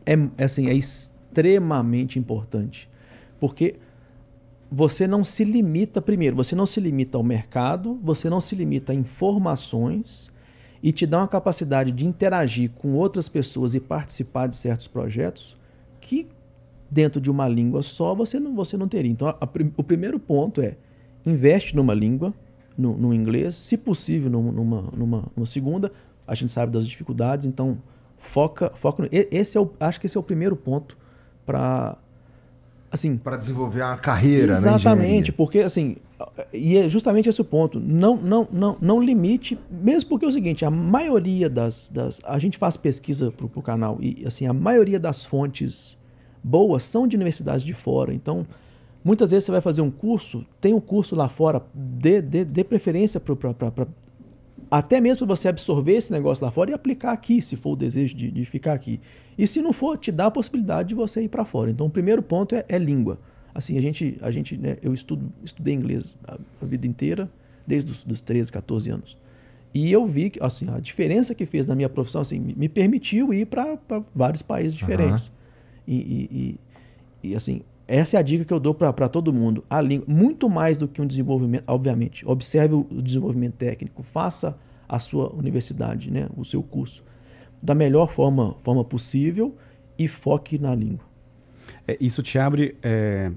É, é assim, é extremamente importante, porque você não se limita primeiro, você não se limita ao mercado, você não se limita a informações e te dá uma capacidade de interagir com outras pessoas e participar de certos projetos que dentro de uma língua só você não, você não teria. Então, a, a, o primeiro ponto é investe numa língua, no, no inglês, se possível numa, numa, numa, segunda. A gente sabe das dificuldades, então foca, foca. No, esse é o, acho que esse é o primeiro ponto para assim para desenvolver a carreira né, exatamente porque assim e é justamente esse o ponto não não não não limite mesmo porque é o seguinte a maioria das, das a gente faz pesquisa para o canal e assim a maioria das fontes boas são de universidades de fora então Muitas vezes você vai fazer um curso, tem um curso lá fora, dê, dê, dê preferência para. Até mesmo para você absorver esse negócio lá fora e aplicar aqui, se for o desejo de, de ficar aqui. E se não for, te dá a possibilidade de você ir para fora. Então, o primeiro ponto é, é língua. Assim, a gente, a gente né, eu estudo, estudei inglês a, a vida inteira, desde os dos 13, 14 anos. E eu vi que assim, a diferença que fez na minha profissão assim, me permitiu ir para vários países diferentes. Uhum. E, e, e, e, assim, essa é a dica que eu dou para todo mundo. A língua, muito mais do que um desenvolvimento, obviamente. Observe o desenvolvimento técnico, faça a sua universidade, né, o seu curso, da melhor forma, forma possível e foque na língua. É, isso te abre, é,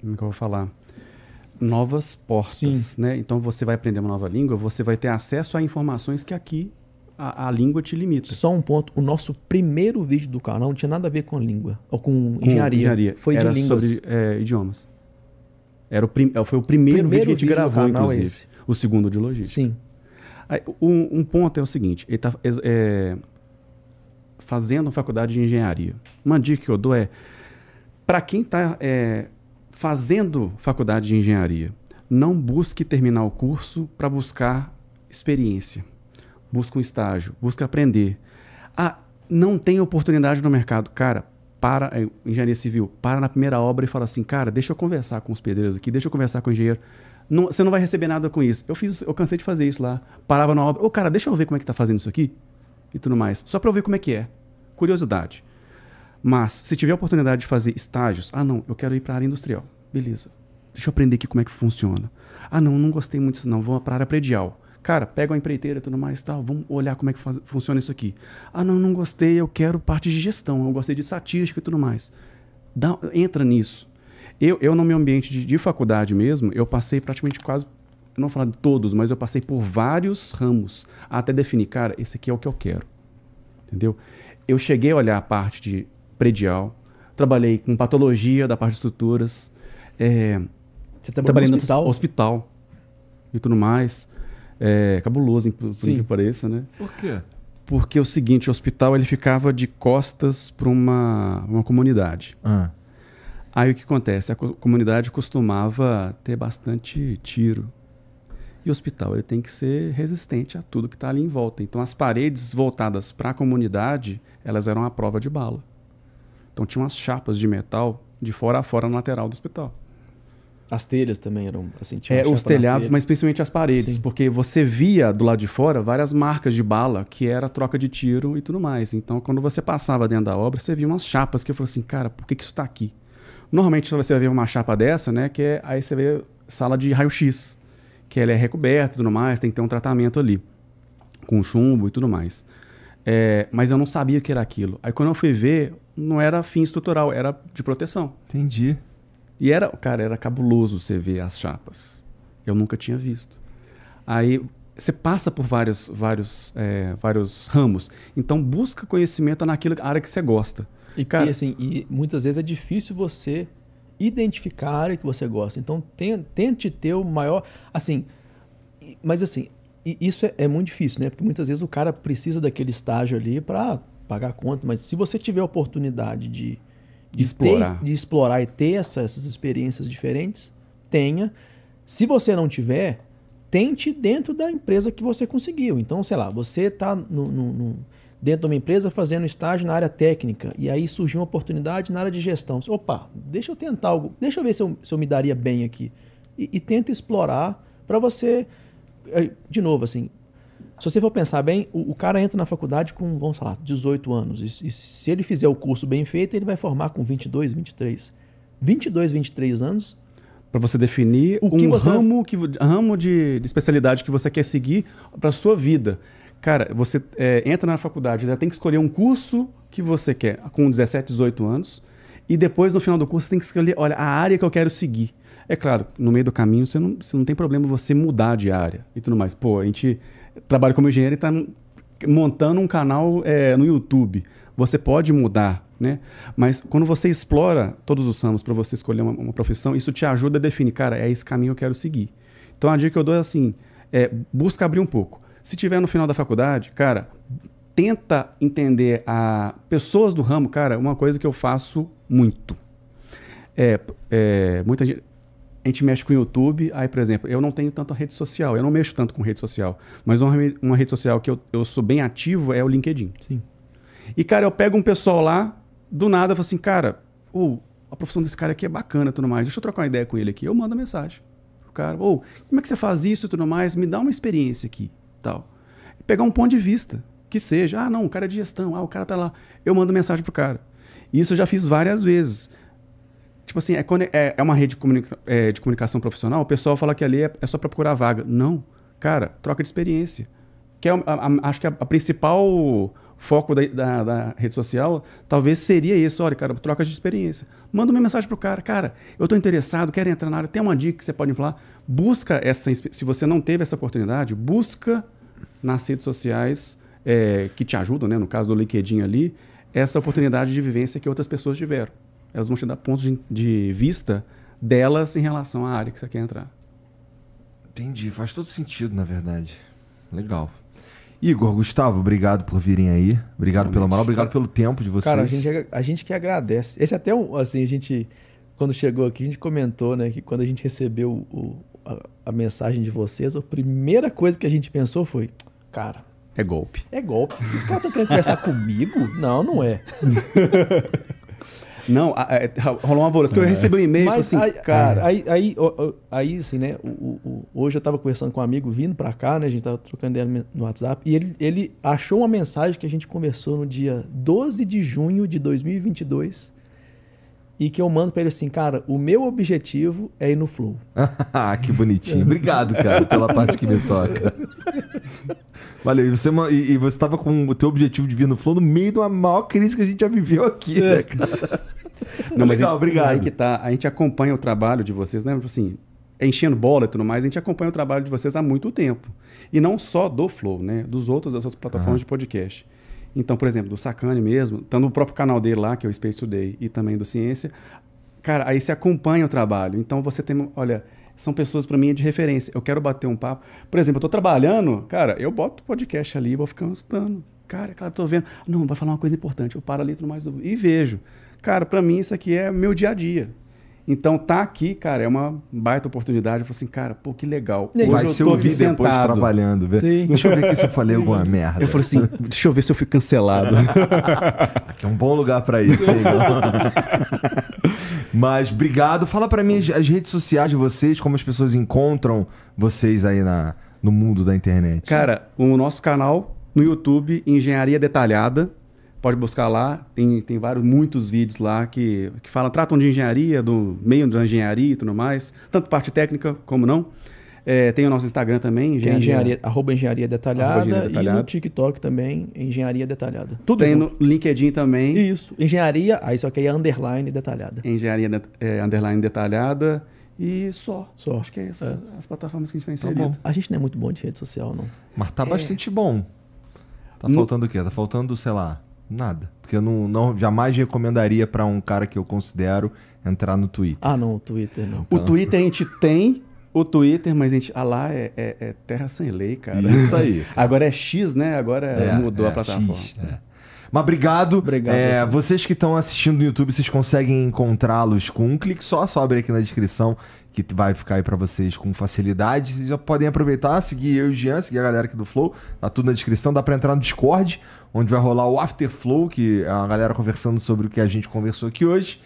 como é que eu vou falar? Novas portas, né? Então você vai aprender uma nova língua, você vai ter acesso a informações que aqui a, a, língua te limita. Só um ponto. O nosso primeiro vídeo do canal não tinha nada a ver com língua, ou com, com engenharia. engenharia. Foi Era de línguas. sobre é, idiomas. Era o prim, é, foi o primeiro, primeiro vídeo que a gente gravou, inclusive. É o segundo de logística. Sim. Aí, um, um, ponto é o seguinte. Ele está é, fazendo faculdade de engenharia. Uma dica que eu dou é... Para quem está é, fazendo faculdade de engenharia, não busque terminar o curso para buscar experiência busca um estágio, busca aprender. Ah, não tem oportunidade no mercado. Cara, para, é, engenharia civil, para na primeira obra e fala assim, cara, deixa eu conversar com os pedreiros aqui, deixa eu conversar com o engenheiro. Não, você não vai receber nada com isso. Eu fiz, eu cansei de fazer isso lá. Parava na obra, ô oh, cara, deixa eu ver como é que tá fazendo isso aqui e tudo mais. Só para eu ver como é que é. Curiosidade. Mas se tiver a oportunidade de fazer estágios, ah não, eu quero ir para a área industrial. Beleza. Deixa eu aprender aqui como é que funciona. Ah não, não gostei muito disso não, vou para a área predial. Cara, pega uma empreiteira e tudo mais tal, vamos olhar como é que faz, funciona isso aqui. Ah, não, não gostei, eu quero parte de gestão, eu gostei de estatística e tudo mais. Dá, entra nisso. Eu, eu, no meu ambiente de, de faculdade mesmo, eu passei praticamente quase não vou falar de todos, mas eu passei por vários ramos até definir, cara, esse aqui é o que eu quero. Entendeu? Eu cheguei a olhar a parte de predial, trabalhei com patologia da parte de estruturas, é, Você trabalhei no hospital? hospital e tudo mais é, cabuloso, inclusive, que pareça, né? Por quê? Porque é o seguinte, o hospital ele ficava de costas para uma, uma comunidade. Ah. Aí o que acontece? A co comunidade costumava ter bastante tiro. E o hospital ele tem que ser resistente a tudo que está ali em volta. Então as paredes voltadas para a comunidade, elas eram a prova de bala. Então tinham as chapas de metal de fora a fora na lateral do hospital. As telhas também eram assim, tinha é, Os telhados, mas principalmente as paredes, Sim. porque você via do lado de fora várias marcas de bala, que era troca de tiro e tudo mais. Então, quando você passava dentro da obra, você via umas chapas que eu falei assim, cara, por que, que isso está aqui? Normalmente você vai ver uma chapa dessa, né? Que é, aí você vê sala de raio-x, que ela é recoberta e tudo mais, tem que ter um tratamento ali, com chumbo e tudo mais. É, mas eu não sabia o que era aquilo. Aí quando eu fui ver, não era fim estrutural, era de proteção. Entendi. E era, cara, era cabuloso você ver as chapas. Eu nunca tinha visto. Aí você passa por vários, vários, é, vários ramos. Então busca conhecimento naquela área que você gosta. E, cara, e, assim, e muitas vezes é difícil você identificar a área que você gosta. Então tente ter o maior, assim, mas assim, isso é, é muito difícil, né? Porque muitas vezes o cara precisa daquele estágio ali para pagar a conta, mas se você tiver a oportunidade de de explorar. Ter, de explorar e ter essa, essas experiências diferentes, tenha. Se você não tiver, tente dentro da empresa que você conseguiu. Então, sei lá, você está dentro de uma empresa fazendo estágio na área técnica e aí surgiu uma oportunidade na área de gestão. Opa, deixa eu tentar algo, deixa eu ver se eu, se eu me daria bem aqui. E, e tenta explorar para você, eh, de novo, assim, se você for pensar bem, o, o cara entra na faculdade com, vamos falar, 18 anos. E, e, se ele fizer o curso bem feito, ele vai formar com 22, 23. 22, 23 anos. Para você definir o que um você... ramo, que, ramo de, de especialidade que você quer seguir para sua vida. Cara, você é, entra na faculdade, já tem que escolher um curso que você quer com 17, 18 anos. E depois, no final do curso, você tem que escolher, olha, a área que eu quero seguir. É claro, no meio do caminho, você não, você não tem problema você mudar de área e tudo mais. Pô, a gente trabalho como engenheiro e está montando um canal é, no YouTube. Você pode mudar, né? Mas quando você explora todos os ramos para você escolher uma, uma, profissão, isso te ajuda a definir, cara, é esse caminho que eu quero seguir. Então a dica que eu dou é assim: é, busca abrir um pouco. Se tiver no final da faculdade, cara, tenta entender a pessoas do ramo, cara, uma coisa que eu faço muito. É, é muita gente, a gente mexe com o YouTube, aí, por exemplo, eu não tenho tanta rede social, eu não mexo tanto com rede social, mas uma, uma rede social que eu, eu sou bem ativo é o LinkedIn. Sim. E, cara, eu pego um pessoal lá, do nada, eu falo assim, cara, ou oh, a profissão desse cara aqui é bacana tudo mais, deixa eu trocar uma ideia com ele aqui. Eu mando mensagem pro cara, ou oh, como é que você faz isso e tudo mais, me dá uma experiência aqui tal. E pegar um ponto de vista, que seja, ah, não, o cara é de gestão, ah, o cara tá lá. Eu mando mensagem pro cara. Isso eu já fiz várias vezes. Tipo assim, é, é, é uma rede de, comunica é, de, comunicação profissional, o pessoal fala que ali é, é só para procurar vaga. Não. Cara, troca de experiência. Que é, a, a, acho que a, a principal foco da, da, da, rede social talvez seria isso. Olha, cara, troca de experiência. Manda uma mensagem pro cara. Cara, eu estou interessado, quero entrar na área. Tem uma dica que você pode me falar? Busca essa... Se você não teve essa oportunidade, busca nas redes sociais é, que te ajudam, né? No caso do LinkedIn ali, essa oportunidade de vivência que outras pessoas tiveram. Elas vão te dar pontos de, de vista delas em relação à área que você quer entrar. Entendi, faz todo sentido, na verdade. Legal. Igor, Gustavo, obrigado por virem aí. Obrigado pela moral, obrigado pelo tempo de vocês. Cara, a gente, a gente que agradece. Esse é até um, assim, a gente, quando chegou aqui, a gente comentou, né, que quando a gente recebeu o, a, a, mensagem de vocês, a primeira coisa que a gente pensou foi, cara. É golpe. É golpe. Esses caras estão querendo conversar comigo? Não, não é. Não, é, rolou um alvoroço. eu é. recebi um e-mail assim, aí, cara... É. Aí, aí, aí, assim, né? O, o, hoje eu tava conversando com um amigo vindo pra cá, né? A gente tava trocando ideia no WhatsApp. E ele, ele achou uma mensagem que a gente conversou no dia 12 de junho de 2022 e que eu mando para ele assim, cara, o meu objetivo é ir no flow. Ah, que bonitinho. Obrigado, cara, pela parte que me toca. Valeu, e você é e, você estava com o teu objetivo de vir no flow no meio de uma maior crise que a gente já viveu aqui, é. né, cara? Não, mas Legal, gente, obrigado. Aí que tá, a gente acompanha o trabalho de vocês, né? Assim, enchendo bola e tudo mais, a gente acompanha o trabalho de vocês há muito tempo. E não só do Flow, né? Dos outros, das outras plataformas ah. de podcast. Então, por exemplo, do Sacani mesmo, tanto no próprio canal dele lá, que é o Space Today, e também do Ciência, cara, aí você acompanha o trabalho. Então você tem, olha, são pessoas para mim de referência. Eu quero bater um papo. Por exemplo, eu tô trabalhando, cara, eu boto o podcast ali, vou ficando estudando. Cara, claro, tô vendo. Não, vai falar uma coisa importante. Eu paro ali, tudo mais e vejo. Cara, para mim isso aqui é meu dia a dia. Então tá aqui, cara, é uma baita oportunidade. Eu falei assim, cara, pô, que legal. Hoje Vai eu se ouvir depois trabalhando. Vê. Sim. Deixa eu ver aqui se eu falei alguma merda. Eu falei assim, deixa eu ver se eu fui cancelado. aqui é um bom lugar para isso. Mas obrigado. Fala para mim as, as redes sociais de vocês, como as pessoas encontram vocês aí na, no mundo da internet. Cara, o nosso canal no YouTube, Engenharia Detalhada, Pode buscar lá, tem, tem vários, muitos vídeos lá que, que falam, tratam de engenharia, do meio da engenharia e tudo mais, tanto parte técnica como não. É, tem o nosso Instagram também, é engenharia, engenharia, arroba engenharia detalhada, arroba engenharia detalhada. E no TikTok também, engenharia detalhada. Tudo Tem junto. no LinkedIn também. Isso. Engenharia, aí só que aí é underline detalhada. Engenharia de, é, underline detalhada e só. Só. Acho que é isso. É. As plataformas que a gente está tá inserido. Tá a gente não é muito bom de rede social, não. Mas tá é. bastante bom. Tá faltando o quê? Tá faltando, sei lá, Nada. Porque eu não, não jamais recomendaria para um cara que eu considero entrar no Twitter. Ah, não, o Twitter não. O Twitter a gente tem o Twitter, mas a gente. Ah lá, é, é, é terra sem lei, cara. Isso aí. Cara. Agora é X, né? Agora é, mudou a é, plataforma. X, é. mas obrigado. Obrigado. É, vocês que estão assistindo no YouTube, vocês conseguem encontrá-los com um clique só, só abre aqui na descrição que vai ficar aí para vocês com facilidade. Vocês já podem aproveitar, seguir eu e o Jean, seguir a galera aqui do Flow, tá tudo na descrição, dá para entrar no Discord onde vai rolar o Afterflow, que é a galera conversando sobre o que a gente conversou aqui hoje.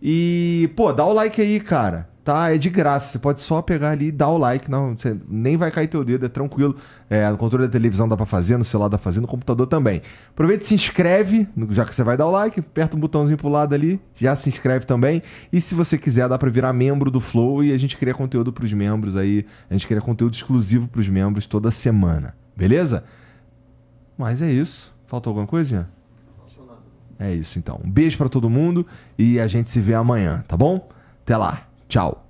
E, pô, dá o like aí, cara. Tá? É de graça. Você pode só pegar ali e dar o like. Não, você nem vai cair teu dedo, é tranquilo. É, no controle da televisão dá pra fazer, no celular dá pra fazer, no computador também. Aproveita e se inscreve, já que você vai dar o like, aperta um botãozinho pro lado ali, já se inscreve também. E se você quiser, dá pra virar membro do Flow e a gente cria conteúdo pros membros aí. A gente cria conteúdo exclusivo pros membros toda semana. Beleza? Mas é isso. Faltou alguma coisa? É isso então. Um beijo para todo mundo e a gente se vê amanhã, tá bom? Até lá. Tchau.